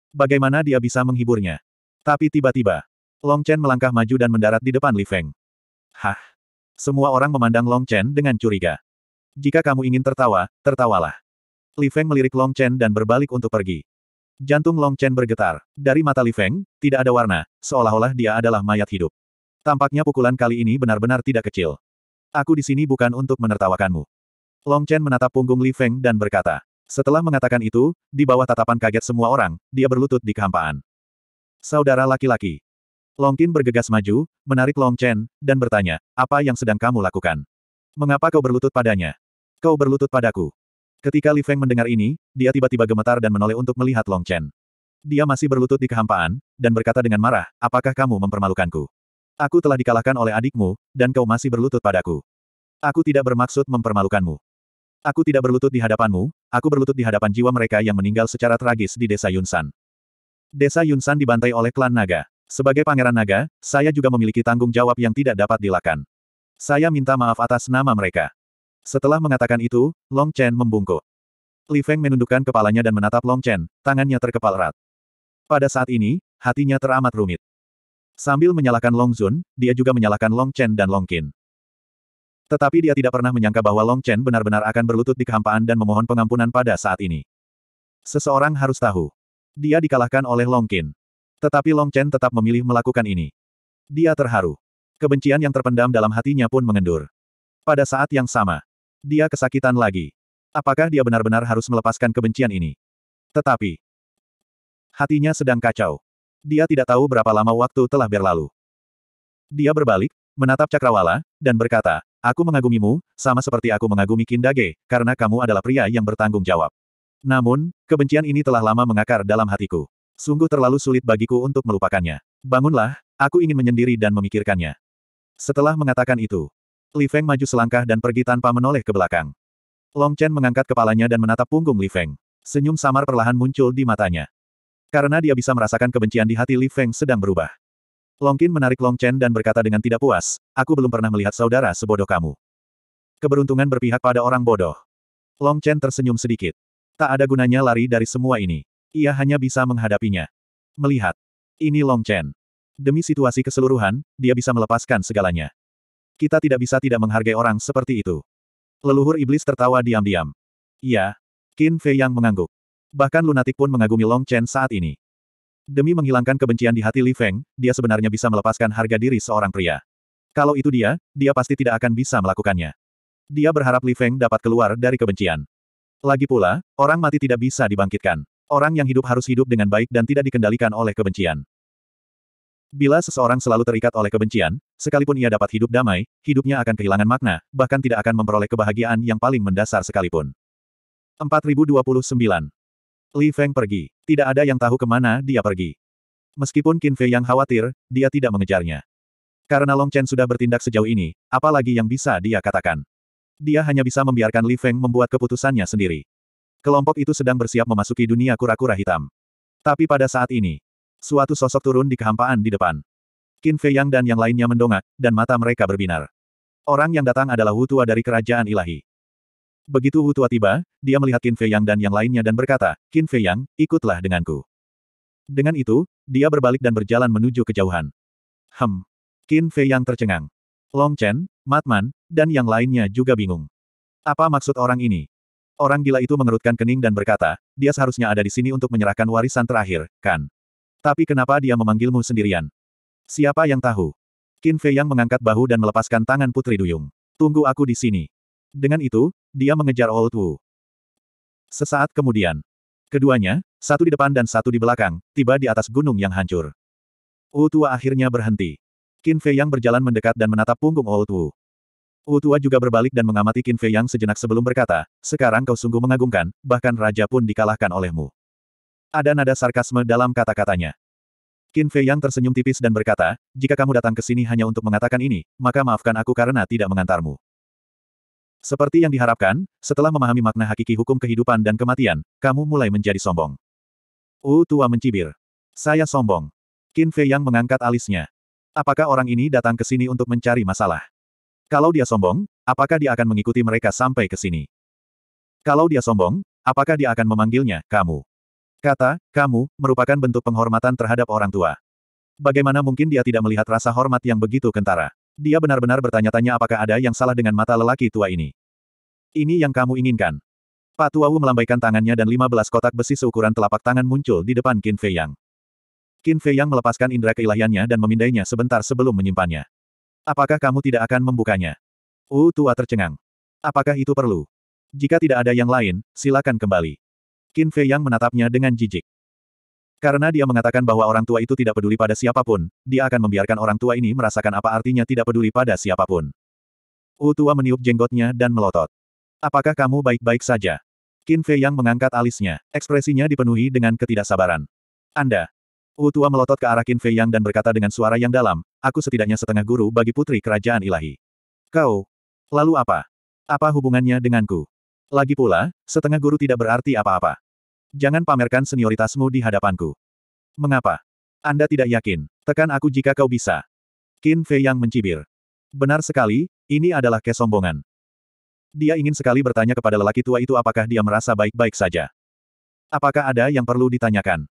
Speaker 1: Bagaimana dia bisa menghiburnya? Tapi tiba-tiba, Long Chen melangkah maju dan mendarat di depan Li Feng. Hah? Semua orang memandang Long Chen dengan curiga. Jika kamu ingin tertawa, tertawalah. Li Feng melirik Long Chen dan berbalik untuk pergi. Jantung Long Chen bergetar. Dari mata Li Feng, tidak ada warna, seolah-olah dia adalah mayat hidup. Tampaknya pukulan kali ini benar-benar tidak kecil. Aku di sini bukan untuk menertawakanmu. Long Chen menatap punggung Li Feng dan berkata. Setelah mengatakan itu, di bawah tatapan kaget semua orang, dia berlutut di kehampaan. Saudara laki-laki, Longkin bergegas maju, menarik Long Chen, dan bertanya, apa yang sedang kamu lakukan? Mengapa kau berlutut padanya? Kau berlutut padaku. Ketika Li Feng mendengar ini, dia tiba-tiba gemetar dan menoleh untuk melihat Long Chen. Dia masih berlutut di kehampaan, dan berkata dengan marah, apakah kamu mempermalukanku? Aku telah dikalahkan oleh adikmu, dan kau masih berlutut padaku. Aku tidak bermaksud mempermalukanmu. Aku tidak berlutut di hadapanmu, aku berlutut di hadapan jiwa mereka yang meninggal secara tragis di desa Yunsan. Desa Yunsan dibantai oleh klan naga. Sebagai pangeran naga, saya juga memiliki tanggung jawab yang tidak dapat dilakukan. Saya minta maaf atas nama mereka. Setelah mengatakan itu, Long Chen membungkuk. Li Feng menundukkan kepalanya dan menatap Long Chen, tangannya terkepal erat. Pada saat ini, hatinya teramat rumit. Sambil menyalahkan Long Zun, dia juga menyalahkan Long Chen dan Long Qin. Tetapi dia tidak pernah menyangka bahwa Long Chen benar-benar akan berlutut di kehampaan dan memohon pengampunan pada saat ini. Seseorang harus tahu. Dia dikalahkan oleh Long Qin. Tetapi Long Chen tetap memilih melakukan ini. Dia terharu. Kebencian yang terpendam dalam hatinya pun mengendur. Pada saat yang sama, dia kesakitan lagi. Apakah dia benar-benar harus melepaskan kebencian ini? Tetapi, hatinya sedang kacau. Dia tidak tahu berapa lama waktu telah berlalu. Dia berbalik, menatap Cakrawala, dan berkata, Aku mengagumimu, sama seperti aku mengagumi Kindage, karena kamu adalah pria yang bertanggung jawab. Namun, kebencian ini telah lama mengakar dalam hatiku. Sungguh terlalu sulit bagiku untuk melupakannya. Bangunlah, aku ingin menyendiri dan memikirkannya. Setelah mengatakan itu, Li Feng maju selangkah dan pergi tanpa menoleh ke belakang. Long Chen mengangkat kepalanya dan menatap punggung Li Feng. Senyum samar perlahan muncul di matanya. Karena dia bisa merasakan kebencian di hati Li Feng sedang berubah. Long Qin menarik Long Chen dan berkata dengan tidak puas, aku belum pernah melihat saudara sebodoh kamu. Keberuntungan berpihak pada orang bodoh. Long Chen tersenyum sedikit. Tak ada gunanya lari dari semua ini. Ia hanya bisa menghadapinya. Melihat. Ini Long Chen. Demi situasi keseluruhan, dia bisa melepaskan segalanya. Kita tidak bisa tidak menghargai orang seperti itu. Leluhur iblis tertawa diam-diam. Ya, Qin Fei yang mengangguk. Bahkan lunatik pun mengagumi Long Chen saat ini. Demi menghilangkan kebencian di hati Li Feng, dia sebenarnya bisa melepaskan harga diri seorang pria. Kalau itu dia, dia pasti tidak akan bisa melakukannya. Dia berharap Li Feng dapat keluar dari kebencian. Lagi pula, orang mati tidak bisa dibangkitkan. Orang yang hidup harus hidup dengan baik dan tidak dikendalikan oleh kebencian. Bila seseorang selalu terikat oleh kebencian, sekalipun ia dapat hidup damai, hidupnya akan kehilangan makna, bahkan tidak akan memperoleh kebahagiaan yang paling mendasar sekalipun. 4029. Li Feng pergi. Tidak ada yang tahu kemana dia pergi. Meskipun Qin Fei yang khawatir, dia tidak mengejarnya. Karena Long Chen sudah bertindak sejauh ini, apalagi yang bisa dia katakan. Dia hanya bisa membiarkan Li Feng membuat keputusannya sendiri. Kelompok itu sedang bersiap memasuki dunia kura-kura hitam. Tapi pada saat ini, suatu sosok turun di kehampaan di depan. Qin Fei Yang dan yang lainnya mendongak, dan mata mereka berbinar. Orang yang datang adalah Tua dari kerajaan ilahi. Begitu Tua tiba, dia melihat Qin Fei Yang dan yang lainnya dan berkata, Qin Fei Yang, ikutlah denganku. Dengan itu, dia berbalik dan berjalan menuju kejauhan. Hem. Qin Fei Yang tercengang. Long Chen, Matman, dan yang lainnya juga bingung. Apa maksud orang ini? Orang gila itu mengerutkan kening dan berkata, dia seharusnya ada di sini untuk menyerahkan warisan terakhir, kan? Tapi kenapa dia memanggilmu sendirian? Siapa yang tahu? Qin Fei Yang mengangkat bahu dan melepaskan tangan Putri Duyung. Tunggu aku di sini. Dengan itu, dia mengejar Old Wu. Sesaat kemudian, keduanya, satu di depan dan satu di belakang, tiba di atas gunung yang hancur. Wu Tua akhirnya berhenti. Qin Fei Yang berjalan mendekat dan menatap punggung Old Wu. Tua juga berbalik dan mengamati Qin Fei Yang sejenak sebelum berkata, sekarang kau sungguh mengagumkan, bahkan raja pun dikalahkan olehmu. Ada nada sarkasme dalam kata-katanya. Qin Fei Yang tersenyum tipis dan berkata, jika kamu datang ke sini hanya untuk mengatakan ini, maka maafkan aku karena tidak mengantarmu. Seperti yang diharapkan, setelah memahami makna hakiki hukum kehidupan dan kematian, kamu mulai menjadi sombong. Tua mencibir. Saya sombong. Qin Fei Yang mengangkat alisnya. Apakah orang ini datang ke sini untuk mencari masalah? Kalau dia sombong, apakah dia akan mengikuti mereka sampai ke sini? Kalau dia sombong, apakah dia akan memanggilnya, kamu? Kata, kamu, merupakan bentuk penghormatan terhadap orang tua. Bagaimana mungkin dia tidak melihat rasa hormat yang begitu kentara? Dia benar-benar bertanya-tanya apakah ada yang salah dengan mata lelaki tua ini. Ini yang kamu inginkan. Pak Wu melambaikan tangannya dan 15 kotak besi seukuran telapak tangan muncul di depan Qin Fei Yang. Qin Fei Yang melepaskan indera keilahiannya dan memindainya sebentar sebelum menyimpannya. Apakah kamu tidak akan membukanya? U uh, tua tercengang. Apakah itu perlu? Jika tidak ada yang lain, silakan kembali. Qin Fei yang menatapnya dengan jijik. Karena dia mengatakan bahwa orang tua itu tidak peduli pada siapapun, dia akan membiarkan orang tua ini merasakan apa artinya tidak peduli pada siapapun. U uh, tua meniup jenggotnya dan melotot. Apakah kamu baik-baik saja? Qin Fei yang mengangkat alisnya, ekspresinya dipenuhi dengan ketidaksabaran. Anda. U uh, tua melotot ke arah Qin Fei yang dan berkata dengan suara yang dalam, aku setidaknya setengah guru bagi putri kerajaan ilahi. Kau? Lalu apa? Apa hubungannya denganku? Lagi pula, setengah guru tidak berarti apa-apa. Jangan pamerkan senioritasmu di hadapanku. Mengapa? Anda tidak yakin. Tekan aku jika kau bisa. Qin Fei yang mencibir. Benar sekali, ini adalah kesombongan. Dia ingin sekali bertanya kepada lelaki tua itu apakah dia merasa baik-baik saja. Apakah ada yang perlu ditanyakan?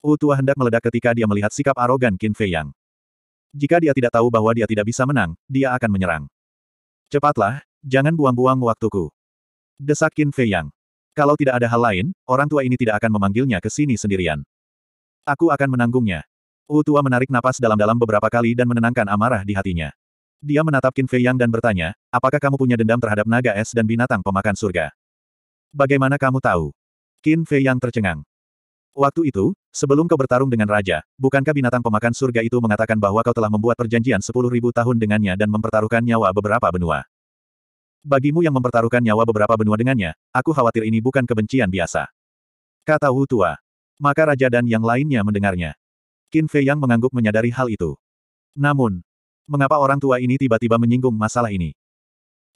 Speaker 1: Wu tua hendak meledak ketika dia melihat sikap arogan Qin Fei Yang. Jika dia tidak tahu bahwa dia tidak bisa menang, dia akan menyerang. Cepatlah, jangan buang-buang waktuku. Desak Qin Fei Yang. Kalau tidak ada hal lain, orang tua ini tidak akan memanggilnya ke sini sendirian. Aku akan menanggungnya. Wu Tua menarik napas dalam-dalam beberapa kali dan menenangkan amarah di hatinya. Dia menatap Qin Fei Yang dan bertanya, apakah kamu punya dendam terhadap naga es dan binatang pemakan surga? Bagaimana kamu tahu? Qin Fei Yang tercengang. Waktu itu, sebelum kau bertarung dengan raja, bukankah binatang pemakan surga itu mengatakan bahwa kau telah membuat perjanjian sepuluh ribu tahun dengannya dan mempertaruhkan nyawa beberapa benua? Bagimu yang mempertaruhkan nyawa beberapa benua dengannya, aku khawatir ini bukan kebencian biasa. Kata Wu Tua. Maka raja dan yang lainnya mendengarnya. Qin Fei yang mengangguk menyadari hal itu. Namun, mengapa orang tua ini tiba-tiba menyinggung masalah ini?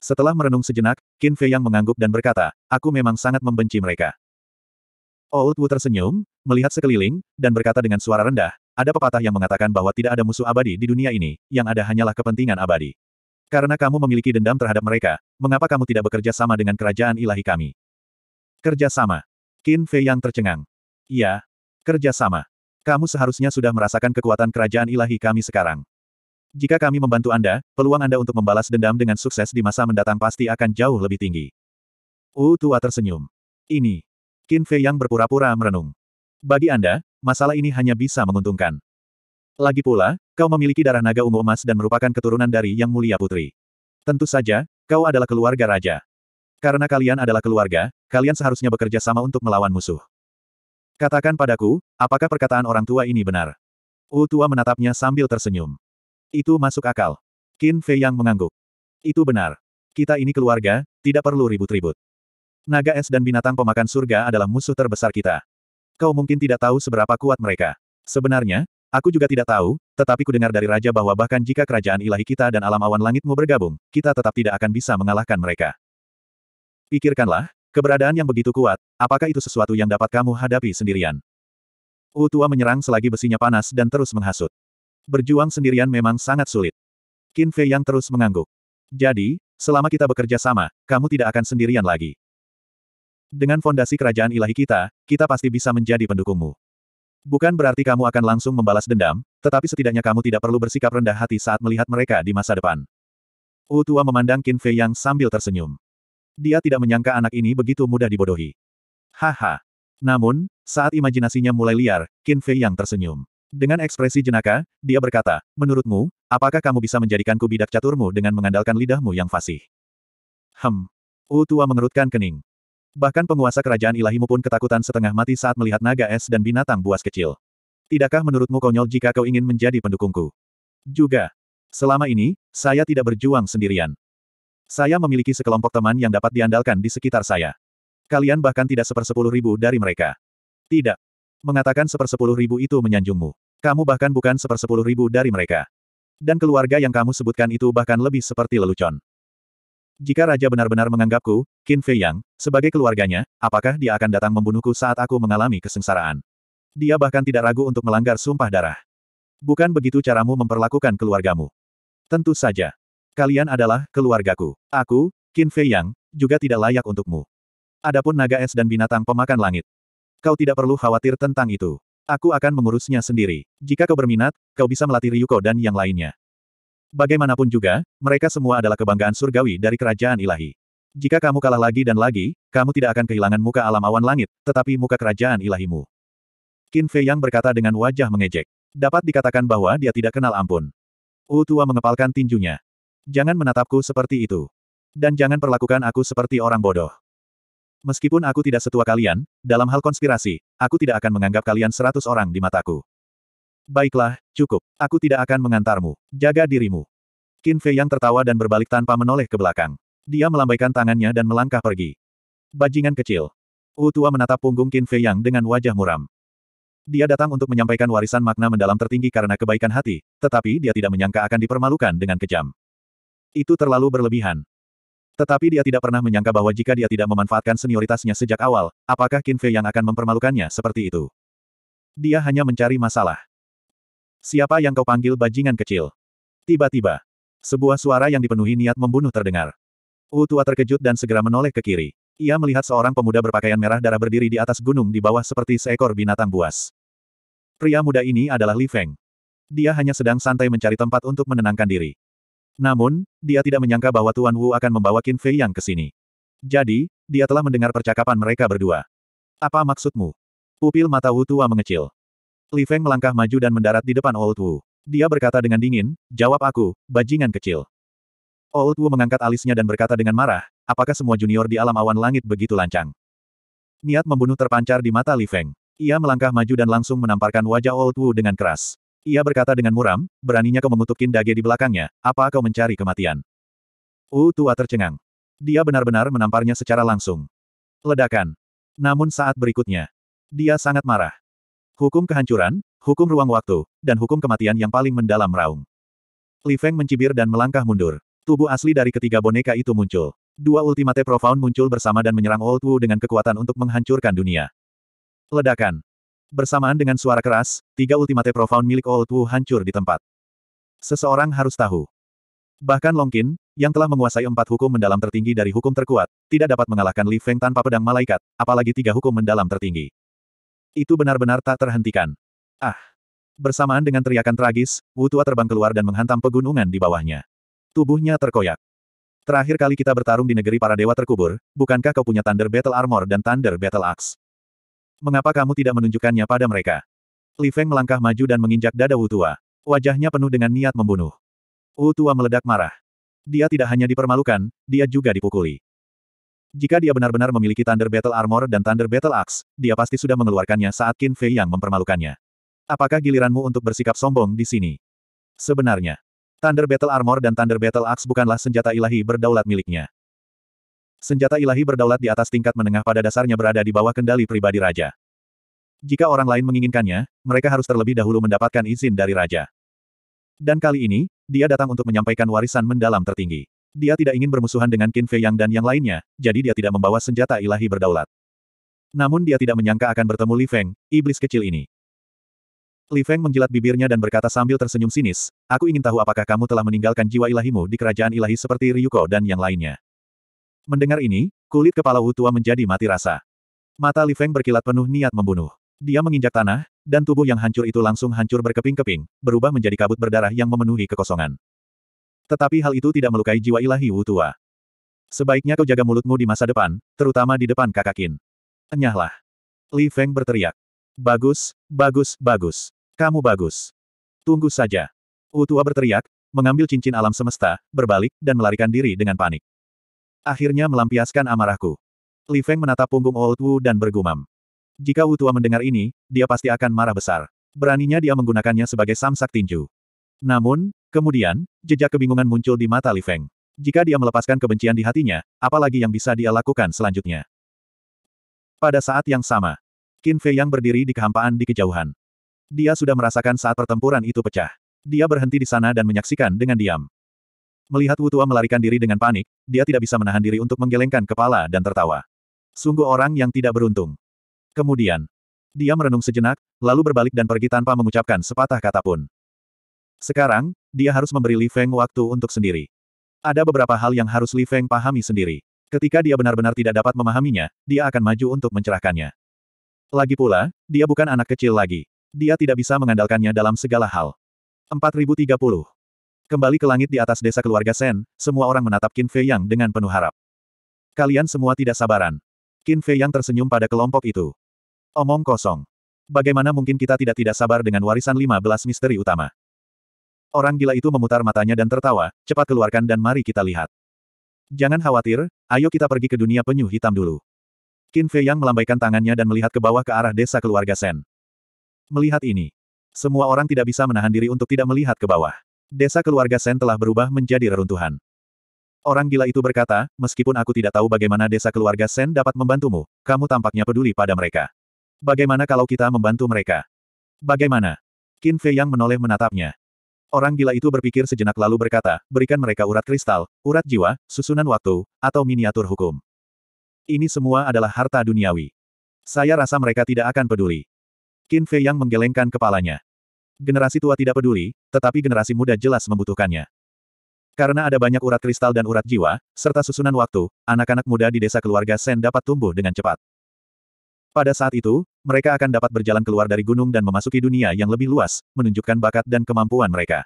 Speaker 1: Setelah merenung sejenak, Qin Fei yang mengangguk dan berkata, aku memang sangat membenci mereka. Old Wu tersenyum, melihat sekeliling, dan berkata dengan suara rendah, ada pepatah yang mengatakan bahwa tidak ada musuh abadi di dunia ini, yang ada hanyalah kepentingan abadi. Karena kamu memiliki dendam terhadap mereka, mengapa kamu tidak bekerja sama dengan kerajaan ilahi kami? Kerja sama. Qin Fei yang tercengang. Iya. Kerja sama. Kamu seharusnya sudah merasakan kekuatan kerajaan ilahi kami sekarang. Jika kami membantu Anda, peluang Anda untuk membalas dendam dengan sukses di masa mendatang pasti akan jauh lebih tinggi. Wu oh, Tua tersenyum. Ini. Qin Fei Yang berpura-pura merenung. Bagi Anda, masalah ini hanya bisa menguntungkan. Lagi pula, kau memiliki darah naga ungu emas dan merupakan keturunan dari Yang Mulia Putri. Tentu saja, kau adalah keluarga raja. Karena kalian adalah keluarga, kalian seharusnya bekerja sama untuk melawan musuh. Katakan padaku, apakah perkataan orang tua ini benar? U tua menatapnya sambil tersenyum. Itu masuk akal. Qin Fei yang mengangguk. Itu benar. Kita ini keluarga, tidak perlu ribut-ribut. Naga es dan binatang pemakan surga adalah musuh terbesar kita. Kau mungkin tidak tahu seberapa kuat mereka. Sebenarnya, aku juga tidak tahu, tetapi kudengar dari raja bahwa bahkan jika kerajaan ilahi kita dan alam awan langitmu bergabung, kita tetap tidak akan bisa mengalahkan mereka. Pikirkanlah, keberadaan yang begitu kuat, apakah itu sesuatu yang dapat kamu hadapi sendirian? Utua menyerang selagi besinya panas dan terus menghasut. Berjuang sendirian memang sangat sulit. Qin Fei yang terus mengangguk. Jadi, selama kita bekerja sama, kamu tidak akan sendirian lagi dengan fondasi kerajaan ilahi kita, kita pasti bisa menjadi pendukungmu. Bukan berarti kamu akan langsung membalas dendam, tetapi setidaknya kamu tidak perlu bersikap rendah hati saat melihat mereka di masa depan. Wu Tua memandang Qin Fei Yang sambil tersenyum. Dia tidak menyangka anak ini begitu mudah dibodohi. Haha. Namun, saat imajinasinya mulai liar, Qin Fei Yang tersenyum. Dengan ekspresi jenaka, dia berkata, menurutmu, apakah kamu bisa menjadikanku bidak caturmu dengan mengandalkan lidahmu yang fasih? Hem. Wu Tua mengerutkan kening. Bahkan penguasa kerajaan ilahimu pun ketakutan setengah mati saat melihat naga es dan binatang buas kecil. Tidakkah menurutmu konyol jika kau ingin menjadi pendukungku? Juga. Selama ini, saya tidak berjuang sendirian. Saya memiliki sekelompok teman yang dapat diandalkan di sekitar saya. Kalian bahkan tidak sepersepuluh ribu dari mereka. Tidak. Mengatakan sepersepuluh ribu itu menyanjungmu. Kamu bahkan bukan sepersepuluh ribu dari mereka. Dan keluarga yang kamu sebutkan itu bahkan lebih seperti lelucon. Jika Raja benar-benar menganggapku, Qin Fei Yang, sebagai keluarganya, apakah dia akan datang membunuhku saat aku mengalami kesengsaraan? Dia bahkan tidak ragu untuk melanggar sumpah darah. Bukan begitu caramu memperlakukan keluargamu. Tentu saja. Kalian adalah keluargaku. Aku, Qin Fei Yang, juga tidak layak untukmu. Adapun naga es dan binatang pemakan langit. Kau tidak perlu khawatir tentang itu. Aku akan mengurusnya sendiri. Jika kau berminat, kau bisa melatih Ryuko dan yang lainnya. Bagaimanapun juga, mereka semua adalah kebanggaan surgawi dari kerajaan ilahi. Jika kamu kalah lagi dan lagi, kamu tidak akan kehilangan muka alam awan langit, tetapi muka kerajaan ilahimu. Qin Fei Yang berkata dengan wajah mengejek. Dapat dikatakan bahwa dia tidak kenal ampun. U Tua mengepalkan tinjunya. Jangan menatapku seperti itu. Dan jangan perlakukan aku seperti orang bodoh. Meskipun aku tidak setua kalian, dalam hal konspirasi, aku tidak akan menganggap kalian seratus orang di mataku. Baiklah, cukup. Aku tidak akan mengantarmu. Jaga dirimu. Qin Fei yang tertawa dan berbalik tanpa menoleh ke belakang. Dia melambaikan tangannya dan melangkah pergi. Bajingan kecil. Wu Tua menatap punggung Qin Fei yang dengan wajah muram. Dia datang untuk menyampaikan warisan makna mendalam tertinggi karena kebaikan hati, tetapi dia tidak menyangka akan dipermalukan dengan kejam. Itu terlalu berlebihan. Tetapi dia tidak pernah menyangka bahwa jika dia tidak memanfaatkan senioritasnya sejak awal, apakah Qin Fei yang akan mempermalukannya seperti itu? Dia hanya mencari masalah. Siapa yang kau panggil bajingan kecil? Tiba-tiba, sebuah suara yang dipenuhi niat membunuh terdengar. Wu tua terkejut dan segera menoleh ke kiri. Ia melihat seorang pemuda berpakaian merah darah berdiri di atas gunung di bawah seperti seekor binatang buas. Pria muda ini adalah Li Feng. Dia hanya sedang santai mencari tempat untuk menenangkan diri. Namun, dia tidak menyangka bahwa Tuan Wu akan membawa Qin Fei Yang ke sini. Jadi, dia telah mendengar percakapan mereka berdua. Apa maksudmu? Pupil mata Wu tua mengecil. Li Feng melangkah maju dan mendarat di depan Old Wu. Dia berkata dengan dingin, jawab aku, bajingan kecil. Old Wu mengangkat alisnya dan berkata dengan marah, apakah semua junior di alam awan langit begitu lancang? Niat membunuh terpancar di mata Li Feng. Ia melangkah maju dan langsung menamparkan wajah Old Wu dengan keras. Ia berkata dengan muram, beraninya kau mengutukin dage di belakangnya, apa kau mencari kematian? Wu tua tercengang. Dia benar-benar menamparnya secara langsung. Ledakan. Namun saat berikutnya, dia sangat marah. Hukum kehancuran, hukum ruang waktu, dan hukum kematian yang paling mendalam raung. Li Feng mencibir dan melangkah mundur. Tubuh asli dari ketiga boneka itu muncul. Dua ultimate profound muncul bersama dan menyerang Old Wu dengan kekuatan untuk menghancurkan dunia. Ledakan. Bersamaan dengan suara keras, tiga ultimate profound milik Old Wu hancur di tempat. Seseorang harus tahu. Bahkan Long Qin, yang telah menguasai empat hukum mendalam tertinggi dari hukum terkuat, tidak dapat mengalahkan Li Feng tanpa pedang malaikat, apalagi tiga hukum mendalam tertinggi. Itu benar-benar tak terhentikan. Ah! Bersamaan dengan teriakan tragis, Wutua terbang keluar dan menghantam pegunungan di bawahnya. Tubuhnya terkoyak. Terakhir kali kita bertarung di negeri para dewa terkubur, bukankah kau punya Thunder Battle Armor dan Thunder Battle Axe? Mengapa kamu tidak menunjukkannya pada mereka? Li Feng melangkah maju dan menginjak dada Wutua. Wajahnya penuh dengan niat membunuh. Wutua meledak marah. Dia tidak hanya dipermalukan, dia juga dipukuli. Jika dia benar-benar memiliki Thunder Battle Armor dan Thunder Battle Axe, dia pasti sudah mengeluarkannya saat Qin Fei yang mempermalukannya. Apakah giliranmu untuk bersikap sombong di sini? Sebenarnya, Thunder Battle Armor dan Thunder Battle Axe bukanlah senjata ilahi berdaulat miliknya. Senjata ilahi berdaulat di atas tingkat menengah pada dasarnya berada di bawah kendali pribadi raja. Jika orang lain menginginkannya, mereka harus terlebih dahulu mendapatkan izin dari raja. Dan kali ini, dia datang untuk menyampaikan warisan mendalam tertinggi. Dia tidak ingin bermusuhan dengan Qin Fei Yang dan yang lainnya, jadi dia tidak membawa senjata ilahi berdaulat. Namun dia tidak menyangka akan bertemu Li Feng, iblis kecil ini. Li Feng menjilat bibirnya dan berkata sambil tersenyum sinis, Aku ingin tahu apakah kamu telah meninggalkan jiwa ilahimu di kerajaan ilahi seperti Ryuko dan yang lainnya. Mendengar ini, kulit kepala Wu Tua menjadi mati rasa. Mata Li Feng berkilat penuh niat membunuh. Dia menginjak tanah, dan tubuh yang hancur itu langsung hancur berkeping-keping, berubah menjadi kabut berdarah yang memenuhi kekosongan. Tetapi hal itu tidak melukai jiwa ilahi Wu Tua. Sebaiknya kau jaga mulutmu di masa depan, terutama di depan kakak Kin. Enyahlah. Li Feng berteriak. Bagus, bagus, bagus. Kamu bagus. Tunggu saja. Wu Tua berteriak, mengambil cincin alam semesta, berbalik, dan melarikan diri dengan panik. Akhirnya melampiaskan amarahku. Li Feng menatap punggung Old Wu dan bergumam. Jika Wu Tua mendengar ini, dia pasti akan marah besar. Beraninya dia menggunakannya sebagai samsak tinju. Namun, Kemudian, jejak kebingungan muncul di mata Li Feng. Jika dia melepaskan kebencian di hatinya, apalagi yang bisa dia lakukan selanjutnya. Pada saat yang sama, Qin Fei yang berdiri di kehampaan di kejauhan. Dia sudah merasakan saat pertempuran itu pecah. Dia berhenti di sana dan menyaksikan dengan diam. Melihat Wu tua melarikan diri dengan panik, dia tidak bisa menahan diri untuk menggelengkan kepala dan tertawa. Sungguh orang yang tidak beruntung. Kemudian, dia merenung sejenak, lalu berbalik dan pergi tanpa mengucapkan sepatah kata pun. Sekarang, dia harus memberi Li Feng waktu untuk sendiri. Ada beberapa hal yang harus Li Feng pahami sendiri. Ketika dia benar-benar tidak dapat memahaminya, dia akan maju untuk mencerahkannya. Lagi pula, dia bukan anak kecil lagi. Dia tidak bisa mengandalkannya dalam segala hal. 4030. Kembali ke langit di atas desa keluarga Sen, semua orang menatap Qin Fei Yang dengan penuh harap. Kalian semua tidak sabaran. Qin Fei Yang tersenyum pada kelompok itu. Omong kosong. Bagaimana mungkin kita tidak tidak sabar dengan warisan 15 misteri utama? Orang gila itu memutar matanya dan tertawa, cepat keluarkan dan mari kita lihat. Jangan khawatir, ayo kita pergi ke dunia penyu hitam dulu. Qin Fei Yang melambaikan tangannya dan melihat ke bawah ke arah desa keluarga Sen. Melihat ini, semua orang tidak bisa menahan diri untuk tidak melihat ke bawah. Desa keluarga Sen telah berubah menjadi reruntuhan. Orang gila itu berkata, meskipun aku tidak tahu bagaimana desa keluarga Sen dapat membantumu, kamu tampaknya peduli pada mereka. Bagaimana kalau kita membantu mereka? Bagaimana? Qin Fei Yang menoleh menatapnya. Orang gila itu berpikir sejenak lalu berkata, berikan mereka urat kristal, urat jiwa, susunan waktu, atau miniatur hukum. Ini semua adalah harta duniawi. Saya rasa mereka tidak akan peduli. Qin Fei yang menggelengkan kepalanya. Generasi tua tidak peduli, tetapi generasi muda jelas membutuhkannya. Karena ada banyak urat kristal dan urat jiwa, serta susunan waktu, anak-anak muda di desa keluarga Sen dapat tumbuh dengan cepat. Pada saat itu, mereka akan dapat berjalan keluar dari gunung dan memasuki dunia yang lebih luas, menunjukkan bakat dan kemampuan mereka.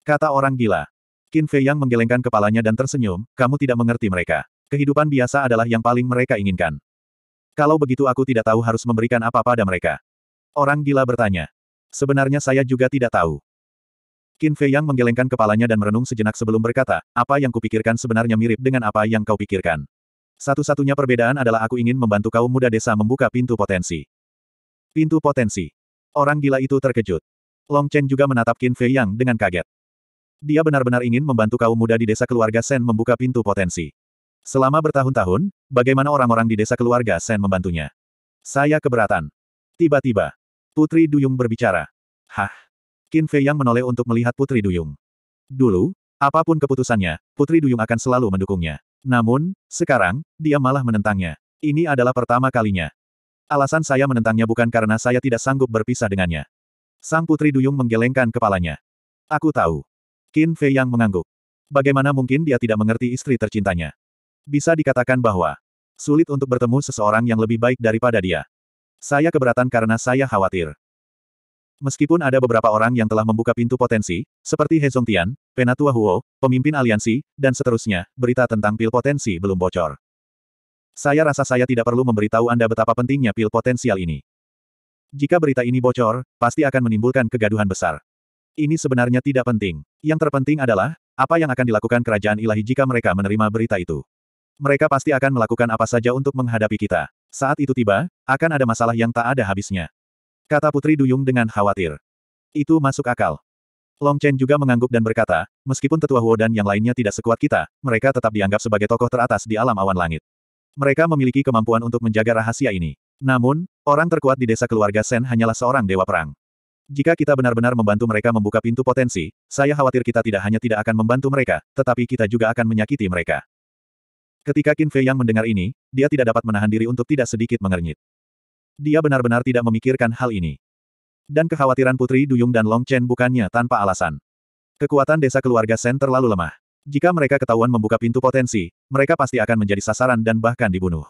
Speaker 1: Kata orang gila. Qin Fei yang menggelengkan kepalanya dan tersenyum, kamu tidak mengerti mereka. Kehidupan biasa adalah yang paling mereka inginkan. Kalau begitu aku tidak tahu harus memberikan apa pada mereka. Orang gila bertanya. Sebenarnya saya juga tidak tahu. Qin Fei yang menggelengkan kepalanya dan merenung sejenak sebelum berkata, apa yang kupikirkan sebenarnya mirip dengan apa yang kau pikirkan. Satu-satunya perbedaan adalah aku ingin membantu kaum muda desa membuka pintu potensi. Pintu potensi. Orang gila itu terkejut. Long Chen juga menatap Qin Fei Yang dengan kaget. Dia benar-benar ingin membantu kaum muda di desa keluarga Sen membuka pintu potensi. Selama bertahun-tahun, bagaimana orang-orang di desa keluarga Sen membantunya? Saya keberatan. Tiba-tiba, Putri Duyung berbicara. Hah? Qin Fei Yang menoleh untuk melihat Putri Duyung. Dulu, apapun keputusannya, Putri Duyung akan selalu mendukungnya. Namun, sekarang, dia malah menentangnya. Ini adalah pertama kalinya. Alasan saya menentangnya bukan karena saya tidak sanggup berpisah dengannya. Sang Putri Duyung menggelengkan kepalanya. Aku tahu. Qin Fei yang mengangguk. Bagaimana mungkin dia tidak mengerti istri tercintanya? Bisa dikatakan bahwa sulit untuk bertemu seseorang yang lebih baik daripada dia. Saya keberatan karena saya khawatir. Meskipun ada beberapa orang yang telah membuka pintu potensi, seperti He Zongtian, Penatua Huo, pemimpin aliansi, dan seterusnya, berita tentang pil potensi belum bocor. Saya rasa saya tidak perlu memberitahu Anda betapa pentingnya pil potensial ini. Jika berita ini bocor, pasti akan menimbulkan kegaduhan besar. Ini sebenarnya tidak penting. Yang terpenting adalah, apa yang akan dilakukan kerajaan ilahi jika mereka menerima berita itu. Mereka pasti akan melakukan apa saja untuk menghadapi kita. Saat itu tiba, akan ada masalah yang tak ada habisnya. Kata Putri Duyung dengan khawatir. Itu masuk akal. Long Chen juga mengangguk dan berkata, meskipun tetua Huo dan yang lainnya tidak sekuat kita, mereka tetap dianggap sebagai tokoh teratas di alam awan langit. Mereka memiliki kemampuan untuk menjaga rahasia ini. Namun, orang terkuat di desa keluarga Sen hanyalah seorang dewa perang. Jika kita benar-benar membantu mereka membuka pintu potensi, saya khawatir kita tidak hanya tidak akan membantu mereka, tetapi kita juga akan menyakiti mereka. Ketika Qin Fei yang mendengar ini, dia tidak dapat menahan diri untuk tidak sedikit mengernyit. Dia benar-benar tidak memikirkan hal ini. Dan kekhawatiran Putri Duyung dan Long Chen bukannya tanpa alasan. Kekuatan desa keluarga Sen terlalu lemah. Jika mereka ketahuan membuka pintu potensi, mereka pasti akan menjadi sasaran dan bahkan dibunuh.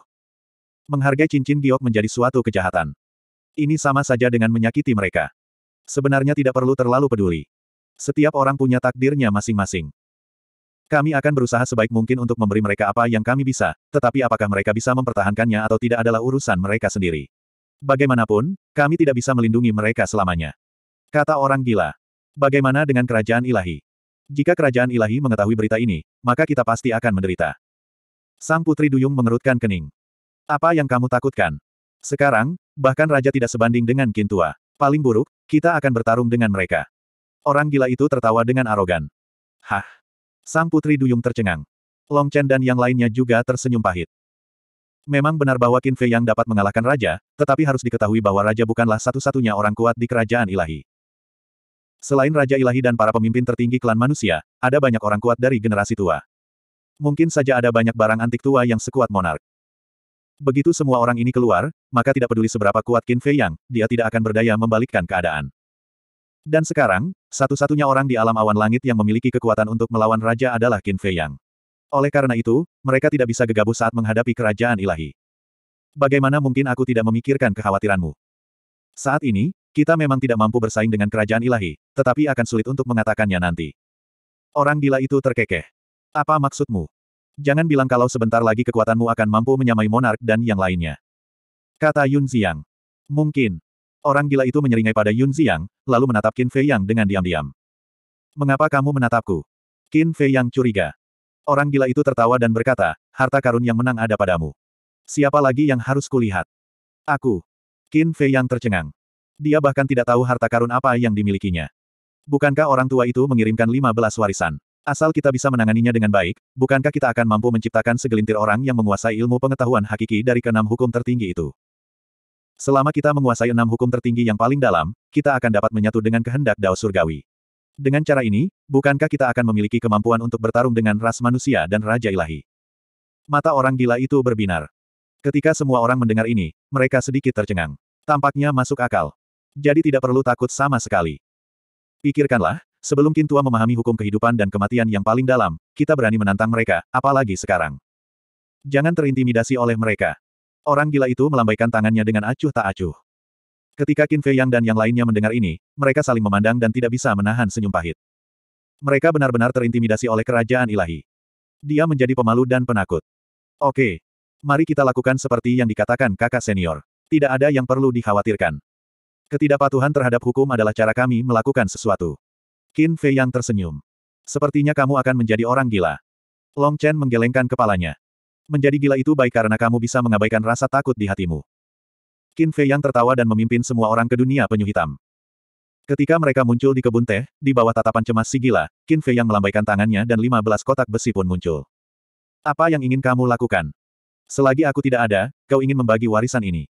Speaker 1: Menghargai cincin giok menjadi suatu kejahatan. Ini sama saja dengan menyakiti mereka. Sebenarnya tidak perlu terlalu peduli. Setiap orang punya takdirnya masing-masing. Kami akan berusaha sebaik mungkin untuk memberi mereka apa yang kami bisa, tetapi apakah mereka bisa mempertahankannya atau tidak adalah urusan mereka sendiri. Bagaimanapun, kami tidak bisa melindungi mereka selamanya. Kata orang gila. Bagaimana dengan kerajaan ilahi? Jika kerajaan ilahi mengetahui berita ini, maka kita pasti akan menderita. Sang putri duyung mengerutkan kening. Apa yang kamu takutkan? Sekarang, bahkan raja tidak sebanding dengan Kintua. Paling buruk, kita akan bertarung dengan mereka. Orang gila itu tertawa dengan arogan. Hah! Sang putri duyung tercengang. Long Chen dan yang lainnya juga tersenyum pahit. Memang benar bahwa Qin Fei yang dapat mengalahkan raja, tetapi harus diketahui bahwa raja bukanlah satu-satunya orang kuat di kerajaan ilahi. Selain raja ilahi dan para pemimpin tertinggi klan manusia, ada banyak orang kuat dari generasi tua. Mungkin saja ada banyak barang antik tua yang sekuat monark. Begitu semua orang ini keluar, maka tidak peduli seberapa kuat Qin Fei Yang, dia tidak akan berdaya membalikkan keadaan. Dan sekarang, satu-satunya orang di alam awan langit yang memiliki kekuatan untuk melawan raja adalah Qin Fei Yang. Oleh karena itu, mereka tidak bisa gegabah saat menghadapi kerajaan ilahi. Bagaimana mungkin aku tidak memikirkan kekhawatiranmu? Saat ini, kita memang tidak mampu bersaing dengan kerajaan ilahi, tetapi akan sulit untuk mengatakannya nanti. Orang gila itu terkekeh. Apa maksudmu? Jangan bilang kalau sebentar lagi kekuatanmu akan mampu menyamai monark dan yang lainnya. Kata Yun Ziyang. Mungkin. Orang gila itu menyeringai pada Yun Ziyang, lalu menatap Qin Fei Yang dengan diam-diam. Mengapa kamu menatapku? Qin Fei Yang curiga. Orang gila itu tertawa dan berkata, harta karun yang menang ada padamu. Siapa lagi yang harus kulihat? Aku. Qin Fei yang tercengang. Dia bahkan tidak tahu harta karun apa yang dimilikinya. Bukankah orang tua itu mengirimkan 15 warisan? Asal kita bisa menanganinya dengan baik, bukankah kita akan mampu menciptakan segelintir orang yang menguasai ilmu pengetahuan hakiki dari keenam hukum tertinggi itu? Selama kita menguasai enam hukum tertinggi yang paling dalam, kita akan dapat menyatu dengan kehendak Dao Surgawi. Dengan cara ini, bukankah kita akan memiliki kemampuan untuk bertarung dengan ras manusia dan raja ilahi? Mata orang gila itu berbinar. Ketika semua orang mendengar ini, mereka sedikit tercengang. Tampaknya masuk akal. Jadi tidak perlu takut sama sekali. Pikirkanlah, sebelum Kintua memahami hukum kehidupan dan kematian yang paling dalam, kita berani menantang mereka, apalagi sekarang. Jangan terintimidasi oleh mereka. Orang gila itu melambaikan tangannya dengan acuh tak acuh. Ketika Qin Fei Yang dan yang lainnya mendengar ini, mereka saling memandang dan tidak bisa menahan senyum pahit. Mereka benar-benar terintimidasi oleh kerajaan ilahi. Dia menjadi pemalu dan penakut. Oke. Mari kita lakukan seperti yang dikatakan kakak senior. Tidak ada yang perlu dikhawatirkan. Ketidakpatuhan terhadap hukum adalah cara kami melakukan sesuatu. Qin Fei Yang tersenyum. Sepertinya kamu akan menjadi orang gila. Long Chen menggelengkan kepalanya. Menjadi gila itu baik karena kamu bisa mengabaikan rasa takut di hatimu. Qin Fei yang tertawa dan memimpin semua orang ke dunia penyu hitam. Ketika mereka muncul di kebun teh, di bawah tatapan cemas si gila, Qin Fei yang melambaikan tangannya dan 15 kotak besi pun muncul. Apa yang ingin kamu lakukan? Selagi aku tidak ada, kau ingin membagi warisan ini.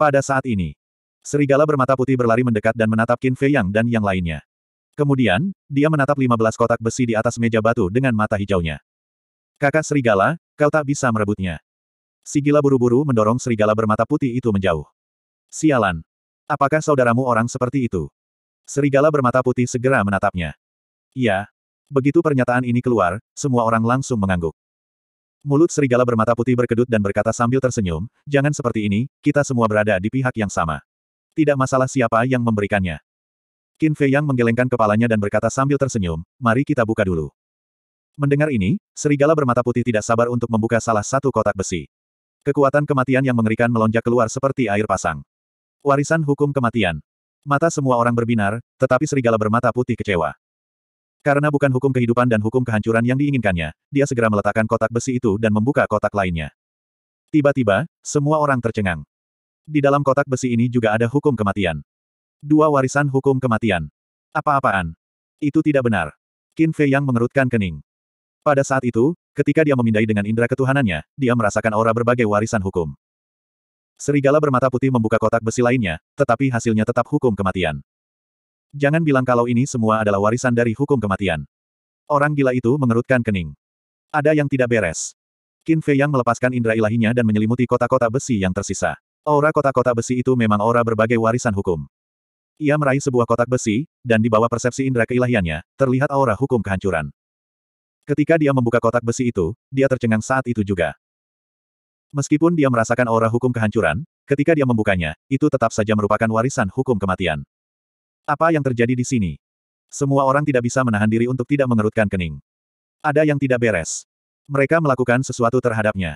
Speaker 1: Pada saat ini, serigala bermata putih berlari mendekat dan menatap Qin Fei Yang dan yang lainnya. Kemudian, dia menatap 15 kotak besi di atas meja batu dengan mata hijaunya. Kakak serigala, kau tak bisa merebutnya. Sigila buru-buru mendorong serigala bermata putih itu menjauh. Sialan. Apakah saudaramu orang seperti itu? Serigala bermata putih segera menatapnya. Iya. Begitu pernyataan ini keluar, semua orang langsung mengangguk. Mulut serigala bermata putih berkedut dan berkata sambil tersenyum, jangan seperti ini, kita semua berada di pihak yang sama. Tidak masalah siapa yang memberikannya. Qin Fei Yang menggelengkan kepalanya dan berkata sambil tersenyum, mari kita buka dulu. Mendengar ini, serigala bermata putih tidak sabar untuk membuka salah satu kotak besi. Kekuatan kematian yang mengerikan melonjak keluar seperti air pasang. Warisan hukum kematian. Mata semua orang berbinar, tetapi serigala bermata putih kecewa. Karena bukan hukum kehidupan dan hukum kehancuran yang diinginkannya, dia segera meletakkan kotak besi itu dan membuka kotak lainnya. Tiba-tiba, semua orang tercengang. Di dalam kotak besi ini juga ada hukum kematian. Dua warisan hukum kematian. Apa-apaan? Itu tidak benar. Qin Fei yang mengerutkan kening. Pada saat itu, ketika dia memindai dengan indera ketuhanannya, dia merasakan aura berbagai warisan hukum. Serigala bermata putih membuka kotak besi lainnya, tetapi hasilnya tetap hukum kematian. Jangan bilang kalau ini semua adalah warisan dari hukum kematian. Orang gila itu mengerutkan kening. Ada yang tidak beres. Qin Fei yang melepaskan indera ilahinya dan menyelimuti kota-kota besi yang tersisa. Aura kota-kota besi itu memang aura berbagai warisan hukum. Ia meraih sebuah kotak besi, dan di bawah persepsi indera keilahiannya, terlihat aura hukum kehancuran. Ketika dia membuka kotak besi itu, dia tercengang saat itu juga. Meskipun dia merasakan aura hukum kehancuran, ketika dia membukanya, itu tetap saja merupakan warisan hukum kematian. Apa yang terjadi di sini? Semua orang tidak bisa menahan diri untuk tidak mengerutkan kening. Ada yang tidak beres. Mereka melakukan sesuatu terhadapnya.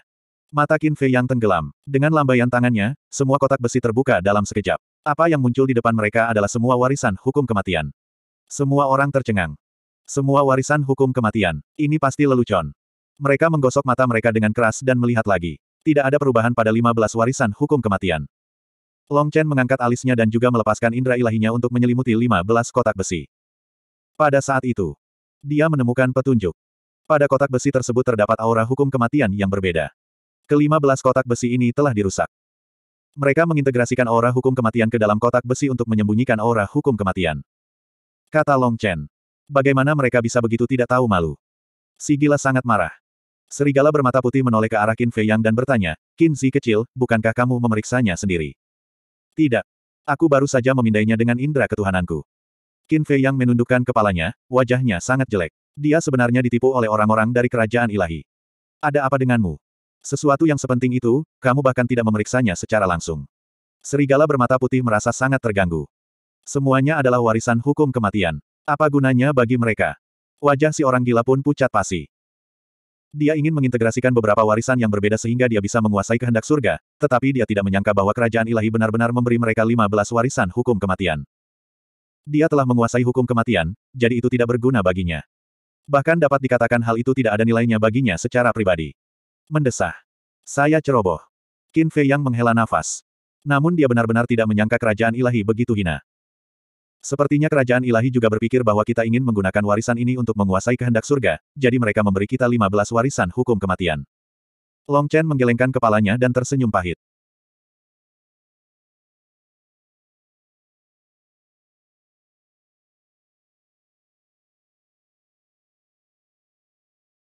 Speaker 1: Mata Qin Fei yang tenggelam. Dengan lambaian tangannya, semua kotak besi terbuka dalam sekejap. Apa yang muncul di depan mereka adalah semua warisan hukum kematian. Semua orang tercengang. Semua warisan hukum kematian. Ini pasti lelucon. Mereka menggosok mata mereka dengan keras dan melihat lagi. Tidak ada perubahan pada 15 warisan hukum kematian. Long Chen mengangkat alisnya dan juga melepaskan indera ilahinya untuk menyelimuti 15 kotak besi. Pada saat itu, dia menemukan petunjuk. Pada kotak besi tersebut terdapat aura hukum kematian yang berbeda. Kelima belas kotak besi ini telah dirusak. Mereka mengintegrasikan aura hukum kematian ke dalam kotak besi untuk menyembunyikan aura hukum kematian. Kata Long Chen. Bagaimana mereka bisa begitu tidak tahu malu? Si sangat marah. Serigala bermata putih menoleh ke arah Qin Fei Yang dan bertanya, Qin Zi kecil, bukankah kamu memeriksanya sendiri? Tidak. Aku baru saja memindainya dengan indera ketuhananku. Qin Fei Yang menundukkan kepalanya, wajahnya sangat jelek. Dia sebenarnya ditipu oleh orang-orang dari kerajaan ilahi. Ada apa denganmu? Sesuatu yang sepenting itu, kamu bahkan tidak memeriksanya secara langsung. Serigala bermata putih merasa sangat terganggu. Semuanya adalah warisan hukum kematian. Apa gunanya bagi mereka? Wajah si orang gila pun pucat pasi. Dia ingin mengintegrasikan beberapa warisan yang berbeda sehingga dia bisa menguasai kehendak surga, tetapi dia tidak menyangka bahwa kerajaan ilahi benar-benar memberi mereka 15 warisan hukum kematian. Dia telah menguasai hukum kematian, jadi itu tidak berguna baginya. Bahkan dapat dikatakan hal itu tidak ada nilainya baginya secara pribadi. Mendesah. Saya ceroboh. Qin Fei yang menghela nafas. Namun dia benar-benar tidak menyangka kerajaan ilahi begitu hina. Sepertinya kerajaan ilahi juga berpikir bahwa kita ingin menggunakan warisan ini untuk menguasai kehendak surga, jadi mereka memberi kita 15 warisan hukum kematian. Long Chen menggelengkan kepalanya dan tersenyum pahit.